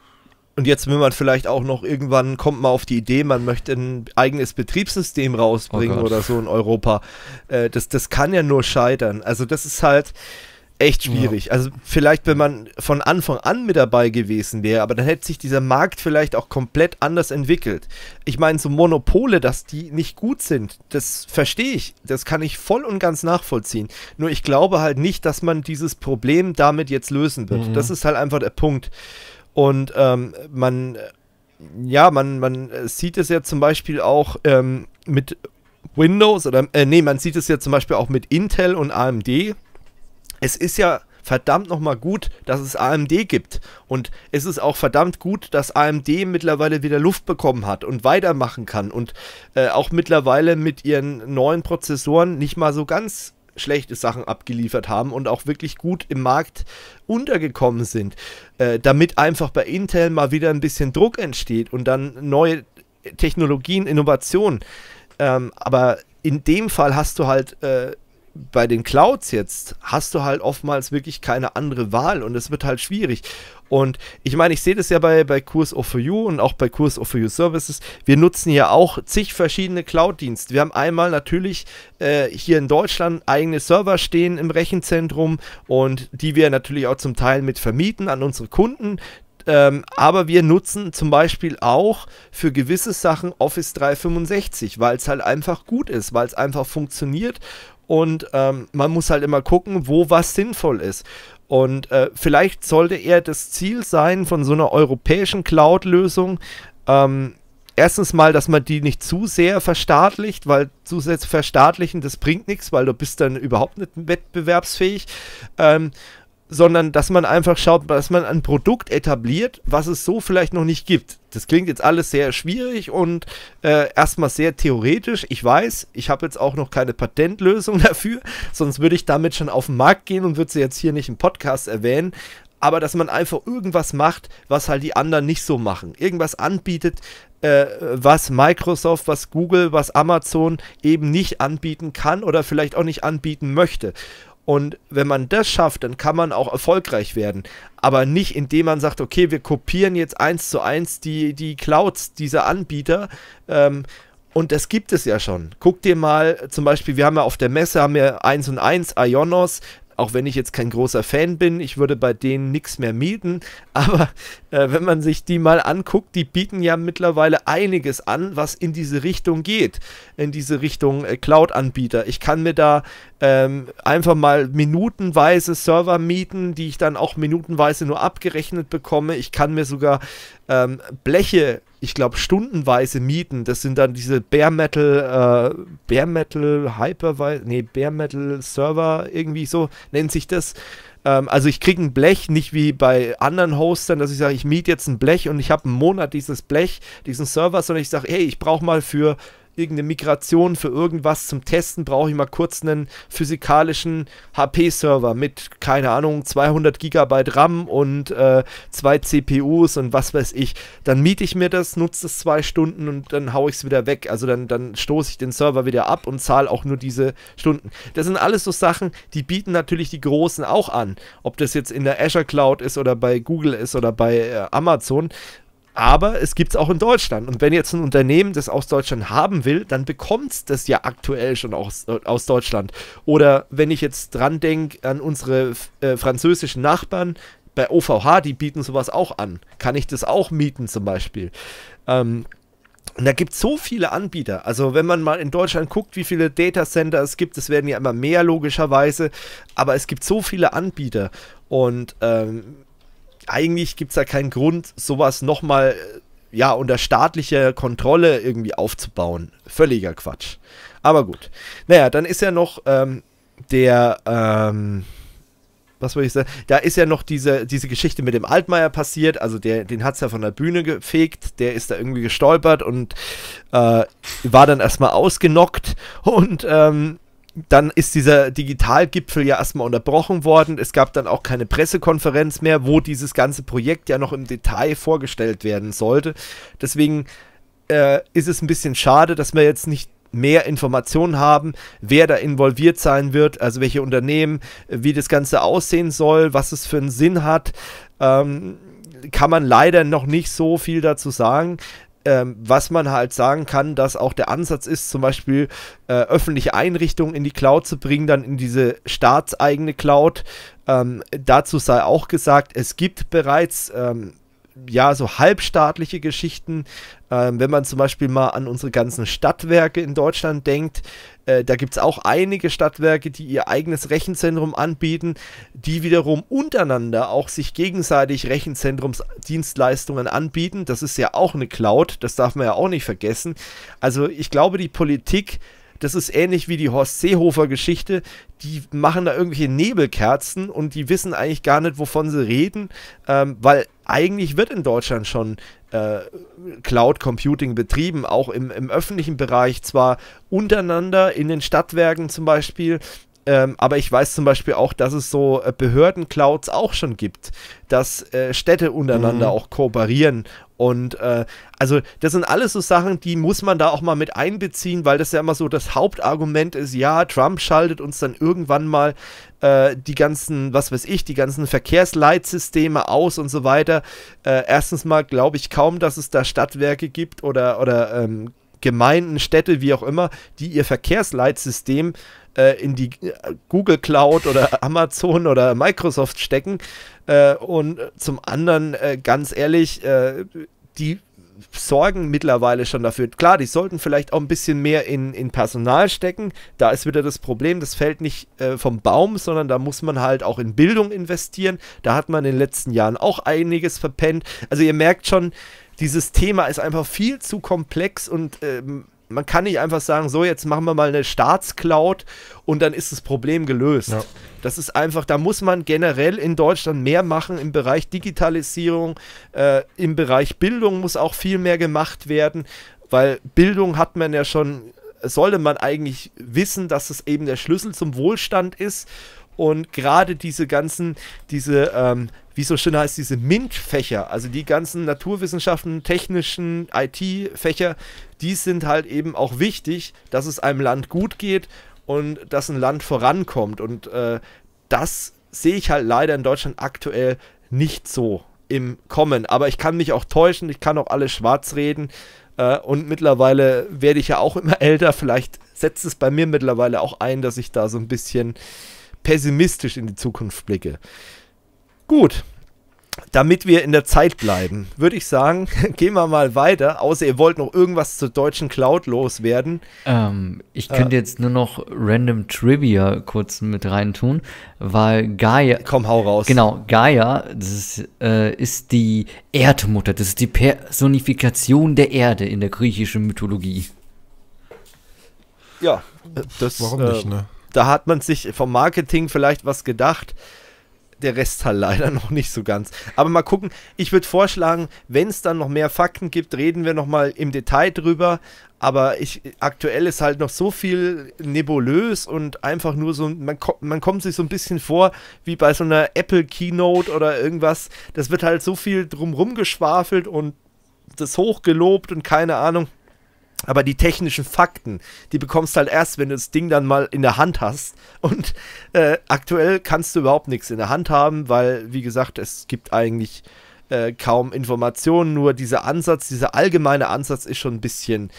Und jetzt will man vielleicht auch noch irgendwann kommt man auf die Idee, man möchte ein eigenes Betriebssystem rausbringen oh oder so in Europa. Äh, das, das kann ja nur scheitern. Also das ist halt, echt schwierig. Ja. Also vielleicht, wenn man von Anfang an mit dabei gewesen wäre, aber dann hätte sich dieser Markt vielleicht auch komplett anders entwickelt. Ich meine, so Monopole, dass die nicht gut sind, das verstehe ich. Das kann ich voll und ganz nachvollziehen. Nur ich glaube halt nicht, dass man dieses Problem damit jetzt lösen wird. Mhm. Das ist halt einfach der Punkt. Und ähm, man, ja, man, man sieht es ja zum Beispiel auch ähm, mit Windows oder, äh, nee, man sieht es ja zum Beispiel auch mit Intel und AMD es ist ja verdammt nochmal gut, dass es AMD gibt. Und es ist auch verdammt gut, dass AMD mittlerweile wieder Luft bekommen hat und weitermachen kann und äh, auch mittlerweile mit ihren neuen Prozessoren nicht mal so ganz schlechte Sachen abgeliefert haben und auch wirklich gut im Markt untergekommen sind, äh, damit einfach bei Intel mal wieder ein bisschen Druck entsteht und dann neue Technologien, Innovationen. Ähm, aber in dem Fall hast du halt äh, bei den Clouds jetzt hast du halt oftmals wirklich keine andere Wahl und es wird halt schwierig. Und ich meine, ich sehe das ja bei, bei Kurs of You und auch bei Kurs of You Services. Wir nutzen ja auch zig verschiedene Cloud-Dienste. Wir haben einmal natürlich äh, hier in Deutschland eigene Server stehen im Rechenzentrum und die wir natürlich auch zum Teil mit vermieten an unsere Kunden. Ähm, aber wir nutzen zum Beispiel auch für gewisse Sachen Office 365, weil es halt einfach gut ist, weil es einfach funktioniert und ähm, man muss halt immer gucken, wo was sinnvoll ist. Und äh, vielleicht sollte eher das Ziel sein von so einer europäischen Cloud-Lösung, ähm, erstens mal, dass man die nicht zu sehr verstaatlicht, weil zu sehr verstaatlichen, das bringt nichts, weil du bist dann überhaupt nicht wettbewerbsfähig. Ähm, sondern dass man einfach schaut, dass man ein Produkt etabliert, was es so vielleicht noch nicht gibt. Das klingt jetzt alles sehr schwierig und äh, erstmal sehr theoretisch. Ich weiß, ich habe jetzt auch noch keine Patentlösung dafür, sonst würde ich damit schon auf den Markt gehen und würde sie jetzt hier nicht im Podcast erwähnen aber dass man einfach irgendwas macht, was halt die anderen nicht so machen. Irgendwas anbietet, äh, was Microsoft, was Google, was Amazon eben nicht anbieten kann oder vielleicht auch nicht anbieten möchte. Und wenn man das schafft, dann kann man auch erfolgreich werden. Aber nicht, indem man sagt, okay, wir kopieren jetzt eins zu eins die, die Clouds dieser Anbieter. Ähm, und das gibt es ja schon. Guck dir mal, zum Beispiel, wir haben ja auf der Messe haben wir 1 und 1 Ionos, auch wenn ich jetzt kein großer Fan bin, ich würde bei denen nichts mehr mieten, aber äh, wenn man sich die mal anguckt, die bieten ja mittlerweile einiges an, was in diese Richtung geht, in diese Richtung äh, Cloud-Anbieter. Ich kann mir da ähm, einfach mal minutenweise Server mieten, die ich dann auch minutenweise nur abgerechnet bekomme. Ich kann mir sogar ähm, Bleche ich glaube, stundenweise Mieten. Das sind dann diese Bare Metal, äh, Bare Metal Hypervisor, nee, Bare Metal Server, irgendwie so nennt sich das. Ähm, also ich kriege ein Blech, nicht wie bei anderen Hostern, dass ich sage, ich miete jetzt ein Blech und ich habe einen Monat dieses Blech, diesen Server, sondern ich sage, hey, ich brauche mal für irgendeine Migration für irgendwas zum Testen, brauche ich mal kurz einen physikalischen HP-Server mit, keine Ahnung, 200 Gigabyte RAM und äh, zwei CPUs und was weiß ich. Dann miete ich mir das, nutze das zwei Stunden und dann haue ich es wieder weg. Also dann, dann stoße ich den Server wieder ab und zahle auch nur diese Stunden. Das sind alles so Sachen, die bieten natürlich die Großen auch an. Ob das jetzt in der Azure Cloud ist oder bei Google ist oder bei äh, Amazon. Aber es gibt es auch in Deutschland. Und wenn jetzt ein Unternehmen das aus Deutschland haben will, dann bekommt es das ja aktuell schon aus, aus Deutschland. Oder wenn ich jetzt dran denke an unsere äh, französischen Nachbarn, bei OVH, die bieten sowas auch an. Kann ich das auch mieten zum Beispiel? Ähm, und da gibt es so viele Anbieter. Also wenn man mal in Deutschland guckt, wie viele Data Center es gibt, es werden ja immer mehr logischerweise, aber es gibt so viele Anbieter. Und ähm, eigentlich gibt es da keinen Grund, sowas nochmal äh, ja, unter staatlicher Kontrolle irgendwie aufzubauen. Völliger Quatsch. Aber gut. Naja, dann ist ja noch ähm, der, ähm, was würde ich sagen? Da ist ja noch diese, diese Geschichte mit dem Altmaier passiert. Also der, den hat es ja von der Bühne gefegt. Der ist da irgendwie gestolpert und äh, war dann erstmal ausgenockt. Und ähm, dann ist dieser Digitalgipfel ja erstmal unterbrochen worden. Es gab dann auch keine Pressekonferenz mehr, wo dieses ganze Projekt ja noch im Detail vorgestellt werden sollte. Deswegen äh, ist es ein bisschen schade, dass wir jetzt nicht mehr Informationen haben, wer da involviert sein wird, also welche Unternehmen, äh, wie das Ganze aussehen soll, was es für einen Sinn hat. Ähm, kann man leider noch nicht so viel dazu sagen ähm, was man halt sagen kann, dass auch der Ansatz ist, zum Beispiel äh, öffentliche Einrichtungen in die Cloud zu bringen, dann in diese staatseigene Cloud. Ähm, dazu sei auch gesagt, es gibt bereits ähm, ja, so halbstaatliche Geschichten, ähm, wenn man zum Beispiel mal an unsere ganzen Stadtwerke in Deutschland denkt, äh, da gibt es auch einige Stadtwerke, die ihr eigenes Rechenzentrum anbieten, die wiederum untereinander auch sich gegenseitig Rechenzentrumsdienstleistungen anbieten. Das ist ja auch eine Cloud, das darf man ja auch nicht vergessen. Also ich glaube, die Politik das ist ähnlich wie die Horst Seehofer Geschichte. Die machen da irgendwelche Nebelkerzen und die wissen eigentlich gar nicht, wovon sie reden, ähm, weil eigentlich wird in Deutschland schon äh, Cloud Computing betrieben, auch im, im öffentlichen Bereich, zwar untereinander in den Stadtwerken zum Beispiel, ähm, aber ich weiß zum Beispiel auch, dass es so äh, Behördenclouds auch schon gibt, dass äh, Städte untereinander mhm. auch kooperieren. Und äh, also das sind alles so Sachen, die muss man da auch mal mit einbeziehen, weil das ja immer so das Hauptargument ist, ja, Trump schaltet uns dann irgendwann mal äh, die ganzen, was weiß ich, die ganzen Verkehrsleitsysteme aus und so weiter. Äh, erstens mal glaube ich kaum, dass es da Stadtwerke gibt oder, oder ähm, Gemeinden, Städte, wie auch immer, die ihr Verkehrsleitsystem äh, in die äh, Google Cloud oder Amazon oder Microsoft stecken. Äh, und zum anderen, äh, ganz ehrlich, äh, die sorgen mittlerweile schon dafür. Klar, die sollten vielleicht auch ein bisschen mehr in, in Personal stecken. Da ist wieder das Problem, das fällt nicht äh, vom Baum, sondern da muss man halt auch in Bildung investieren. Da hat man in den letzten Jahren auch einiges verpennt. Also ihr merkt schon, dieses Thema ist einfach viel zu komplex und ähm, man kann nicht einfach sagen, so jetzt machen wir mal eine Staatscloud und dann ist das Problem gelöst. Ja. Das ist einfach, da muss man generell in Deutschland mehr machen im Bereich Digitalisierung, äh, im Bereich Bildung muss auch viel mehr gemacht werden, weil Bildung hat man ja schon, sollte man eigentlich wissen, dass es eben der Schlüssel zum Wohlstand ist und gerade diese ganzen, diese, ähm, wie so schön heißt, diese MINT-Fächer, also die ganzen Naturwissenschaften, technischen, IT-Fächer, die sind halt eben auch wichtig, dass es einem Land gut geht und dass ein Land vorankommt. Und äh, das sehe ich halt leider in Deutschland aktuell nicht so im Kommen. Aber ich kann mich auch täuschen, ich kann auch alles schwarz reden. Äh, und mittlerweile werde ich ja auch immer älter. Vielleicht setzt es bei mir mittlerweile auch ein, dass ich da so ein bisschen pessimistisch in die Zukunft blicke. Gut, damit wir in der Zeit bleiben, würde ich sagen, gehen wir mal weiter. Außer ihr wollt noch irgendwas zur deutschen Cloud loswerden. Ähm, ich äh. könnte äh, jetzt nur noch Random Trivia kurz mit reintun, weil Gaia. Komm, hau raus. Genau, Gaia das ist, äh, ist die Erdmutter. Das ist die Personifikation der Erde in der griechischen Mythologie. Ja, äh, das. Warum äh, nicht, ne? Da hat man sich vom Marketing vielleicht was gedacht. Der Rest halt leider noch nicht so ganz. Aber mal gucken. Ich würde vorschlagen, wenn es dann noch mehr Fakten gibt, reden wir nochmal im Detail drüber. Aber ich, aktuell ist halt noch so viel nebulös und einfach nur so, man, man kommt sich so ein bisschen vor wie bei so einer Apple Keynote oder irgendwas. Das wird halt so viel drumrum geschwafelt und das hochgelobt und keine Ahnung. Aber die technischen Fakten, die bekommst du halt erst, wenn du das Ding dann mal in der Hand hast. Und äh, aktuell kannst du überhaupt nichts in der Hand haben, weil, wie gesagt, es gibt eigentlich äh, kaum Informationen. Nur dieser Ansatz, dieser allgemeine Ansatz ist schon ein bisschen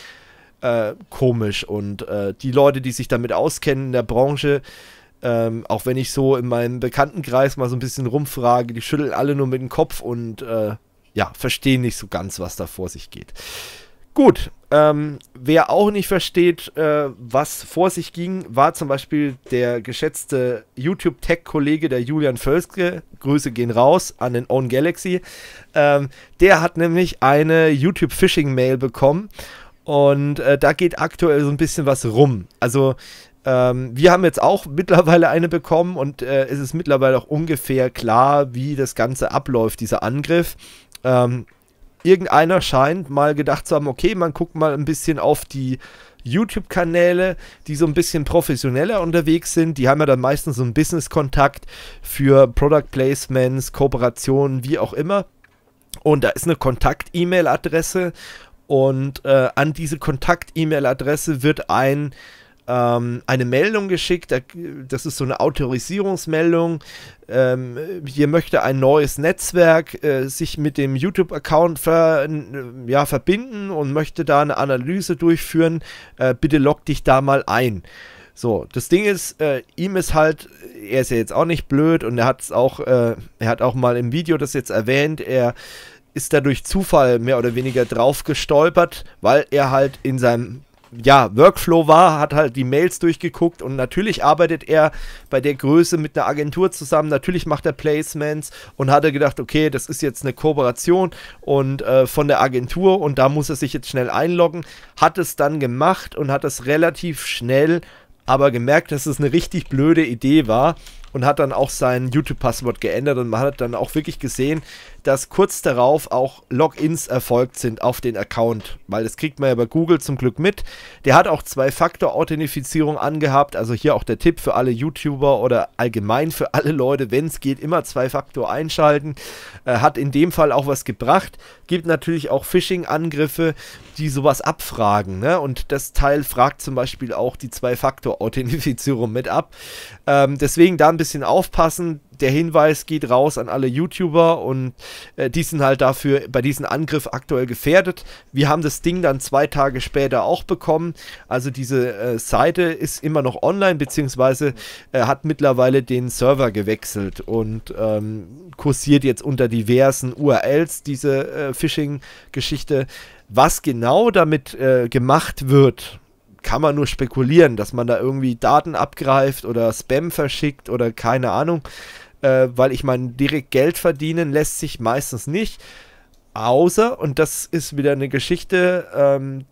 äh, komisch. Und äh, die Leute, die sich damit auskennen in der Branche, ähm, auch wenn ich so in meinem Bekanntenkreis mal so ein bisschen rumfrage, die schütteln alle nur mit dem Kopf und äh, ja, verstehen nicht so ganz, was da vor sich geht. Gut, ähm, wer auch nicht versteht, äh, was vor sich ging, war zum Beispiel der geschätzte YouTube-Tech-Kollege der Julian Völske. Grüße gehen raus an den Own Galaxy. Ähm, der hat nämlich eine YouTube-Phishing-Mail bekommen und äh, da geht aktuell so ein bisschen was rum. Also ähm, wir haben jetzt auch mittlerweile eine bekommen und äh, es ist mittlerweile auch ungefähr klar, wie das Ganze abläuft, dieser Angriff. Ähm, irgendeiner scheint mal gedacht zu haben, okay, man guckt mal ein bisschen auf die YouTube-Kanäle, die so ein bisschen professioneller unterwegs sind. Die haben ja dann meistens so einen Business-Kontakt für Product Placements, Kooperationen, wie auch immer. Und da ist eine Kontakt-E-Mail-Adresse und äh, an diese Kontakt-E-Mail-Adresse wird ein ähm, eine Meldung geschickt. Das ist so eine Autorisierungsmeldung. Ähm, hier möchte ein neues Netzwerk äh, sich mit dem YouTube-Account ver, ja, verbinden und möchte da eine Analyse durchführen. Äh, bitte log dich da mal ein. So, das Ding ist, äh, ihm ist halt, er ist ja jetzt auch nicht blöd und er hat es auch, äh, er hat auch mal im Video das jetzt erwähnt, er ist da durch Zufall mehr oder weniger drauf gestolpert, weil er halt in seinem ja, Workflow war, hat halt die Mails durchgeguckt und natürlich arbeitet er bei der Größe mit einer Agentur zusammen, natürlich macht er Placements und hat er gedacht, okay, das ist jetzt eine Kooperation und äh, von der Agentur und da muss er sich jetzt schnell einloggen, hat es dann gemacht und hat es relativ schnell aber gemerkt, dass es eine richtig blöde Idee war und hat dann auch sein YouTube-Passwort geändert und man hat dann auch wirklich gesehen, dass kurz darauf auch Logins erfolgt sind auf den Account, weil das kriegt man ja bei Google zum Glück mit. Der hat auch Zwei-Faktor-Authentifizierung angehabt, also hier auch der Tipp für alle YouTuber oder allgemein für alle Leute, wenn es geht, immer Zwei-Faktor einschalten. Äh, hat in dem Fall auch was gebracht. Gibt natürlich auch Phishing-Angriffe, die sowas abfragen. Ne? Und das Teil fragt zum Beispiel auch die Zwei-Faktor-Authentifizierung mit ab. Ähm, deswegen da ein bisschen aufpassen der Hinweis geht raus an alle YouTuber und äh, die sind halt dafür bei diesem Angriff aktuell gefährdet. Wir haben das Ding dann zwei Tage später auch bekommen. Also diese äh, Seite ist immer noch online, beziehungsweise äh, hat mittlerweile den Server gewechselt und ähm, kursiert jetzt unter diversen URLs diese äh, Phishing-Geschichte. Was genau damit äh, gemacht wird, kann man nur spekulieren, dass man da irgendwie Daten abgreift oder Spam verschickt oder keine Ahnung äh, weil ich meine, direkt Geld verdienen lässt sich meistens nicht. Außer, und das ist wieder eine Geschichte, ähm,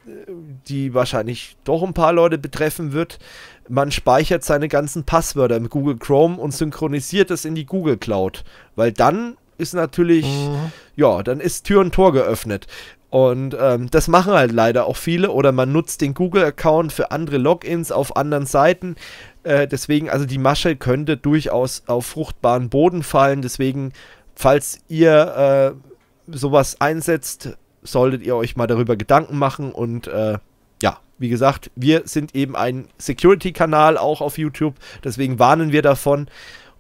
die wahrscheinlich doch ein paar Leute betreffen wird, man speichert seine ganzen Passwörter im Google Chrome und synchronisiert es in die Google Cloud. Weil dann ist natürlich, mhm. ja, dann ist Tür und Tor geöffnet. Und ähm, das machen halt leider auch viele. Oder man nutzt den Google-Account für andere Logins auf anderen Seiten. Äh, deswegen, also die Masche könnte durchaus auf fruchtbaren Boden fallen. Deswegen, falls ihr äh, sowas einsetzt, solltet ihr euch mal darüber Gedanken machen. Und äh, ja, wie gesagt, wir sind eben ein Security-Kanal auch auf YouTube. Deswegen warnen wir davon.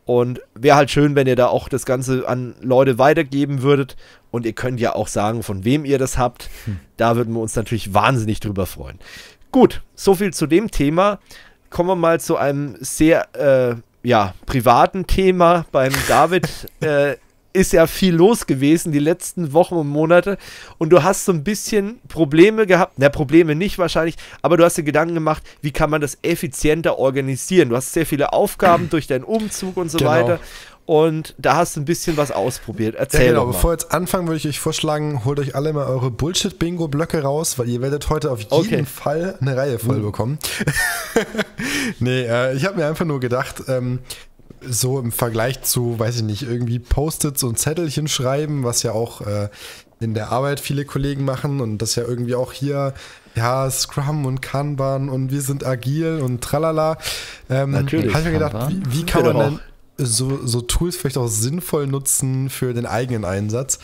Und wäre halt schön, wenn ihr da auch das Ganze an Leute weitergeben würdet. Und ihr könnt ja auch sagen, von wem ihr das habt. Hm. Da würden wir uns natürlich wahnsinnig drüber freuen. Gut, soviel zu dem Thema kommen wir mal zu einem sehr äh, ja, privaten Thema. Beim David äh, ist ja viel los gewesen die letzten Wochen und Monate und du hast so ein bisschen Probleme gehabt, na Probleme nicht wahrscheinlich, aber du hast dir Gedanken gemacht, wie kann man das effizienter organisieren. Du hast sehr viele Aufgaben durch deinen Umzug und so genau. weiter und da hast du ein bisschen was ausprobiert. Erzähl ja, genau. Mal. Bevor wir jetzt anfangen, würde ich euch vorschlagen, holt euch alle mal eure Bullshit-Bingo-Blöcke raus, weil ihr werdet heute auf jeden okay. Fall eine Reihe voll mhm. bekommen. nee, äh, ich habe mir einfach nur gedacht, ähm, so im Vergleich zu, weiß ich nicht, irgendwie Post-its und Zettelchen schreiben, was ja auch äh, in der Arbeit viele Kollegen machen und das ja irgendwie auch hier, ja, Scrum und Kanban und wir sind agil und tralala. Ähm, Natürlich. Habe ich mir gedacht, wie, wie, kann man denn, so, so Tools vielleicht auch sinnvoll nutzen für den eigenen Einsatz.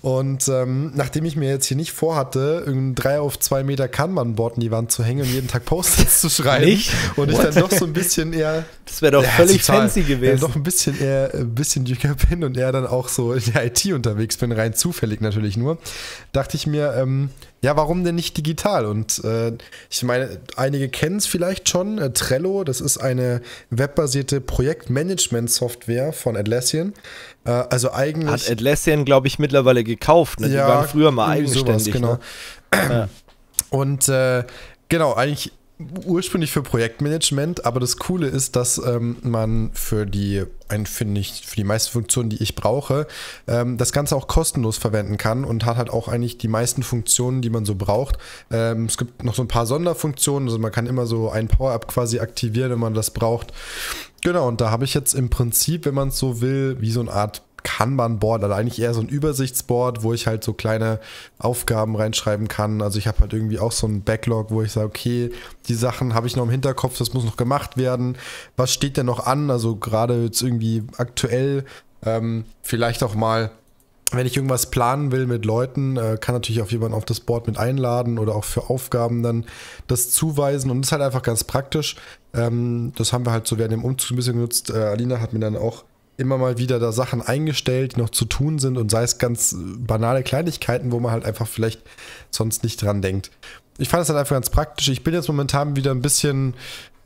Und ähm, nachdem ich mir jetzt hier nicht vorhatte, irgendein 3 auf 2 Meter Kanban-Board in die Wand zu hängen und jeden Tag Post-its zu schreiben nicht? und What? ich dann doch so ein bisschen eher. Das wäre doch ja, völlig total, fancy gewesen. doch ein bisschen eher ein bisschen jünger bin und eher dann auch so in der IT unterwegs bin, rein zufällig natürlich nur, dachte ich mir, ähm, ja, warum denn nicht digital? Und äh, ich meine, einige kennen es vielleicht schon. Äh, Trello, das ist eine webbasierte Projektmanagement-Software von Atlassian. Äh, also eigentlich. Hat Atlassian, glaube ich, mittlerweile gekauft. Ne? Ja, Die waren früher mal eigenständig. Sowas, ne? genau. Ne? Und äh, genau, eigentlich ursprünglich für Projektmanagement, aber das Coole ist, dass ähm, man für die, für die meisten Funktionen, die ich brauche, ähm, das Ganze auch kostenlos verwenden kann und hat halt auch eigentlich die meisten Funktionen, die man so braucht. Ähm, es gibt noch so ein paar Sonderfunktionen, also man kann immer so ein Power-Up quasi aktivieren, wenn man das braucht. Genau, und da habe ich jetzt im Prinzip, wenn man es so will, wie so eine Art Kanban-Board, also eigentlich eher so ein Übersichtsboard, wo ich halt so kleine Aufgaben reinschreiben kann. Also ich habe halt irgendwie auch so ein Backlog, wo ich sage, okay, die Sachen habe ich noch im Hinterkopf, das muss noch gemacht werden. Was steht denn noch an? Also gerade jetzt irgendwie aktuell ähm, vielleicht auch mal wenn ich irgendwas planen will mit Leuten, äh, kann natürlich auch jemand auf das Board mit einladen oder auch für Aufgaben dann das zuweisen. Und das ist halt einfach ganz praktisch. Ähm, das haben wir halt so während dem Umzug ein bisschen genutzt. Äh, Alina hat mir dann auch immer mal wieder da Sachen eingestellt, die noch zu tun sind und sei es ganz äh, banale Kleinigkeiten, wo man halt einfach vielleicht sonst nicht dran denkt. Ich fand es halt einfach ganz praktisch. Ich bin jetzt momentan wieder ein bisschen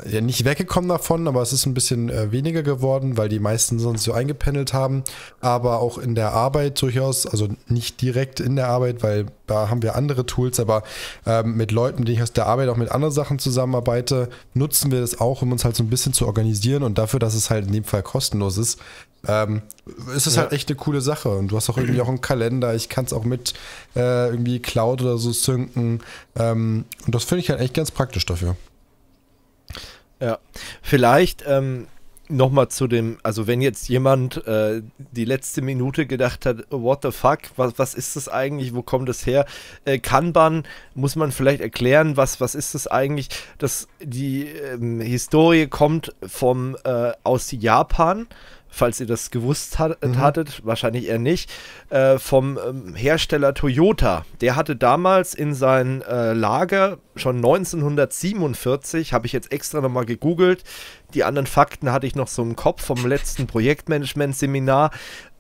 ja nicht weggekommen davon, aber es ist ein bisschen äh, weniger geworden, weil die meisten sonst so eingependelt haben. Aber auch in der Arbeit durchaus, also nicht direkt in der Arbeit, weil da haben wir andere Tools, aber ähm, mit Leuten, mit denen ich aus der Arbeit auch mit anderen Sachen zusammenarbeite, nutzen wir das auch, um uns halt so ein bisschen zu organisieren und dafür, dass es halt in dem Fall kostenlos ist. Ähm, es halt ja. halt echt eine coole Sache und du hast auch irgendwie auch einen Kalender, ich kann es auch mit äh, irgendwie Cloud oder so synken ähm, und das finde ich halt echt ganz praktisch dafür. Ja, vielleicht ähm, nochmal zu dem, also wenn jetzt jemand äh, die letzte Minute gedacht hat, what the fuck, was, was ist das eigentlich, wo kommt das her? Äh, Kanban muss man vielleicht erklären, was, was ist das eigentlich? Das, die ähm, Historie kommt vom, äh, aus Japan falls ihr das gewusst hat, mhm. hattet, wahrscheinlich eher nicht, äh, vom ähm, Hersteller Toyota. Der hatte damals in sein äh, Lager schon 1947, habe ich jetzt extra nochmal gegoogelt, die anderen Fakten hatte ich noch so im Kopf vom letzten Projektmanagement-Seminar,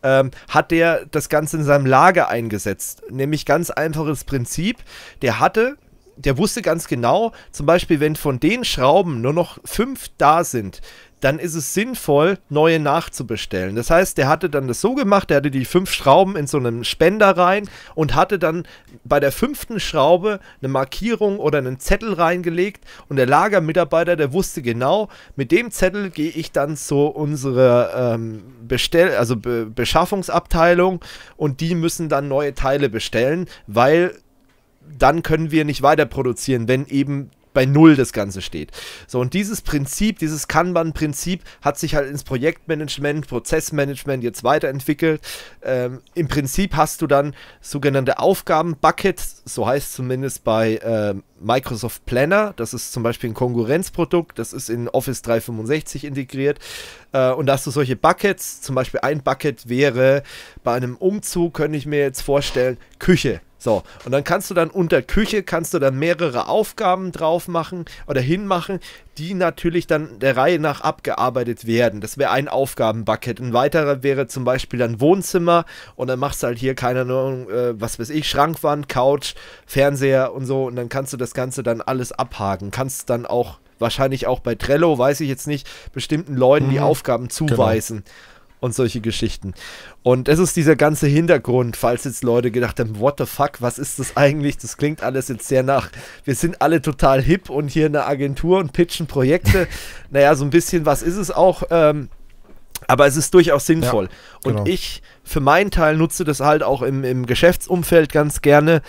ähm, hat der das Ganze in seinem Lager eingesetzt. Nämlich ganz einfaches Prinzip, der hatte der wusste ganz genau, zum Beispiel, wenn von den Schrauben nur noch fünf da sind, dann ist es sinnvoll, neue nachzubestellen. Das heißt, der hatte dann das so gemacht, der hatte die fünf Schrauben in so einen Spender rein und hatte dann bei der fünften Schraube eine Markierung oder einen Zettel reingelegt und der Lagermitarbeiter, der wusste genau, mit dem Zettel gehe ich dann zu unserer ähm, Bestell also Be Beschaffungsabteilung und die müssen dann neue Teile bestellen, weil dann können wir nicht weiter produzieren, wenn eben bei Null das Ganze steht. So, und dieses Prinzip, dieses Kanban-Prinzip hat sich halt ins Projektmanagement, Prozessmanagement jetzt weiterentwickelt. Ähm, Im Prinzip hast du dann sogenannte Aufgaben-Buckets, so heißt zumindest bei äh, Microsoft Planner, das ist zum Beispiel ein Konkurrenzprodukt, das ist in Office 365 integriert. Äh, und da hast du solche Buckets, zum Beispiel ein Bucket wäre bei einem Umzug, könnte ich mir jetzt vorstellen, Küche. So, und dann kannst du dann unter Küche, kannst du dann mehrere Aufgaben drauf machen oder hinmachen, die natürlich dann der Reihe nach abgearbeitet werden. Das wäre ein Aufgabenbucket. Ein weiterer wäre zum Beispiel dann Wohnzimmer und dann machst du halt hier, keine Ahnung, äh, was weiß ich, Schrankwand, Couch, Fernseher und so und dann kannst du das Ganze dann alles abhaken. Kannst dann auch, wahrscheinlich auch bei Trello, weiß ich jetzt nicht, bestimmten Leuten mhm. die Aufgaben genau. zuweisen. Genau und solche Geschichten. Und das ist dieser ganze Hintergrund, falls jetzt Leute gedacht haben, what the fuck, was ist das eigentlich? Das klingt alles jetzt sehr nach, wir sind alle total hip und hier in der Agentur und pitchen Projekte. naja, so ein bisschen was ist es auch. Ähm, aber es ist durchaus sinnvoll. Ja, genau. Und ich für meinen Teil nutze das halt auch im, im Geschäftsumfeld ganz gerne,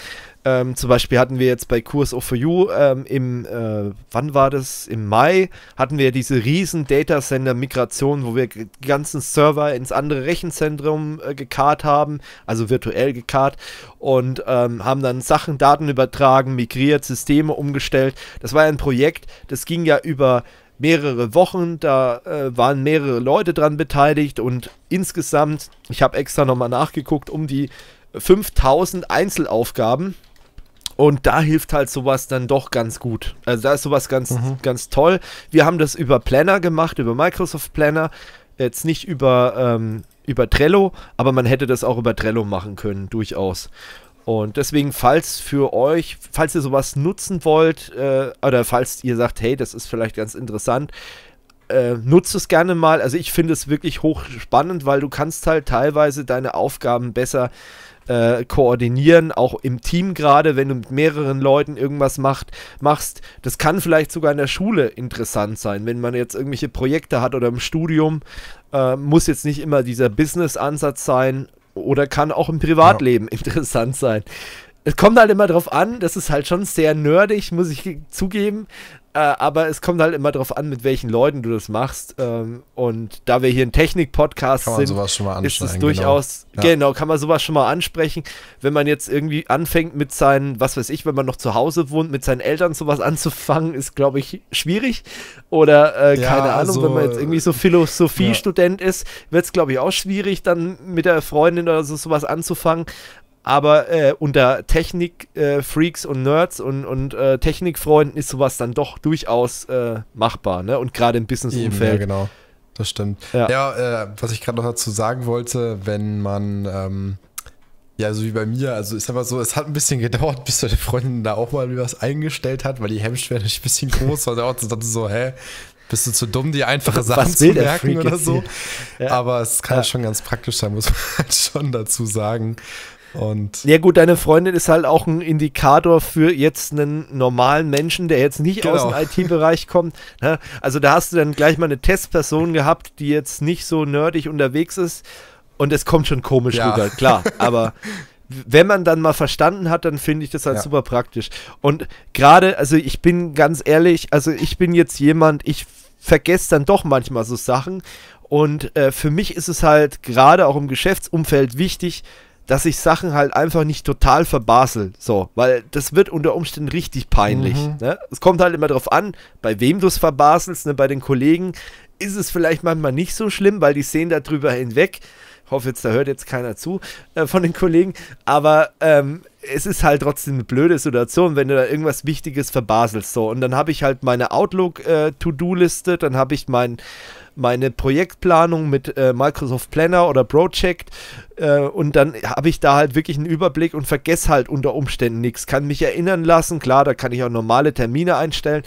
ähm, zum Beispiel hatten wir jetzt bei Kurs for You ähm, im, äh, wann war das? Im Mai hatten wir diese riesen Datacenter-Migration, wo wir die ganzen Server ins andere Rechenzentrum äh, gekarrt haben, also virtuell gekarrt und ähm, haben dann Sachen, Daten übertragen, migriert, Systeme umgestellt. Das war ein Projekt, das ging ja über mehrere Wochen, da äh, waren mehrere Leute dran beteiligt und insgesamt, ich habe extra nochmal nachgeguckt, um die 5000 Einzelaufgaben und da hilft halt sowas dann doch ganz gut. Also da ist sowas ganz, mhm. ganz toll. Wir haben das über Planner gemacht, über Microsoft Planner, jetzt nicht über, ähm, über Trello, aber man hätte das auch über Trello machen können, durchaus. Und deswegen, falls für euch, falls ihr sowas nutzen wollt, äh, oder falls ihr sagt, hey, das ist vielleicht ganz interessant, äh, nutzt es gerne mal. Also ich finde es wirklich hochspannend, weil du kannst halt teilweise deine Aufgaben besser äh, äh, koordinieren, auch im Team gerade, wenn du mit mehreren Leuten irgendwas macht, machst. Das kann vielleicht sogar in der Schule interessant sein, wenn man jetzt irgendwelche Projekte hat oder im Studium. Äh, muss jetzt nicht immer dieser Business-Ansatz sein oder kann auch im Privatleben ja. interessant sein. Es kommt halt immer drauf an, das ist halt schon sehr nerdig, muss ich zugeben. Äh, aber es kommt halt immer darauf an, mit welchen Leuten du das machst. Ähm, und da wir hier ein Technik-Podcast sind, ist es durchaus, genau. Ja. genau, kann man sowas schon mal ansprechen. Wenn man jetzt irgendwie anfängt mit seinen, was weiß ich, wenn man noch zu Hause wohnt, mit seinen Eltern sowas anzufangen, ist, glaube ich, schwierig. Oder äh, ja, keine Ahnung, also, wenn man jetzt irgendwie so Philosophiestudent ja. ist, wird es, glaube ich, auch schwierig, dann mit der Freundin oder so sowas anzufangen aber äh, unter Technik-Freaks äh, und Nerds und, und äh, Technikfreunden ist sowas dann doch durchaus äh, machbar, ne? Und gerade im Business-Umfeld. Ja, genau. Das stimmt. Ja, ja äh, was ich gerade noch dazu sagen wollte, wenn man, ähm, ja, so wie bei mir, also ist einfach so, es hat ein bisschen gedauert, bis meine Freundin da auch mal was eingestellt hat, weil die Hemmschwelle ein bisschen groß war. Da dachte so, hä, bist du zu dumm, die einfache Sachen zu merken oder so. Ja. Aber es kann ja. schon ganz praktisch sein, muss man halt schon dazu sagen. Und ja gut, deine Freundin ist halt auch ein Indikator für jetzt einen normalen Menschen, der jetzt nicht genau. aus dem genau. IT-Bereich kommt. Ne? Also da hast du dann gleich mal eine Testperson gehabt, die jetzt nicht so nerdig unterwegs ist und es kommt schon komisch ja. rüber, klar. Aber wenn man dann mal verstanden hat, dann finde ich das halt ja. super praktisch. Und gerade, also ich bin ganz ehrlich, also ich bin jetzt jemand, ich vergesse dann doch manchmal so Sachen. Und äh, für mich ist es halt gerade auch im Geschäftsumfeld wichtig, dass ich Sachen halt einfach nicht total verbasel. So, weil das wird unter Umständen richtig peinlich. Mhm. Ne? Es kommt halt immer darauf an, bei wem du es verbaselst, ne? bei den Kollegen ist es vielleicht manchmal nicht so schlimm, weil die sehen darüber hinweg. Ich hoffe jetzt, da hört jetzt keiner zu äh, von den Kollegen, aber ähm, es ist halt trotzdem eine blöde Situation, wenn du da irgendwas Wichtiges verbaselst. So, und dann habe ich halt meine Outlook-To-Do-Liste, äh, dann habe ich mein meine Projektplanung mit äh, Microsoft Planner oder Project äh, und dann habe ich da halt wirklich einen Überblick und vergesse halt unter Umständen nichts. Kann mich erinnern lassen, klar, da kann ich auch normale Termine einstellen,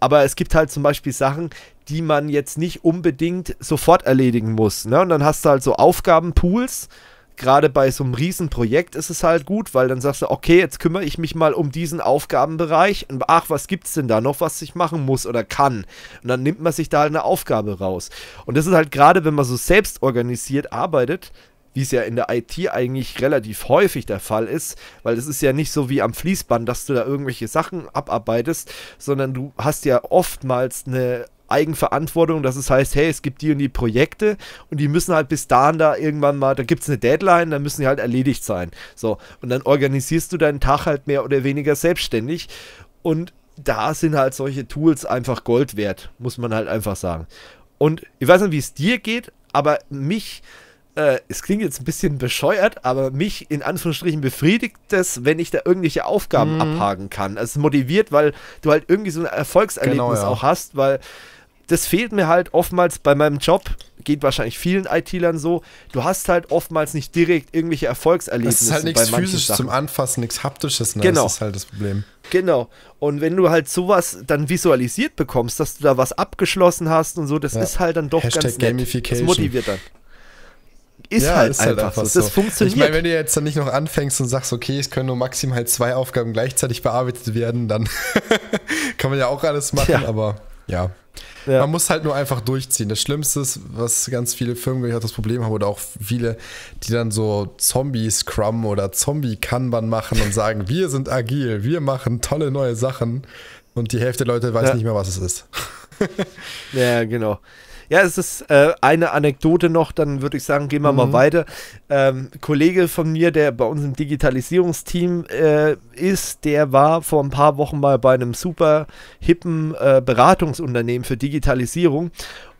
aber es gibt halt zum Beispiel Sachen, die man jetzt nicht unbedingt sofort erledigen muss. Ne? Und dann hast du halt so Aufgabenpools gerade bei so einem Riesenprojekt ist es halt gut, weil dann sagst du, okay, jetzt kümmere ich mich mal um diesen Aufgabenbereich. Und ach, was gibt es denn da noch, was ich machen muss oder kann? Und dann nimmt man sich da halt eine Aufgabe raus. Und das ist halt gerade, wenn man so selbst organisiert arbeitet, wie es ja in der IT eigentlich relativ häufig der Fall ist, weil es ist ja nicht so wie am Fließband, dass du da irgendwelche Sachen abarbeitest, sondern du hast ja oftmals eine Eigenverantwortung, dass es heißt, hey, es gibt die und die Projekte und die müssen halt bis dahin da irgendwann mal, da gibt es eine Deadline, da müssen die halt erledigt sein. So, und dann organisierst du deinen Tag halt mehr oder weniger selbstständig und da sind halt solche Tools einfach Gold wert, muss man halt einfach sagen. Und ich weiß nicht, wie es dir geht, aber mich, äh, es klingt jetzt ein bisschen bescheuert, aber mich in Anführungsstrichen befriedigt das, wenn ich da irgendwelche Aufgaben mhm. abhaken kann. Also es motiviert, weil du halt irgendwie so ein Erfolgserlebnis genau, ja. auch hast, weil das fehlt mir halt oftmals bei meinem Job, geht wahrscheinlich vielen IT-Lern so, du hast halt oftmals nicht direkt irgendwelche Erfolgserlebnisse. Das ist halt nichts physisches zum Anfassen, nichts haptisches, ne? genau. das ist halt das Problem. Genau. Und wenn du halt sowas dann visualisiert bekommst, dass du da was abgeschlossen hast und so, das ja. ist halt dann doch Hashtag ganz nett. Gamification. Das motiviert dann ist ja, halt ist einfach, halt einfach so. so. Das funktioniert. Ich meine, wenn du jetzt dann nicht noch anfängst und sagst, okay, es können nur maximal zwei Aufgaben gleichzeitig bearbeitet werden, dann kann man ja auch alles machen, ja. aber ja. Ja. Man muss halt nur einfach durchziehen. Das Schlimmste ist, was ganz viele Firmen gleich das Problem haben oder auch viele, die dann so Zombie-Scrum oder Zombie-Kanban machen und sagen, wir sind agil, wir machen tolle neue Sachen und die Hälfte der Leute weiß ja. nicht mehr, was es ist. ja, genau. Ja, es ist äh, eine Anekdote noch, dann würde ich sagen, gehen wir mhm. mal weiter. Ähm, Kollege von mir, der bei uns im Digitalisierungsteam äh, ist, der war vor ein paar Wochen mal bei einem super hippen äh, Beratungsunternehmen für Digitalisierung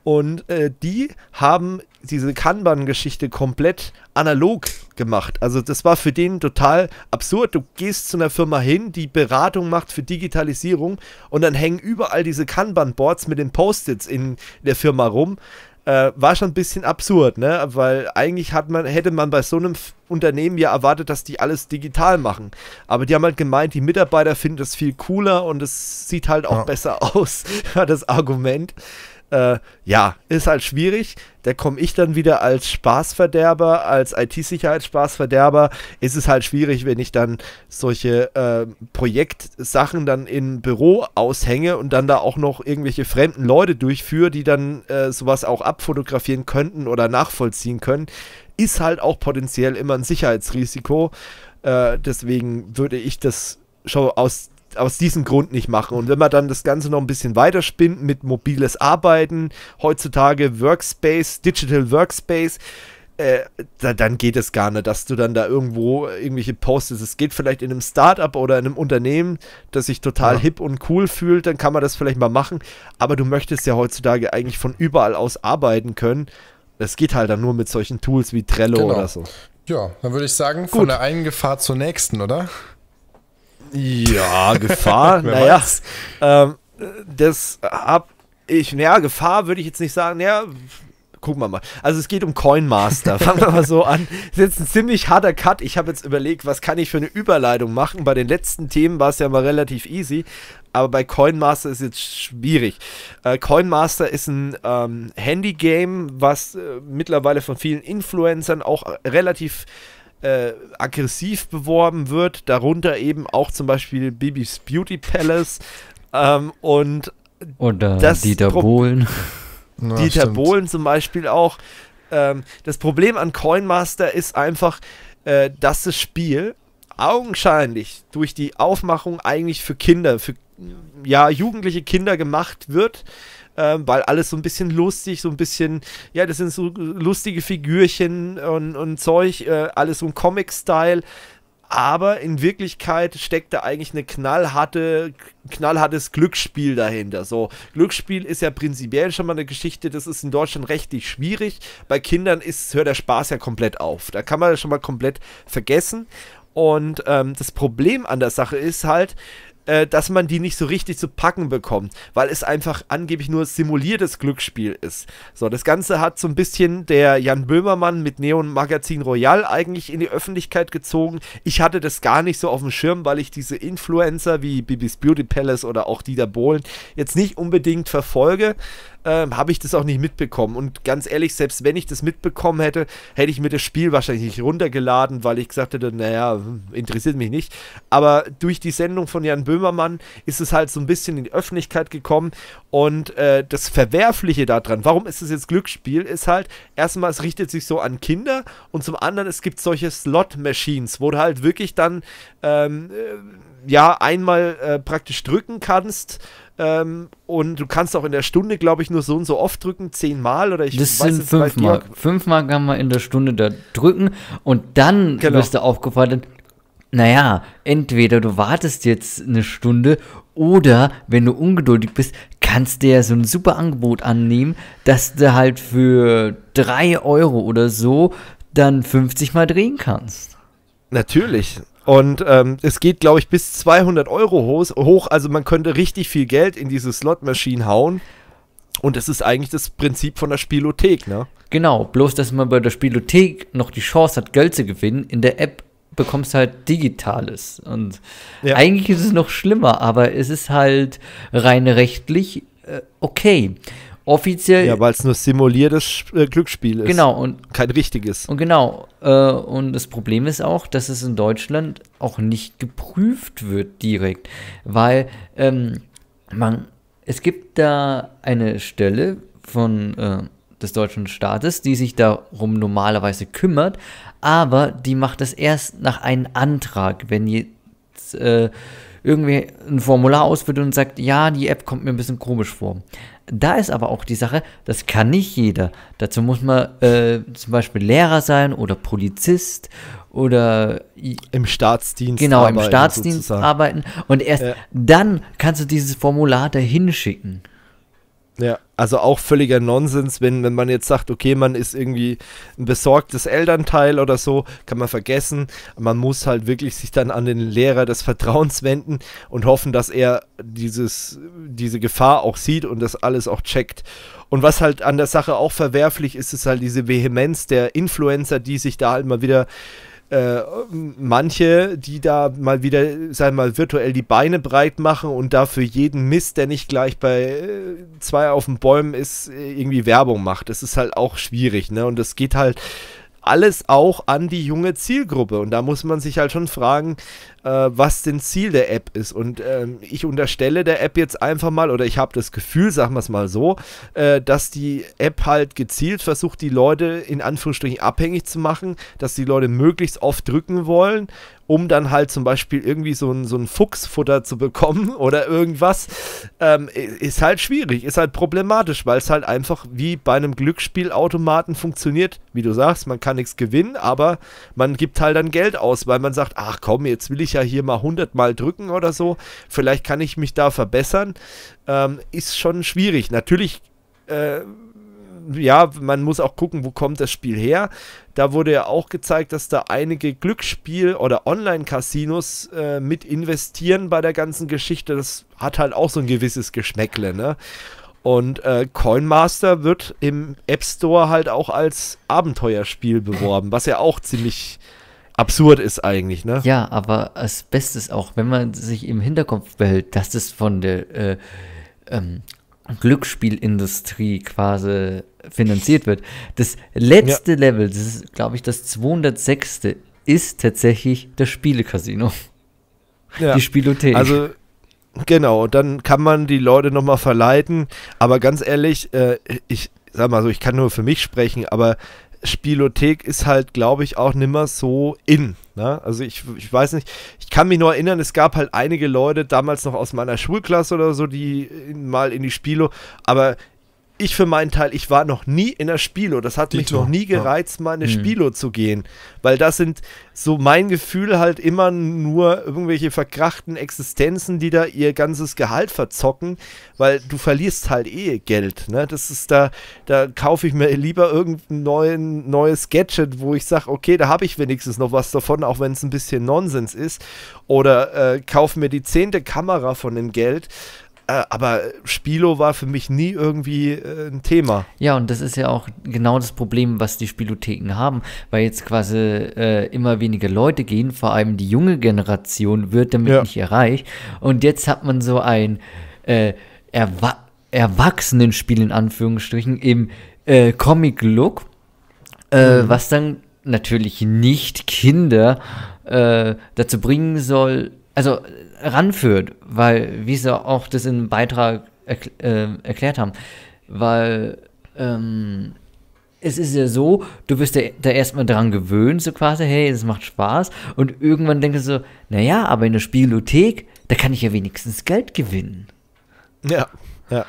und äh, die haben diese Kanban-Geschichte komplett analog gemacht. Also das war für den total absurd. Du gehst zu einer Firma hin, die Beratung macht für Digitalisierung und dann hängen überall diese Kanban-Boards mit den Post-its in der Firma rum. Äh, war schon ein bisschen absurd, ne? Weil eigentlich hat man, hätte man bei so einem Unternehmen ja erwartet, dass die alles digital machen. Aber die haben halt gemeint, die Mitarbeiter finden das viel cooler und es sieht halt auch ja. besser aus, war das Argument. Äh, ja, ist halt schwierig. Da komme ich dann wieder als Spaßverderber, als IT-Sicherheitsspaßverderber. Ist es halt schwierig, wenn ich dann solche äh, Projektsachen dann im Büro aushänge und dann da auch noch irgendwelche fremden Leute durchführe, die dann äh, sowas auch abfotografieren könnten oder nachvollziehen können. Ist halt auch potenziell immer ein Sicherheitsrisiko. Äh, deswegen würde ich das schon aus aus diesem Grund nicht machen. Und wenn man dann das Ganze noch ein bisschen weiterspinnt mit mobiles Arbeiten, heutzutage Workspace, Digital Workspace, äh, da, dann geht es gar nicht, dass du dann da irgendwo irgendwelche postest. Es geht vielleicht in einem Startup oder in einem Unternehmen, das sich total ja. hip und cool fühlt, dann kann man das vielleicht mal machen. Aber du möchtest ja heutzutage eigentlich von überall aus arbeiten können. Das geht halt dann nur mit solchen Tools wie Trello genau. oder so. Ja, dann würde ich sagen, Gut. von der einen Gefahr zur nächsten, oder? Ja, Gefahr, naja, ähm, das hab ich, naja, Gefahr würde ich jetzt nicht sagen, naja, gucken wir mal. Also es geht um Coinmaster. Fangen wir mal so an. Das ist jetzt ein ziemlich harter Cut. Ich habe jetzt überlegt, was kann ich für eine Überleitung machen. Bei den letzten Themen war es ja mal relativ easy, aber bei Coinmaster ist es jetzt schwierig. Äh, Coinmaster ist ein ähm, Handy-Game, was äh, mittlerweile von vielen Influencern auch relativ äh, äh, aggressiv beworben wird, darunter eben auch zum Beispiel Bibis Beauty Palace ähm, und oder äh, das Dieter Pro Bohlen. Na, Dieter stimmt. Bohlen zum Beispiel auch. Ähm, das Problem an Coinmaster ist einfach, äh, dass das Spiel augenscheinlich durch die Aufmachung eigentlich für Kinder, für ja, jugendliche Kinder gemacht wird ähm, weil alles so ein bisschen lustig, so ein bisschen, ja, das sind so lustige Figürchen und, und Zeug, äh, alles so ein Comic-Style. Aber in Wirklichkeit steckt da eigentlich ein knallharte, knallhartes Glücksspiel dahinter. So, Glücksspiel ist ja prinzipiell schon mal eine Geschichte, das ist in Deutschland rechtlich schwierig. Bei Kindern ist, hört der Spaß ja komplett auf. Da kann man das schon mal komplett vergessen. Und ähm, das Problem an der Sache ist halt, äh, dass man die nicht so richtig zu packen bekommt, weil es einfach angeblich nur simuliertes Glücksspiel ist. So, das Ganze hat so ein bisschen der Jan Böhmermann mit Neon Magazin Royal eigentlich in die Öffentlichkeit gezogen. Ich hatte das gar nicht so auf dem Schirm, weil ich diese Influencer wie Bibis Beauty Palace oder auch Dieter Bohlen jetzt nicht unbedingt verfolge ähm, habe ich das auch nicht mitbekommen. Und ganz ehrlich, selbst wenn ich das mitbekommen hätte, hätte ich mir das Spiel wahrscheinlich nicht runtergeladen, weil ich gesagt hätte, naja, hm, interessiert mich nicht. Aber durch die Sendung von Jan Böhmermann ist es halt so ein bisschen in die Öffentlichkeit gekommen. Und äh, das Verwerfliche daran, warum ist es jetzt Glücksspiel, ist halt, erstmal, es richtet sich so an Kinder und zum anderen, es gibt solche Slot-Machines, wo du halt wirklich dann, ähm, äh, ja, einmal äh, praktisch drücken kannst ähm, und du kannst auch in der Stunde, glaube ich, nur so und so oft drücken, zehnmal oder ich das weiß sind fünfmal. Fünfmal kann man in der Stunde da drücken und dann genau. wirst du aufgefordert. Naja, entweder du wartest jetzt eine Stunde oder wenn du ungeduldig bist, kannst du ja so ein super Angebot annehmen, dass du halt für drei Euro oder so dann 50 mal drehen kannst. Natürlich. Und ähm, es geht, glaube ich, bis 200 Euro hoch. Also man könnte richtig viel Geld in diese Slot-Maschine hauen. Und das ist eigentlich das Prinzip von der Spielothek, ne? Genau, bloß dass man bei der Spielothek noch die Chance hat, Geld zu gewinnen. In der App bekommst du halt Digitales. Und ja. eigentlich ist es noch schlimmer, aber es ist halt rein rechtlich äh, okay offiziell. Ja, weil es nur simuliertes äh, Glücksspiel ist. Genau. Und, Kein richtiges. Und genau. Äh, und das Problem ist auch, dass es in Deutschland auch nicht geprüft wird direkt. Weil ähm, man, es gibt da eine Stelle von äh, des deutschen Staates, die sich darum normalerweise kümmert, aber die macht das erst nach einem Antrag, wenn jetzt äh, irgendwie ein Formular ausfüllt und sagt, ja, die App kommt mir ein bisschen komisch vor. Da ist aber auch die Sache, das kann nicht jeder. Dazu muss man äh, zum Beispiel Lehrer sein oder Polizist oder im Staatsdienst genau arbeiten, im Staatsdienst sozusagen. arbeiten und erst ja. dann kannst du dieses Formular dahin schicken. Ja also auch völliger Nonsens, wenn, wenn man jetzt sagt, okay, man ist irgendwie ein besorgtes Elternteil oder so, kann man vergessen. Man muss halt wirklich sich dann an den Lehrer des Vertrauens wenden und hoffen, dass er dieses, diese Gefahr auch sieht und das alles auch checkt. Und was halt an der Sache auch verwerflich ist, ist halt diese Vehemenz der Influencer, die sich da halt mal wieder äh, manche, die da mal wieder, sagen wir mal, virtuell die Beine breit machen und dafür jeden Mist, der nicht gleich bei äh, zwei auf den Bäumen ist, äh, irgendwie Werbung macht. Das ist halt auch schwierig, ne? Und das geht halt alles auch an die junge Zielgruppe. Und da muss man sich halt schon fragen, äh, was denn Ziel der App ist. Und ähm, ich unterstelle der App jetzt einfach mal, oder ich habe das Gefühl, sagen wir es mal so, äh, dass die App halt gezielt versucht, die Leute in Anführungsstrichen abhängig zu machen, dass die Leute möglichst oft drücken wollen, um dann halt zum Beispiel irgendwie so ein, so ein Fuchsfutter zu bekommen oder irgendwas, ähm, ist halt schwierig, ist halt problematisch, weil es halt einfach wie bei einem Glücksspielautomaten funktioniert. Wie du sagst, man kann nichts gewinnen, aber man gibt halt dann Geld aus, weil man sagt, ach komm, jetzt will ich ja hier mal 100 Mal drücken oder so. Vielleicht kann ich mich da verbessern. Ähm, ist schon schwierig. Natürlich, äh, ja, man muss auch gucken, wo kommt das Spiel her. Da wurde ja auch gezeigt, dass da einige Glücksspiel- oder Online-Casinos äh, mit investieren bei der ganzen Geschichte. Das hat halt auch so ein gewisses Geschmäckle, ne? Und äh, Coinmaster wird im App Store halt auch als Abenteuerspiel beworben, was ja auch ziemlich absurd ist eigentlich, ne? Ja, aber als Bestes auch, wenn man sich im Hinterkopf behält, dass es von der äh, ähm, Glücksspielindustrie quasi finanziert wird. Das letzte ja. Level, das ist, glaube ich, das 206. ist tatsächlich das Spielecasino. Ja. Die Spielothek. Also Genau, dann kann man die Leute nochmal verleiten. Aber ganz ehrlich, äh, ich sag mal so, ich kann nur für mich sprechen, aber Spielothek ist halt, glaube ich, auch nimmer so in. Ne? Also ich, ich weiß nicht, ich kann mich nur erinnern, es gab halt einige Leute damals noch aus meiner Schulklasse oder so, die mal in die Spielo, aber ich für meinen Teil, ich war noch nie in der Spielo. Das hat mich Dito, noch nie gereizt, ja. mal in eine mhm. Spilo zu gehen. Weil das sind so mein Gefühl halt immer nur irgendwelche verkrachten Existenzen, die da ihr ganzes Gehalt verzocken, weil du verlierst halt eh Geld. Ne? Das ist da, da kaufe ich mir lieber irgendein neuen, neues Gadget, wo ich sage, okay, da habe ich wenigstens noch was davon, auch wenn es ein bisschen Nonsens ist. Oder äh, kaufe mir die zehnte Kamera von dem Geld. Äh, aber Spilo war für mich nie irgendwie äh, ein Thema. Ja, und das ist ja auch genau das Problem, was die Spielotheken haben, weil jetzt quasi äh, immer weniger Leute gehen, vor allem die junge Generation wird damit ja. nicht erreicht. Und jetzt hat man so ein äh, Erwa Erwachsenenspiel in Anführungsstrichen im äh, Comic-Look, äh, mhm. was dann natürlich nicht Kinder äh, dazu bringen soll, also äh, ranführt, weil, wie sie auch das im Beitrag erkl äh, erklärt haben, weil ähm, es ist ja so, du bist da, da erstmal dran gewöhnt, so quasi, hey, es macht Spaß. Und irgendwann denkst du so, naja, aber in der Spielothek, da kann ich ja wenigstens Geld gewinnen. Ja, ja.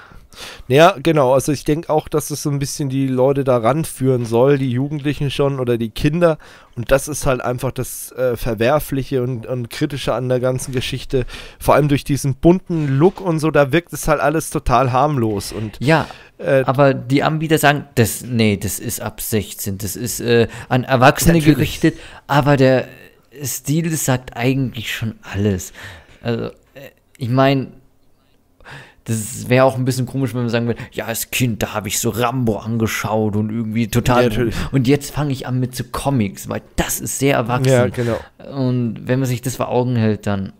Ja, genau. Also ich denke auch, dass es so ein bisschen die Leute da ranführen soll, die Jugendlichen schon oder die Kinder. Und das ist halt einfach das äh, Verwerfliche und, und Kritische an der ganzen Geschichte. Vor allem durch diesen bunten Look und so, da wirkt es halt alles total harmlos. Und ja, äh, aber die Anbieter sagen, das, nee, das ist ab 16, das ist äh, an Erwachsene natürlich. gerichtet, aber der Stil sagt eigentlich schon alles. Also, äh, ich meine, das wäre auch ein bisschen komisch, wenn man sagen würde, ja, als Kind, da habe ich so Rambo angeschaut und irgendwie total. Ja, und jetzt fange ich an mit so Comics, weil das ist sehr erwachsen. Ja, genau. Und wenn man sich das vor Augen hält, dann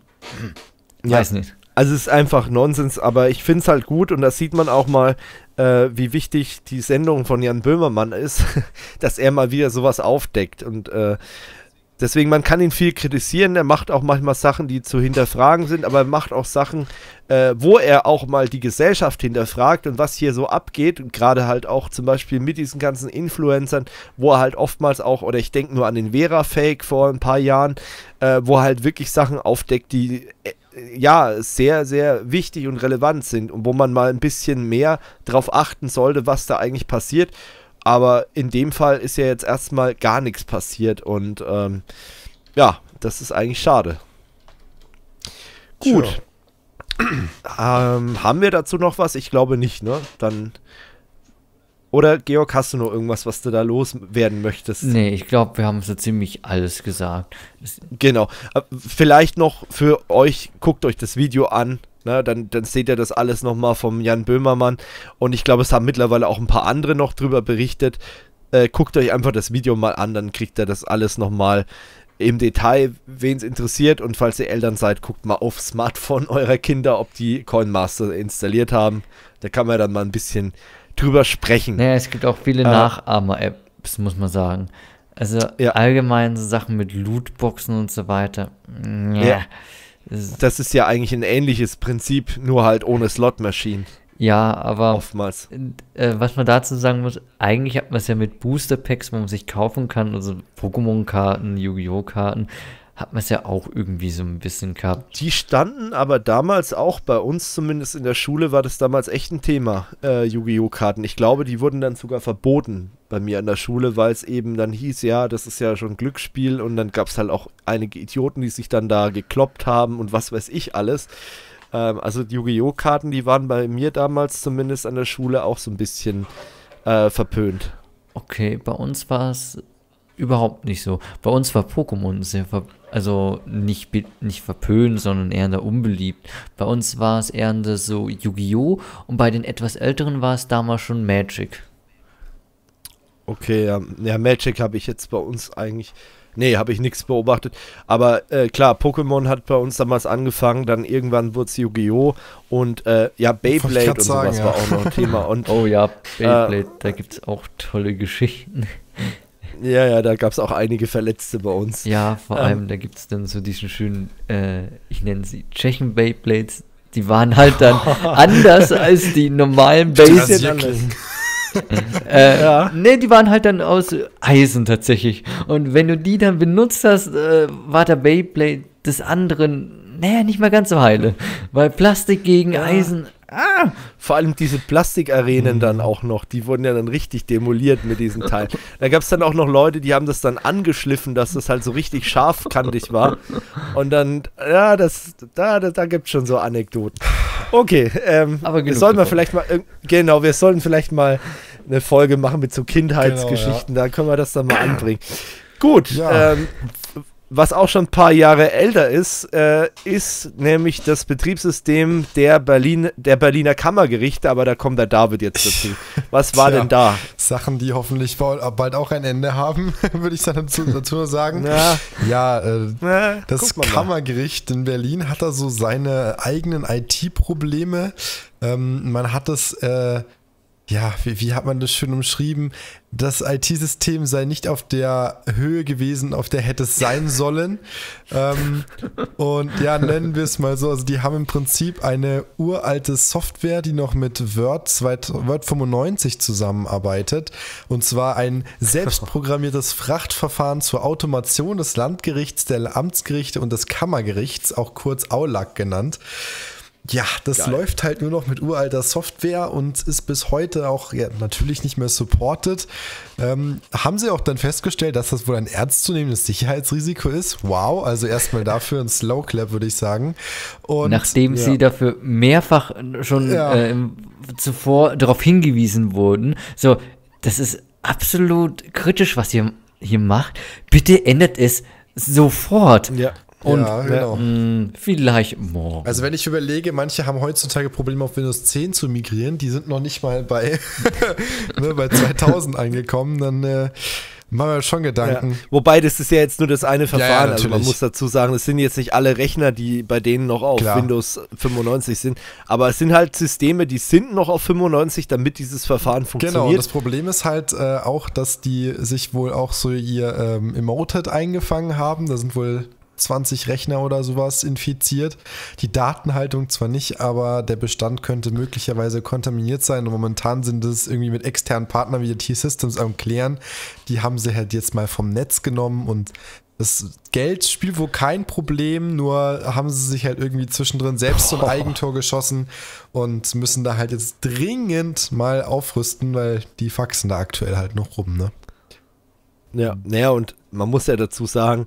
hm, weiß ja. nicht. Also es ist einfach Nonsens, aber ich finde es halt gut und da sieht man auch mal, äh, wie wichtig die Sendung von Jan Böhmermann ist, dass er mal wieder sowas aufdeckt und äh, Deswegen, man kann ihn viel kritisieren. Er macht auch manchmal Sachen, die zu hinterfragen sind, aber er macht auch Sachen, äh, wo er auch mal die Gesellschaft hinterfragt und was hier so abgeht. Und gerade halt auch zum Beispiel mit diesen ganzen Influencern, wo er halt oftmals auch, oder ich denke nur an den Vera-Fake vor ein paar Jahren, äh, wo er halt wirklich Sachen aufdeckt, die äh, ja sehr, sehr wichtig und relevant sind und wo man mal ein bisschen mehr darauf achten sollte, was da eigentlich passiert. Aber in dem Fall ist ja jetzt erstmal gar nichts passiert und ähm, ja, das ist eigentlich schade. Gut. Ähm, haben wir dazu noch was? Ich glaube nicht, ne? Dann. Oder Georg, hast du noch irgendwas, was du da loswerden möchtest? Nee, ich glaube, wir haben so ziemlich alles gesagt. Genau. Äh, vielleicht noch für euch, guckt euch das Video an. Ne, dann, dann seht ihr das alles nochmal vom Jan Böhmermann. Und ich glaube, es haben mittlerweile auch ein paar andere noch drüber berichtet. Äh, guckt euch einfach das Video mal an, dann kriegt ihr das alles nochmal im Detail, wen es interessiert. Und falls ihr Eltern seid, guckt mal aufs Smartphone eurer Kinder, ob die Coinmaster installiert haben. Da kann man dann mal ein bisschen drüber sprechen. Naja, es gibt auch viele äh, Nachahmer-Apps, muss man sagen. Also ja. allgemein so Sachen mit Lootboxen und so weiter. Ja. ja. Das ist ja eigentlich ein ähnliches Prinzip, nur halt ohne Slot-Maschinen. Ja, aber oftmals. Äh, was man dazu sagen muss, eigentlich hat man es ja mit Booster Packs, wo man sich kaufen kann, also Pokémon-Karten, Yu-Gi-Oh! Karten hat man es ja auch irgendwie so ein bisschen gehabt. Die standen aber damals auch bei uns, zumindest in der Schule, war das damals echt ein Thema, äh, Yu-Gi-Oh! Karten. Ich glaube, die wurden dann sogar verboten bei mir an der Schule, weil es eben dann hieß, ja, das ist ja schon ein Glücksspiel und dann gab es halt auch einige Idioten, die sich dann da gekloppt haben und was weiß ich alles. Ähm, also die Yu-Gi-Oh! Karten, die waren bei mir damals zumindest an der Schule auch so ein bisschen äh, verpönt. Okay, bei uns war es überhaupt nicht so. Bei uns war Pokémon sehr verpönt also nicht, nicht verpönt, sondern eher in der unbeliebt. Bei uns war es eher in der so Yu-Gi-Oh! und bei den etwas älteren war es damals schon Magic. Okay, ja, ja Magic habe ich jetzt bei uns eigentlich. Nee, habe ich nichts beobachtet. Aber äh, klar, Pokémon hat bei uns damals angefangen, dann irgendwann wurde es Yu-Gi-Oh! und äh, ja, Beyblade und sowas sagen, ja. war auch noch ein Thema. Und, oh ja, äh, Beyblade, äh, da gibt es auch tolle Geschichten. Ja, ja, da gab es auch einige Verletzte bei uns. Ja, vor ähm, allem, da gibt es dann so diesen schönen, äh, ich nenne sie Tschechen Beyblades, die waren halt dann anders als die normalen Beyblades. äh, ja. Ne, die waren halt dann aus Eisen tatsächlich. Und wenn du die dann benutzt hast, äh, war der Beyblade des anderen, naja, nicht mal ganz so heile. Weil Plastik gegen ja. Eisen, Ah, vor allem diese Plastikarenen mhm. dann auch noch, die wurden ja dann richtig demoliert mit diesen Teilen. Da gab es dann auch noch Leute, die haben das dann angeschliffen, dass das halt so richtig scharfkantig war. Und dann, ja, das, da, da, da gibt es schon so Anekdoten. Okay, ähm, Aber wir sollen mal vielleicht mal, äh, genau, wir sollen vielleicht mal eine Folge machen mit so Kindheitsgeschichten, genau, ja. da können wir das dann mal anbringen. Gut, ja. ähm, was auch schon ein paar Jahre älter ist, äh, ist nämlich das Betriebssystem der, Berlin, der Berliner Kammergerichte, aber da kommt der David jetzt dazu. Was war Tja, denn da? Sachen, die hoffentlich bald auch ein Ende haben, würde ich dazu, dazu sagen. Na, ja, äh, na, das Kammergericht in Berlin hat da so seine eigenen IT-Probleme. Ähm, man hat das. äh, ja, wie, wie, hat man das schön umschrieben? Das IT-System sei nicht auf der Höhe gewesen, auf der hätte es sein sollen. ähm, und ja, nennen wir es mal so. Also die haben im Prinzip eine uralte Software, die noch mit Word, Word 95 zusammenarbeitet. Und zwar ein selbstprogrammiertes Frachtverfahren zur Automation des Landgerichts, der Amtsgerichte und des Kammergerichts, auch kurz Aulack genannt. Ja, das Geil. läuft halt nur noch mit uralter Software und ist bis heute auch ja, natürlich nicht mehr supported. Ähm, haben sie auch dann festgestellt, dass das wohl ein ernstzunehmendes Sicherheitsrisiko ist? Wow, also erstmal dafür ein Slow Clap, würde ich sagen. Und, Nachdem ja. sie dafür mehrfach schon ja. äh, zuvor darauf hingewiesen wurden, so, das ist absolut kritisch, was ihr hier macht. Bitte ändert es sofort. Ja. Und ja, ne, genau. Mh, mm, vielleicht morgen. Also wenn ich überlege, manche haben heutzutage Probleme auf Windows 10 zu migrieren, die sind noch nicht mal bei, ne, bei 2000 angekommen, dann äh, machen wir schon Gedanken. Ja. Wobei, das ist ja jetzt nur das eine Verfahren, ja, also man muss dazu sagen, es sind jetzt nicht alle Rechner, die bei denen noch auf Klar. Windows 95 sind, aber es sind halt Systeme, die sind noch auf 95, damit dieses Verfahren funktioniert. Genau, und das Problem ist halt äh, auch, dass die sich wohl auch so ihr ähm, Emoted eingefangen haben, da sind wohl 20 Rechner oder sowas infiziert. Die Datenhaltung zwar nicht, aber der Bestand könnte möglicherweise kontaminiert sein. Und momentan sind es irgendwie mit externen Partnern wie T-Systems am Klären. Die haben sie halt jetzt mal vom Netz genommen und das Geld spielt wohl kein Problem, nur haben sie sich halt irgendwie zwischendrin selbst zum Eigentor geschossen und müssen da halt jetzt dringend mal aufrüsten, weil die faxen da aktuell halt noch rum, ne? Ja, naja, und man muss ja dazu sagen,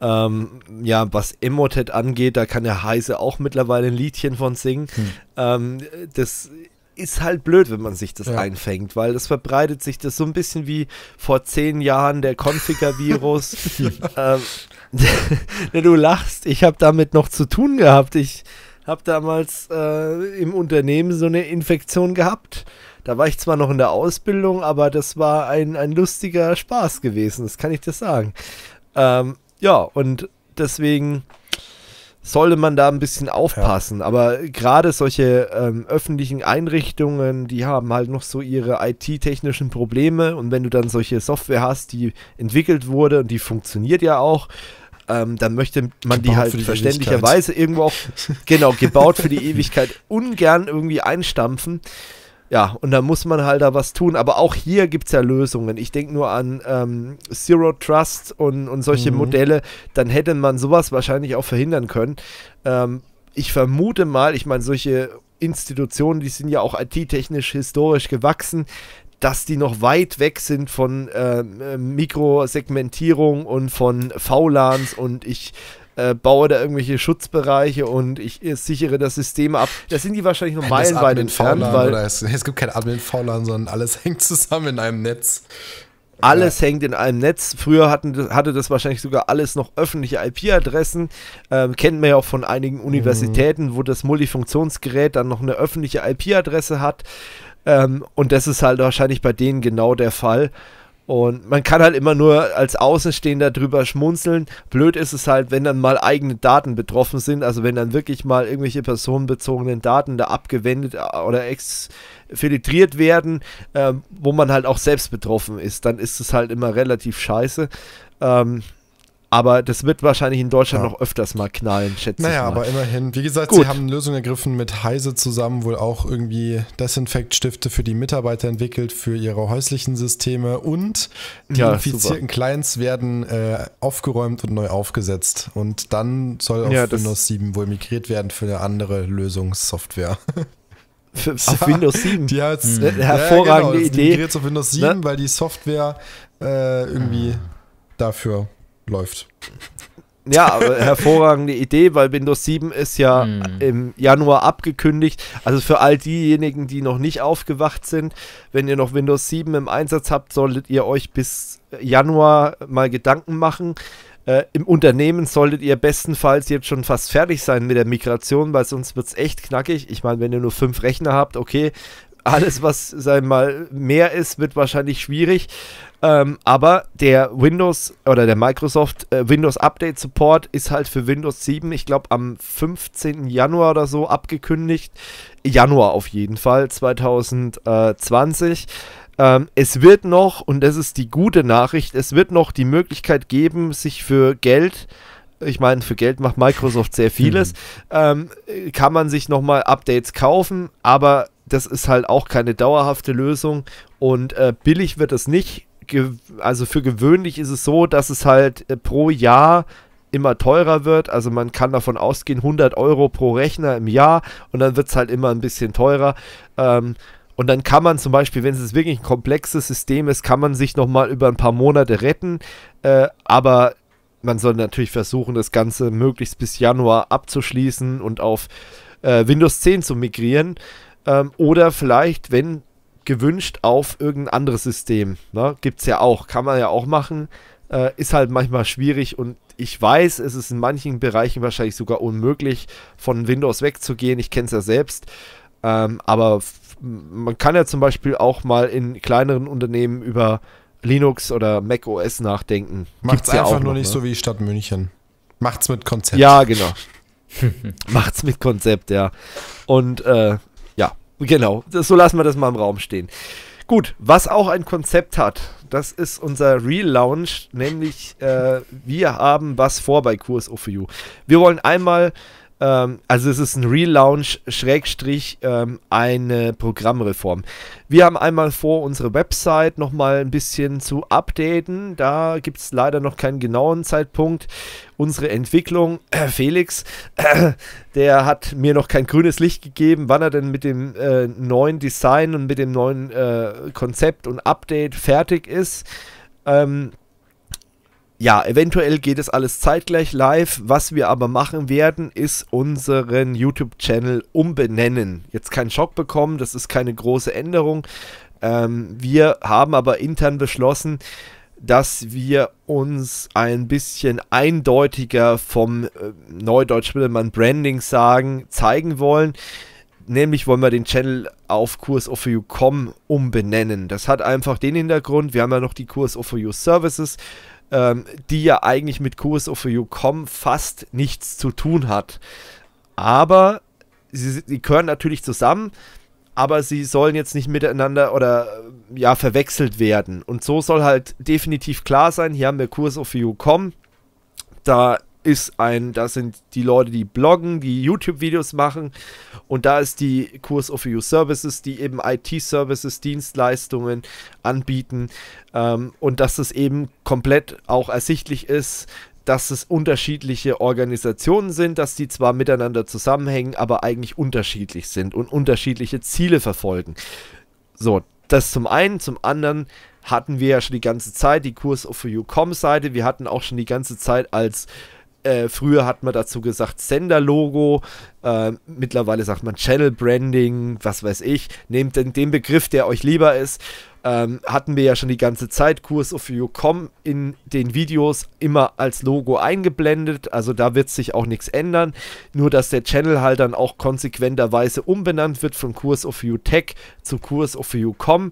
ähm, ja, was Emotet angeht, da kann der Heise auch mittlerweile ein Liedchen von singen. Hm. Ähm, das ist halt blöd, wenn man sich das ja. einfängt, weil das verbreitet sich das so ein bisschen wie vor zehn Jahren der Konfiger-Virus. ähm, du lachst, ich habe damit noch zu tun gehabt. Ich habe damals äh, im Unternehmen so eine Infektion gehabt. Da war ich zwar noch in der Ausbildung, aber das war ein, ein lustiger Spaß gewesen, das kann ich dir sagen. Ähm, ja, und deswegen sollte man da ein bisschen aufpassen. Ja. Aber gerade solche ähm, öffentlichen Einrichtungen, die haben halt noch so ihre IT-technischen Probleme. Und wenn du dann solche Software hast, die entwickelt wurde und die funktioniert ja auch, ähm, dann möchte man die halt die verständlicherweise Ewigkeit. irgendwo auch, genau, gebaut für die Ewigkeit, ungern irgendwie einstampfen ja, und da muss man halt da was tun. Aber auch hier gibt es ja Lösungen. Ich denke nur an ähm, Zero Trust und, und solche mhm. Modelle. Dann hätte man sowas wahrscheinlich auch verhindern können. Ähm, ich vermute mal, ich meine, solche Institutionen, die sind ja auch IT-technisch historisch gewachsen, dass die noch weit weg sind von äh, Mikrosegmentierung und von VLANs und ich äh, baue da irgendwelche Schutzbereiche und ich äh, sichere das System ab. Da sind die wahrscheinlich noch meilenweit entfernt. Weil es, es, gibt kein Admin VLAN, sondern alles hängt zusammen in einem Netz. Alles ja. hängt in einem Netz. Früher hatten, hatte das wahrscheinlich sogar alles noch öffentliche IP-Adressen. Ähm, kennt man ja auch von einigen Universitäten, mhm. wo das Multifunktionsgerät dann noch eine öffentliche IP-Adresse hat. Ähm, und das ist halt wahrscheinlich bei denen genau der Fall. Und man kann halt immer nur als Außenstehender drüber schmunzeln. Blöd ist es halt, wenn dann mal eigene Daten betroffen sind, also wenn dann wirklich mal irgendwelche personenbezogenen Daten da abgewendet äh, oder exfiltriert werden, äh, wo man halt auch selbst betroffen ist, dann ist es halt immer relativ scheiße. Ähm, aber das wird wahrscheinlich in Deutschland ja. noch öfters mal knallen, schätze naja, ich. Naja, aber immerhin. Wie gesagt, Gut. sie haben Lösungen ergriffen mit Heise zusammen, wohl auch irgendwie Desinfektstifte für die Mitarbeiter entwickelt, für ihre häuslichen Systeme und die ja, infizierten super. Clients werden äh, aufgeräumt und neu aufgesetzt. Und dann soll auf ja, Windows 7 wohl migriert werden für eine andere Lösungssoftware. Für, auf Windows 7. Ja, hat hm. hervorragende ja, genau. Also Idee. Migriert auf Windows 7, ne? weil die Software äh, irgendwie hm. dafür läuft. Ja, hervorragende Idee, weil Windows 7 ist ja hm. im Januar abgekündigt. Also für all diejenigen, die noch nicht aufgewacht sind, wenn ihr noch Windows 7 im Einsatz habt, solltet ihr euch bis Januar mal Gedanken machen. Äh, Im Unternehmen solltet ihr bestenfalls jetzt schon fast fertig sein mit der Migration, weil sonst wird es echt knackig. Ich meine, wenn ihr nur fünf Rechner habt, okay, alles, was sein mal mehr ist, wird wahrscheinlich schwierig. Ähm, aber der Windows oder der Microsoft äh, Windows Update Support ist halt für Windows 7, ich glaube, am 15. Januar oder so abgekündigt. Januar auf jeden Fall 2020. Ähm, es wird noch, und das ist die gute Nachricht, es wird noch die Möglichkeit geben, sich für Geld ich meine, für Geld macht Microsoft sehr vieles, mhm. ähm, kann man sich nochmal Updates kaufen, aber das ist halt auch keine dauerhafte Lösung und äh, billig wird es nicht. Ge also für gewöhnlich ist es so, dass es halt äh, pro Jahr immer teurer wird. Also man kann davon ausgehen, 100 Euro pro Rechner im Jahr und dann wird es halt immer ein bisschen teurer. Ähm, und dann kann man zum Beispiel, wenn es wirklich ein komplexes System ist, kann man sich nochmal über ein paar Monate retten. Äh, aber man soll natürlich versuchen, das Ganze möglichst bis Januar abzuschließen und auf äh, Windows 10 zu migrieren. Ähm, oder vielleicht, wenn gewünscht, auf irgendein anderes System. Ne? Gibt es ja auch, kann man ja auch machen. Äh, ist halt manchmal schwierig und ich weiß, es ist in manchen Bereichen wahrscheinlich sogar unmöglich, von Windows wegzugehen. Ich kenne es ja selbst. Ähm, aber man kann ja zum Beispiel auch mal in kleineren Unternehmen über Linux oder Mac OS nachdenken. Macht's ja einfach nur noch, nicht ne? so wie Stadt München. Macht's mit Konzept. Ja, genau. Macht's mit Konzept, ja. Und äh, Genau, so lassen wir das mal im Raum stehen. Gut, was auch ein Konzept hat, das ist unser Relaunch, nämlich äh, wir haben was vor bei Kurs O4U. Wir wollen einmal ähm, also es ist ein Relaunch, Schrägstrich, ähm, eine Programmreform. Wir haben einmal vor, unsere Website nochmal ein bisschen zu updaten. Da gibt es leider noch keinen genauen Zeitpunkt. Unsere Entwicklung, äh, Felix, äh, der hat mir noch kein grünes Licht gegeben, wann er denn mit dem äh, neuen Design und mit dem neuen äh, Konzept und Update fertig ist. Ähm, ja, eventuell geht es alles zeitgleich live. Was wir aber machen werden, ist unseren YouTube-Channel umbenennen. Jetzt keinen Schock bekommen, das ist keine große Änderung. Ähm, wir haben aber intern beschlossen, dass wir uns ein bisschen eindeutiger vom äh, Neudeutsch würde man Branding sagen, zeigen wollen. Nämlich wollen wir den Channel auf Kurs of You.com umbenennen. Das hat einfach den Hintergrund, wir haben ja noch die Kurs of You Services ähm, die ja eigentlich mit Kurs of You fast nichts zu tun hat. Aber sie, sie gehören natürlich zusammen, aber sie sollen jetzt nicht miteinander oder äh, ja verwechselt werden. Und so soll halt definitiv klar sein, hier haben wir Kurs of You Da ist ein, das sind die Leute, die bloggen, die YouTube-Videos machen und da ist die Kurs of EU Services, die eben IT-Services, Dienstleistungen anbieten ähm, und dass es eben komplett auch ersichtlich ist, dass es unterschiedliche Organisationen sind, dass die zwar miteinander zusammenhängen, aber eigentlich unterschiedlich sind und unterschiedliche Ziele verfolgen. So, das zum einen, zum anderen hatten wir ja schon die ganze Zeit die Kurs of You.com Seite, wir hatten auch schon die ganze Zeit als äh, früher hat man dazu gesagt Senderlogo, äh, mittlerweile sagt man Channel Branding, was weiß ich. Nehmt den, den Begriff, der euch lieber ist. Ähm, hatten wir ja schon die ganze Zeit Kurs of You.com in den Videos immer als Logo eingeblendet. Also da wird sich auch nichts ändern. Nur dass der Channel halt dann auch konsequenterweise umbenannt wird von Kurs of You Tech zu Kurs of You.com.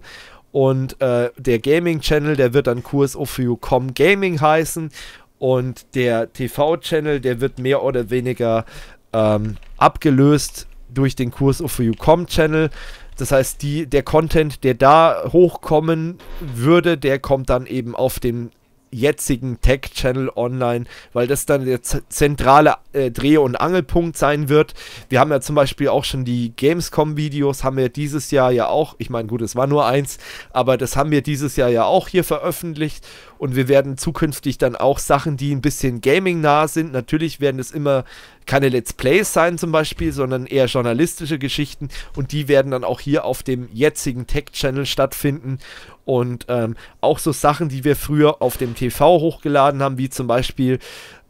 Und äh, der Gaming Channel, der wird dann Kurs of You.com Gaming heißen und der TV-Channel, der wird mehr oder weniger ähm, abgelöst durch den Kurs of YouCom Channel. Das heißt, die, der Content, der da hochkommen würde, der kommt dann eben auf dem jetzigen Tech Channel Online, weil das dann der zentrale äh, Dreh- und Angelpunkt sein wird. Wir haben ja zum Beispiel auch schon die Gamescom-Videos, haben wir dieses Jahr ja auch, ich meine, gut, es war nur eins, aber das haben wir dieses Jahr ja auch hier veröffentlicht und wir werden zukünftig dann auch Sachen, die ein bisschen gaming-nah sind. Natürlich werden es immer keine Let's Plays sein zum Beispiel, sondern eher journalistische Geschichten und die werden dann auch hier auf dem jetzigen Tech-Channel stattfinden und ähm, auch so Sachen, die wir früher auf dem TV hochgeladen haben, wie zum Beispiel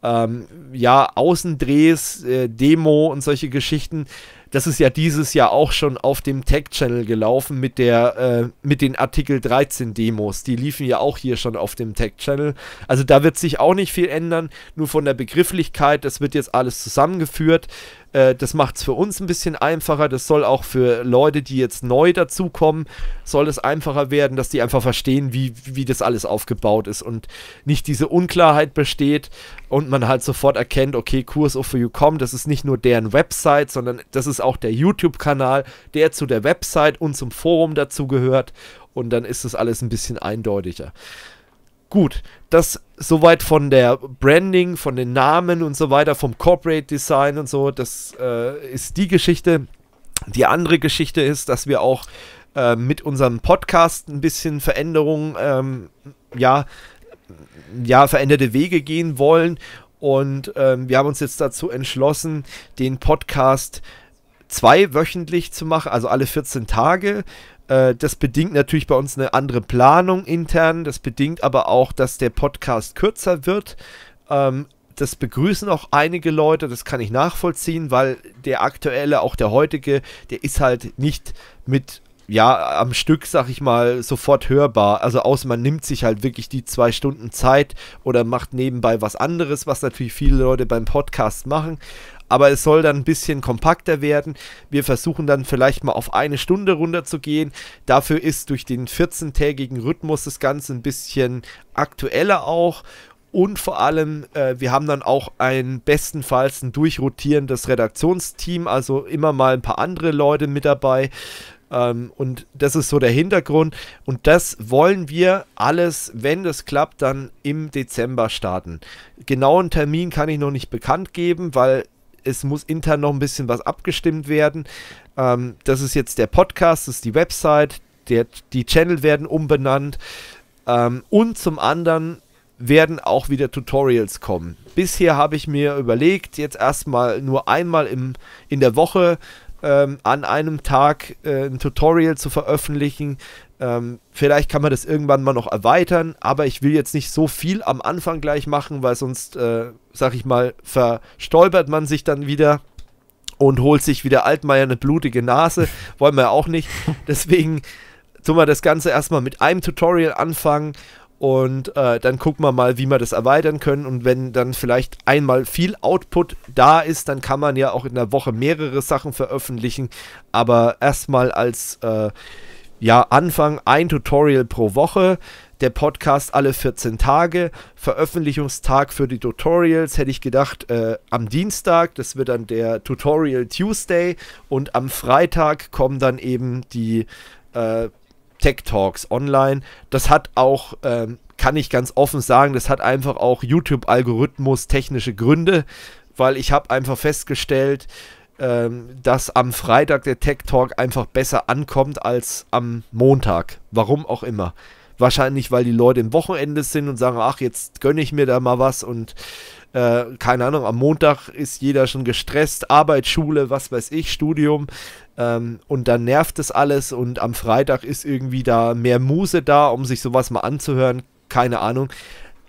ähm, ja, Außendrehs, äh, Demo und solche Geschichten. Das ist ja dieses Jahr auch schon auf dem Tech-Channel gelaufen mit der, äh, mit den Artikel 13 Demos. Die liefen ja auch hier schon auf dem Tech-Channel. Also da wird sich auch nicht viel ändern, nur von der Begrifflichkeit. Das wird jetzt alles zusammengeführt. Äh, das macht es für uns ein bisschen einfacher. Das soll auch für Leute, die jetzt neu dazukommen, soll es einfacher werden, dass die einfach verstehen, wie, wie das alles aufgebaut ist und nicht diese Unklarheit besteht und man halt sofort erkennt, okay, Kurs of YouCom, das ist nicht nur deren Website, sondern das ist auch der YouTube-Kanal, der zu der Website und zum Forum dazugehört und dann ist das alles ein bisschen eindeutiger. Gut, das soweit von der Branding, von den Namen und so weiter, vom Corporate Design und so. Das äh, ist die Geschichte. Die andere Geschichte ist, dass wir auch äh, mit unserem Podcast ein bisschen Veränderungen, ähm, ja, ja, veränderte Wege gehen wollen. Und ähm, wir haben uns jetzt dazu entschlossen, den Podcast zweiwöchentlich zu machen, also alle 14 Tage. Äh, das bedingt natürlich bei uns eine andere Planung intern. Das bedingt aber auch, dass der Podcast kürzer wird. Ähm, das begrüßen auch einige Leute, das kann ich nachvollziehen, weil der aktuelle, auch der heutige, der ist halt nicht mit, ja, am Stück, sag ich mal, sofort hörbar. Also außer man nimmt sich halt wirklich die zwei Stunden Zeit oder macht nebenbei was anderes, was natürlich viele Leute beim Podcast machen aber es soll dann ein bisschen kompakter werden. Wir versuchen dann vielleicht mal auf eine Stunde runterzugehen. Dafür ist durch den 14-tägigen Rhythmus das Ganze ein bisschen aktueller auch. Und vor allem, äh, wir haben dann auch ein bestenfalls ein durchrotierendes Redaktionsteam, also immer mal ein paar andere Leute mit dabei. Ähm, und das ist so der Hintergrund. Und das wollen wir alles, wenn das klappt, dann im Dezember starten. Genauen Termin kann ich noch nicht bekannt geben, weil es muss intern noch ein bisschen was abgestimmt werden. Ähm, das ist jetzt der Podcast, das ist die Website, der, die Channel werden umbenannt. Ähm, und zum anderen werden auch wieder Tutorials kommen. Bisher habe ich mir überlegt, jetzt erstmal nur einmal im, in der Woche ähm, an einem Tag äh, ein Tutorial zu veröffentlichen, ähm, vielleicht kann man das irgendwann mal noch erweitern, aber ich will jetzt nicht so viel am Anfang gleich machen, weil sonst, äh, sag ich mal, verstolpert man sich dann wieder und holt sich wieder Altmaier eine blutige Nase. Wollen wir ja auch nicht. Deswegen tun wir das Ganze erstmal mit einem Tutorial anfangen und äh, dann gucken wir mal, wie wir das erweitern können. Und wenn dann vielleicht einmal viel Output da ist, dann kann man ja auch in der Woche mehrere Sachen veröffentlichen. Aber erstmal als äh, ja, Anfang ein Tutorial pro Woche, der Podcast alle 14 Tage, Veröffentlichungstag für die Tutorials hätte ich gedacht äh, am Dienstag, das wird dann der Tutorial Tuesday und am Freitag kommen dann eben die äh, Tech Talks online. Das hat auch, ähm, kann ich ganz offen sagen, das hat einfach auch YouTube-Algorithmus technische Gründe, weil ich habe einfach festgestellt, äh, ähm, dass am Freitag der Tech Talk einfach besser ankommt als am Montag. Warum auch immer. Wahrscheinlich, weil die Leute im Wochenende sind und sagen, ach, jetzt gönne ich mir da mal was und äh, keine Ahnung, am Montag ist jeder schon gestresst, Arbeit, Schule, was weiß ich, Studium ähm, und dann nervt es alles und am Freitag ist irgendwie da mehr Muse da, um sich sowas mal anzuhören, keine Ahnung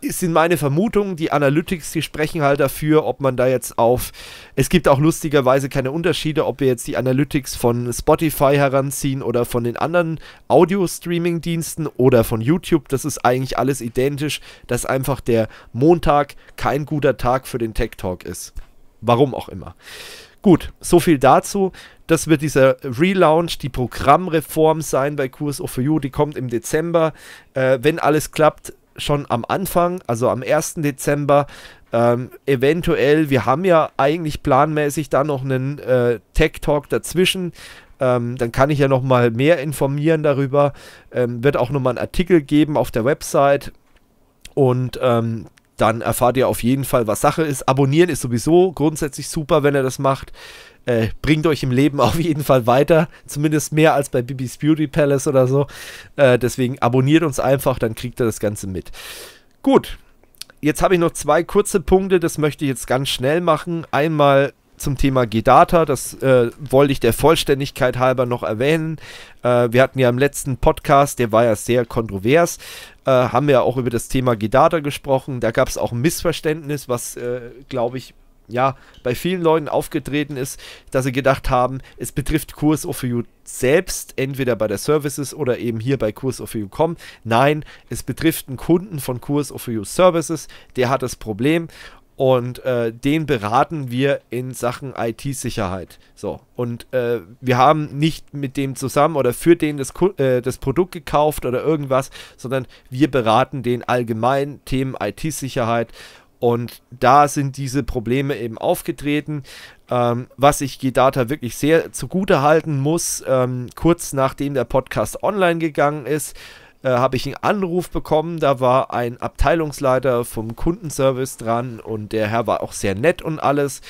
sind meine Vermutungen. Die Analytics, die sprechen halt dafür, ob man da jetzt auf. Es gibt auch lustigerweise keine Unterschiede, ob wir jetzt die Analytics von Spotify heranziehen oder von den anderen Audio-Streaming-Diensten oder von YouTube. Das ist eigentlich alles identisch, dass einfach der Montag kein guter Tag für den Tech Talk ist. Warum auch immer. Gut, so viel dazu. Das wird dieser Relaunch, die Programmreform sein bei Kurs O4U. Die kommt im Dezember. Äh, wenn alles klappt, schon am Anfang, also am 1. Dezember, ähm, eventuell, wir haben ja eigentlich planmäßig da noch einen äh, Tech Talk dazwischen. Ähm, dann kann ich ja noch mal mehr informieren darüber. Ähm, wird auch noch mal einen Artikel geben auf der Website und ähm, dann erfahrt ihr auf jeden Fall, was Sache ist. Abonnieren ist sowieso grundsätzlich super, wenn ihr das macht äh, bringt euch im Leben auf jeden Fall weiter. Zumindest mehr als bei Bibis Beauty Palace oder so. Äh, deswegen abonniert uns einfach, dann kriegt ihr das Ganze mit. Gut, jetzt habe ich noch zwei kurze Punkte, das möchte ich jetzt ganz schnell machen. Einmal zum Thema G-Data, das äh, wollte ich der Vollständigkeit halber noch erwähnen. Äh, wir hatten ja im letzten Podcast, der war ja sehr kontrovers, äh, haben wir ja auch über das Thema G-Data gesprochen. Da gab es auch ein Missverständnis, was, äh, glaube ich, ja, bei vielen Leuten aufgetreten ist, dass sie gedacht haben, es betrifft Kurs of You selbst, entweder bei der Services oder eben hier bei Kurs of You.com. Nein, es betrifft einen Kunden von Kurs of You Services, der hat das Problem und äh, den beraten wir in Sachen IT-Sicherheit. So, und äh, wir haben nicht mit dem zusammen oder für den das, äh, das Produkt gekauft oder irgendwas, sondern wir beraten den allgemein Themen IT-Sicherheit und da sind diese Probleme eben aufgetreten. Ähm, was ich GData wirklich sehr zugute halten muss, ähm, kurz nachdem der Podcast online gegangen ist, äh, habe ich einen Anruf bekommen. Da war ein Abteilungsleiter vom Kundenservice dran und der Herr war auch sehr nett und alles.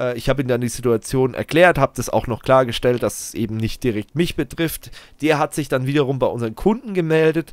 Äh, ich habe ihm dann die Situation erklärt, habe das auch noch klargestellt, dass es eben nicht direkt mich betrifft. Der hat sich dann wiederum bei unseren Kunden gemeldet.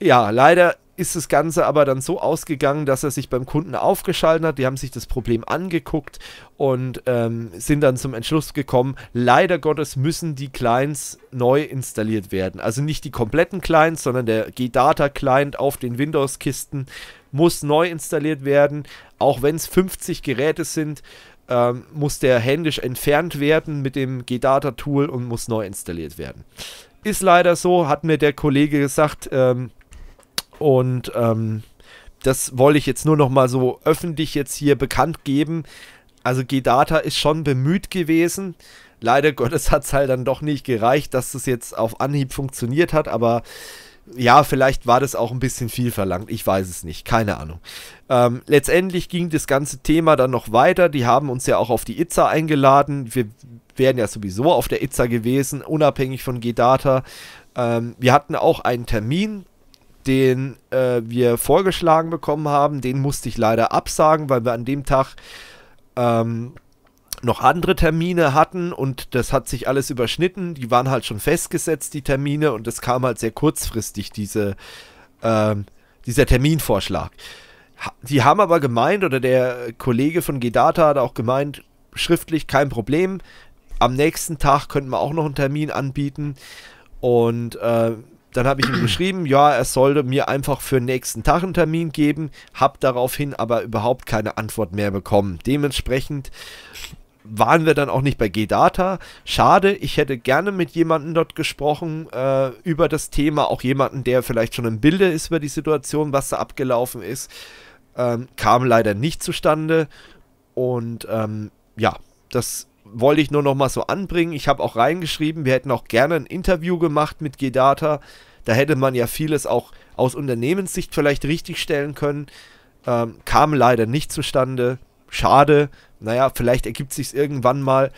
Ja, leider ist das Ganze aber dann so ausgegangen, dass er sich beim Kunden aufgeschaltet hat. Die haben sich das Problem angeguckt und ähm, sind dann zum Entschluss gekommen, leider Gottes müssen die Clients neu installiert werden. Also nicht die kompletten Clients, sondern der G-Data-Client auf den Windows-Kisten muss neu installiert werden. Auch wenn es 50 Geräte sind, ähm, muss der händisch entfernt werden mit dem G-Data-Tool und muss neu installiert werden. Ist leider so, hat mir der Kollege gesagt. Ähm, und ähm, das wollte ich jetzt nur noch mal so öffentlich jetzt hier bekannt geben. Also G-Data ist schon bemüht gewesen. Leider Gottes hat es halt dann doch nicht gereicht, dass das jetzt auf Anhieb funktioniert hat, aber ja, vielleicht war das auch ein bisschen viel verlangt. Ich weiß es nicht. Keine Ahnung. Ähm, letztendlich ging das ganze Thema dann noch weiter. Die haben uns ja auch auf die Itza eingeladen. Wir wären ja sowieso auf der Itza gewesen, unabhängig von G-Data. Ähm, wir hatten auch einen Termin den äh, wir vorgeschlagen bekommen haben, den musste ich leider absagen, weil wir an dem Tag ähm, noch andere Termine hatten und das hat sich alles überschnitten. Die waren halt schon festgesetzt, die Termine, und es kam halt sehr kurzfristig, diese, ähm, dieser Terminvorschlag. Die haben aber gemeint, oder der Kollege von Gedata hat auch gemeint, schriftlich kein Problem. Am nächsten Tag könnten wir auch noch einen Termin anbieten. Und äh, dann habe ich ihm geschrieben, ja, er sollte mir einfach für nächsten Tag einen Termin geben, habe daraufhin aber überhaupt keine Antwort mehr bekommen. Dementsprechend waren wir dann auch nicht bei G-Data. Schade, ich hätte gerne mit jemandem dort gesprochen äh, über das Thema, auch jemanden, der vielleicht schon im Bilde ist über die Situation, was da abgelaufen ist. Ähm, kam leider nicht zustande und ähm, ja, das wollte ich nur noch mal so anbringen. Ich habe auch reingeschrieben, wir hätten auch gerne ein Interview gemacht mit G-Data. Da hätte man ja vieles auch aus Unternehmenssicht vielleicht richtigstellen können. Ähm, kam leider nicht zustande. Schade. Naja, vielleicht ergibt sich irgendwann mal.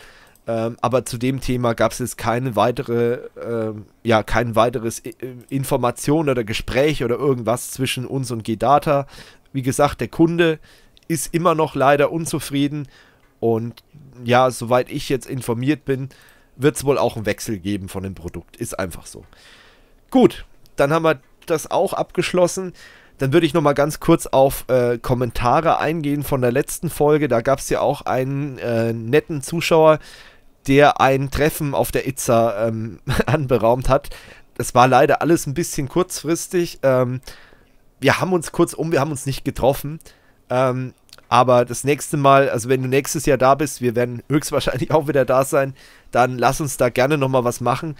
Ähm, aber zu dem Thema gab es jetzt keine weitere, ähm, ja, kein weiteres äh, Information oder Gespräch oder irgendwas zwischen uns und G-Data. Wie gesagt, der Kunde ist immer noch leider unzufrieden und ja, soweit ich jetzt informiert bin, wird es wohl auch einen Wechsel geben von dem Produkt. Ist einfach so. Gut, dann haben wir das auch abgeschlossen. Dann würde ich nochmal ganz kurz auf äh, Kommentare eingehen von der letzten Folge. Da gab es ja auch einen äh, netten Zuschauer, der ein Treffen auf der Itza ähm, anberaumt hat. Das war leider alles ein bisschen kurzfristig. Ähm, wir haben uns kurz um, wir haben uns nicht getroffen. Ähm, aber das nächste Mal, also wenn du nächstes Jahr da bist, wir werden höchstwahrscheinlich auch wieder da sein, dann lass uns da gerne nochmal was machen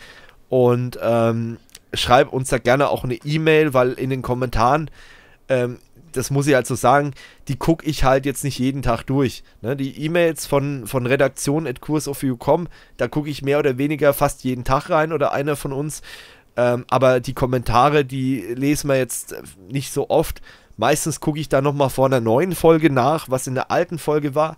und ähm, schreib uns da gerne auch eine E-Mail, weil in den Kommentaren, ähm, das muss ich halt so sagen, die gucke ich halt jetzt nicht jeden Tag durch. Ne? Die E-Mails von, von Redaktion at courseofview.com, da gucke ich mehr oder weniger fast jeden Tag rein oder einer von uns. Ähm, aber die Kommentare, die lesen wir jetzt nicht so oft, Meistens gucke ich da nochmal vor einer neuen Folge nach, was in der alten Folge war.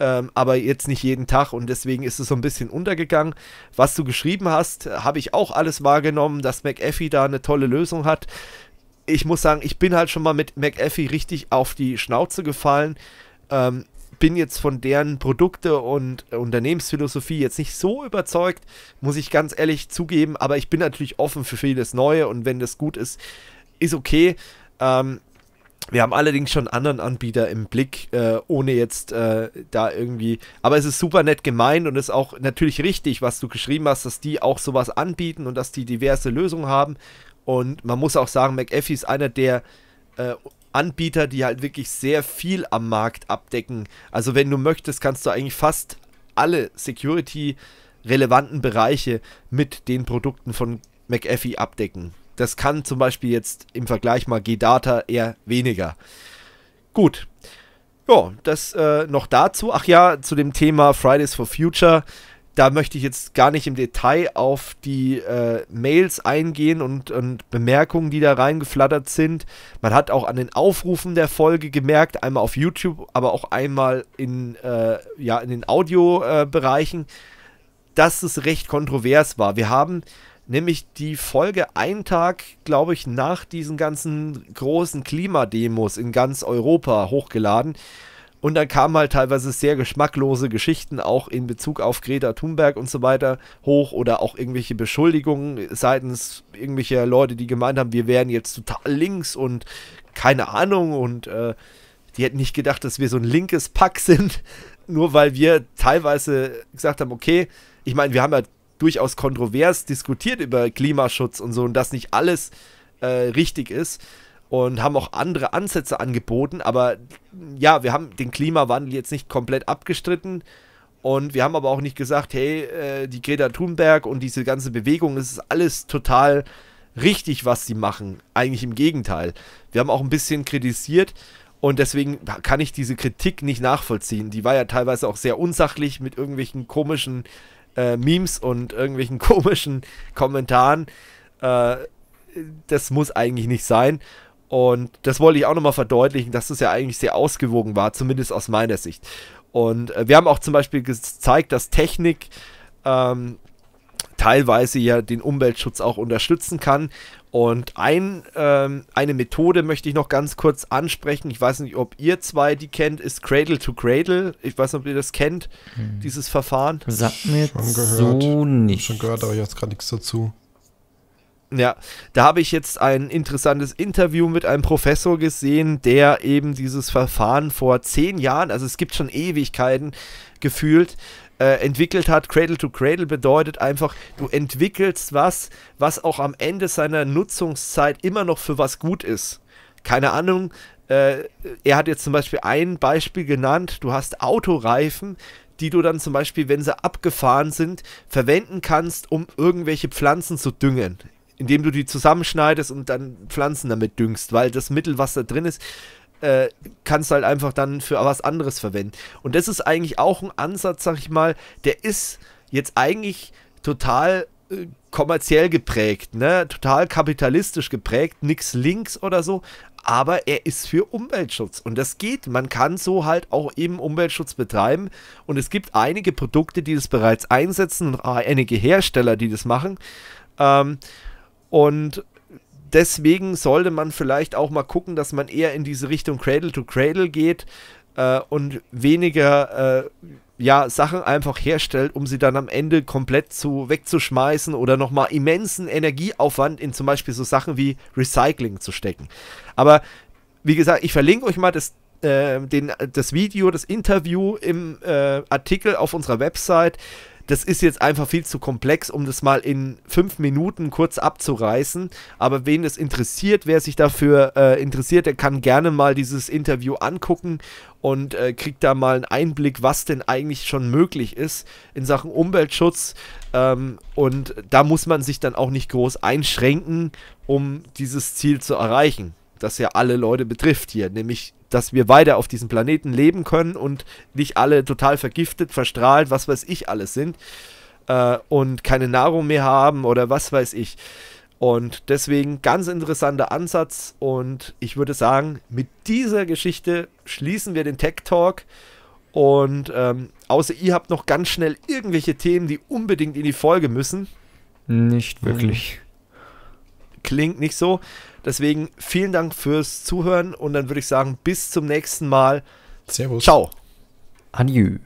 Ähm, aber jetzt nicht jeden Tag und deswegen ist es so ein bisschen untergegangen. Was du geschrieben hast, habe ich auch alles wahrgenommen, dass McAfee da eine tolle Lösung hat. Ich muss sagen, ich bin halt schon mal mit McAfee richtig auf die Schnauze gefallen. Ähm, bin jetzt von deren Produkte und Unternehmensphilosophie jetzt nicht so überzeugt, muss ich ganz ehrlich zugeben, aber ich bin natürlich offen für vieles Neue und wenn das gut ist, ist okay. Ähm, wir haben allerdings schon anderen Anbieter im Blick, äh, ohne jetzt äh, da irgendwie. Aber es ist super nett gemeint und ist auch natürlich richtig, was du geschrieben hast, dass die auch sowas anbieten und dass die diverse Lösungen haben. Und man muss auch sagen, McAfee ist einer der äh, Anbieter, die halt wirklich sehr viel am Markt abdecken. Also wenn du möchtest, kannst du eigentlich fast alle Security-relevanten Bereiche mit den Produkten von McAfee abdecken. Das kann zum Beispiel jetzt im Vergleich mal G-Data eher weniger. Gut. Ja, das äh, noch dazu. Ach ja, zu dem Thema Fridays for Future. Da möchte ich jetzt gar nicht im Detail auf die äh, Mails eingehen und, und Bemerkungen, die da reingeflattert sind. Man hat auch an den Aufrufen der Folge gemerkt, einmal auf YouTube, aber auch einmal in, äh, ja, in den Audiobereichen, äh, dass es recht kontrovers war. Wir haben nämlich die Folge einen Tag, glaube ich, nach diesen ganzen großen Klimademos in ganz Europa hochgeladen. Und dann kamen halt teilweise sehr geschmacklose Geschichten auch in Bezug auf Greta Thunberg und so weiter hoch oder auch irgendwelche Beschuldigungen seitens irgendwelcher Leute, die gemeint haben, wir wären jetzt total links und keine Ahnung und äh, die hätten nicht gedacht, dass wir so ein linkes Pack sind, nur weil wir teilweise gesagt haben, okay, ich meine, wir haben ja durchaus kontrovers diskutiert über Klimaschutz und so und dass nicht alles äh, richtig ist und haben auch andere Ansätze angeboten, aber ja, wir haben den Klimawandel jetzt nicht komplett abgestritten und wir haben aber auch nicht gesagt, hey, äh, die Greta Thunberg und diese ganze Bewegung, es ist alles total richtig, was sie machen. Eigentlich im Gegenteil. Wir haben auch ein bisschen kritisiert und deswegen kann ich diese Kritik nicht nachvollziehen. Die war ja teilweise auch sehr unsachlich mit irgendwelchen komischen äh, Memes und irgendwelchen komischen Kommentaren. Äh, das muss eigentlich nicht sein. Und das wollte ich auch nochmal verdeutlichen, dass das ja eigentlich sehr ausgewogen war, zumindest aus meiner Sicht. Und äh, wir haben auch zum Beispiel gezeigt, dass Technik ähm, teilweise ja den Umweltschutz auch unterstützen kann. Und ein, ähm, eine Methode möchte ich noch ganz kurz ansprechen. Ich weiß nicht, ob ihr zwei die kennt, ist Cradle to Cradle. Ich weiß nicht, ob ihr das kennt, hm. dieses Verfahren. Sagt mir schon gehört. so nicht. Schon gehört, aber ich jetzt gerade nichts dazu. Ja, da habe ich jetzt ein interessantes Interview mit einem Professor gesehen, der eben dieses Verfahren vor zehn Jahren, also es gibt schon Ewigkeiten gefühlt, äh, entwickelt hat. Cradle to Cradle bedeutet einfach, du entwickelst was, was auch am Ende seiner Nutzungszeit immer noch für was gut ist. Keine Ahnung, äh, er hat jetzt zum Beispiel ein Beispiel genannt, du hast Autoreifen, die du dann zum Beispiel, wenn sie abgefahren sind, verwenden kannst, um irgendwelche Pflanzen zu düngen indem du die zusammenschneidest und dann Pflanzen damit düngst, weil das Mittel, was da drin ist, äh, kannst halt einfach dann für was anderes verwenden. Und das ist eigentlich auch ein Ansatz, sag ich mal, der ist jetzt eigentlich total äh, kommerziell geprägt, ne? total kapitalistisch geprägt, nichts links oder so, aber er ist für Umweltschutz und das geht. Man kann so halt auch eben Umweltschutz betreiben und es gibt einige Produkte, die das bereits einsetzen einige Hersteller, die das machen. Ähm, und deswegen sollte man vielleicht auch mal gucken, dass man eher in diese Richtung Cradle to Cradle geht äh, und weniger äh, ja, Sachen einfach herstellt, um sie dann am Ende komplett zu, wegzuschmeißen oder nochmal immensen Energieaufwand in zum Beispiel so Sachen wie Recycling zu stecken. Aber wie gesagt, ich verlinke euch mal das, äh, den, das Video, das Interview im äh, Artikel auf unserer Website das ist jetzt einfach viel zu komplex, um das mal in fünf Minuten kurz abzureißen. Aber wen es interessiert, wer sich dafür äh, interessiert, der kann gerne mal dieses Interview angucken und äh, kriegt da mal einen Einblick, was denn eigentlich schon möglich ist in Sachen Umweltschutz. Ähm, und da muss man sich dann auch nicht groß einschränken, um dieses Ziel zu erreichen das ja alle Leute betrifft hier, nämlich dass wir weiter auf diesem Planeten leben können und nicht alle total vergiftet, verstrahlt, was weiß ich alles sind äh, und keine Nahrung mehr haben oder was weiß ich. Und deswegen ganz interessanter Ansatz und ich würde sagen, mit dieser Geschichte schließen wir den Tech Talk und ähm, außer ihr habt noch ganz schnell irgendwelche Themen, die unbedingt in die Folge müssen. Nicht wirklich. Klingt nicht so. Deswegen vielen Dank fürs Zuhören und dann würde ich sagen, bis zum nächsten Mal. Servus. Ciao. Adieu.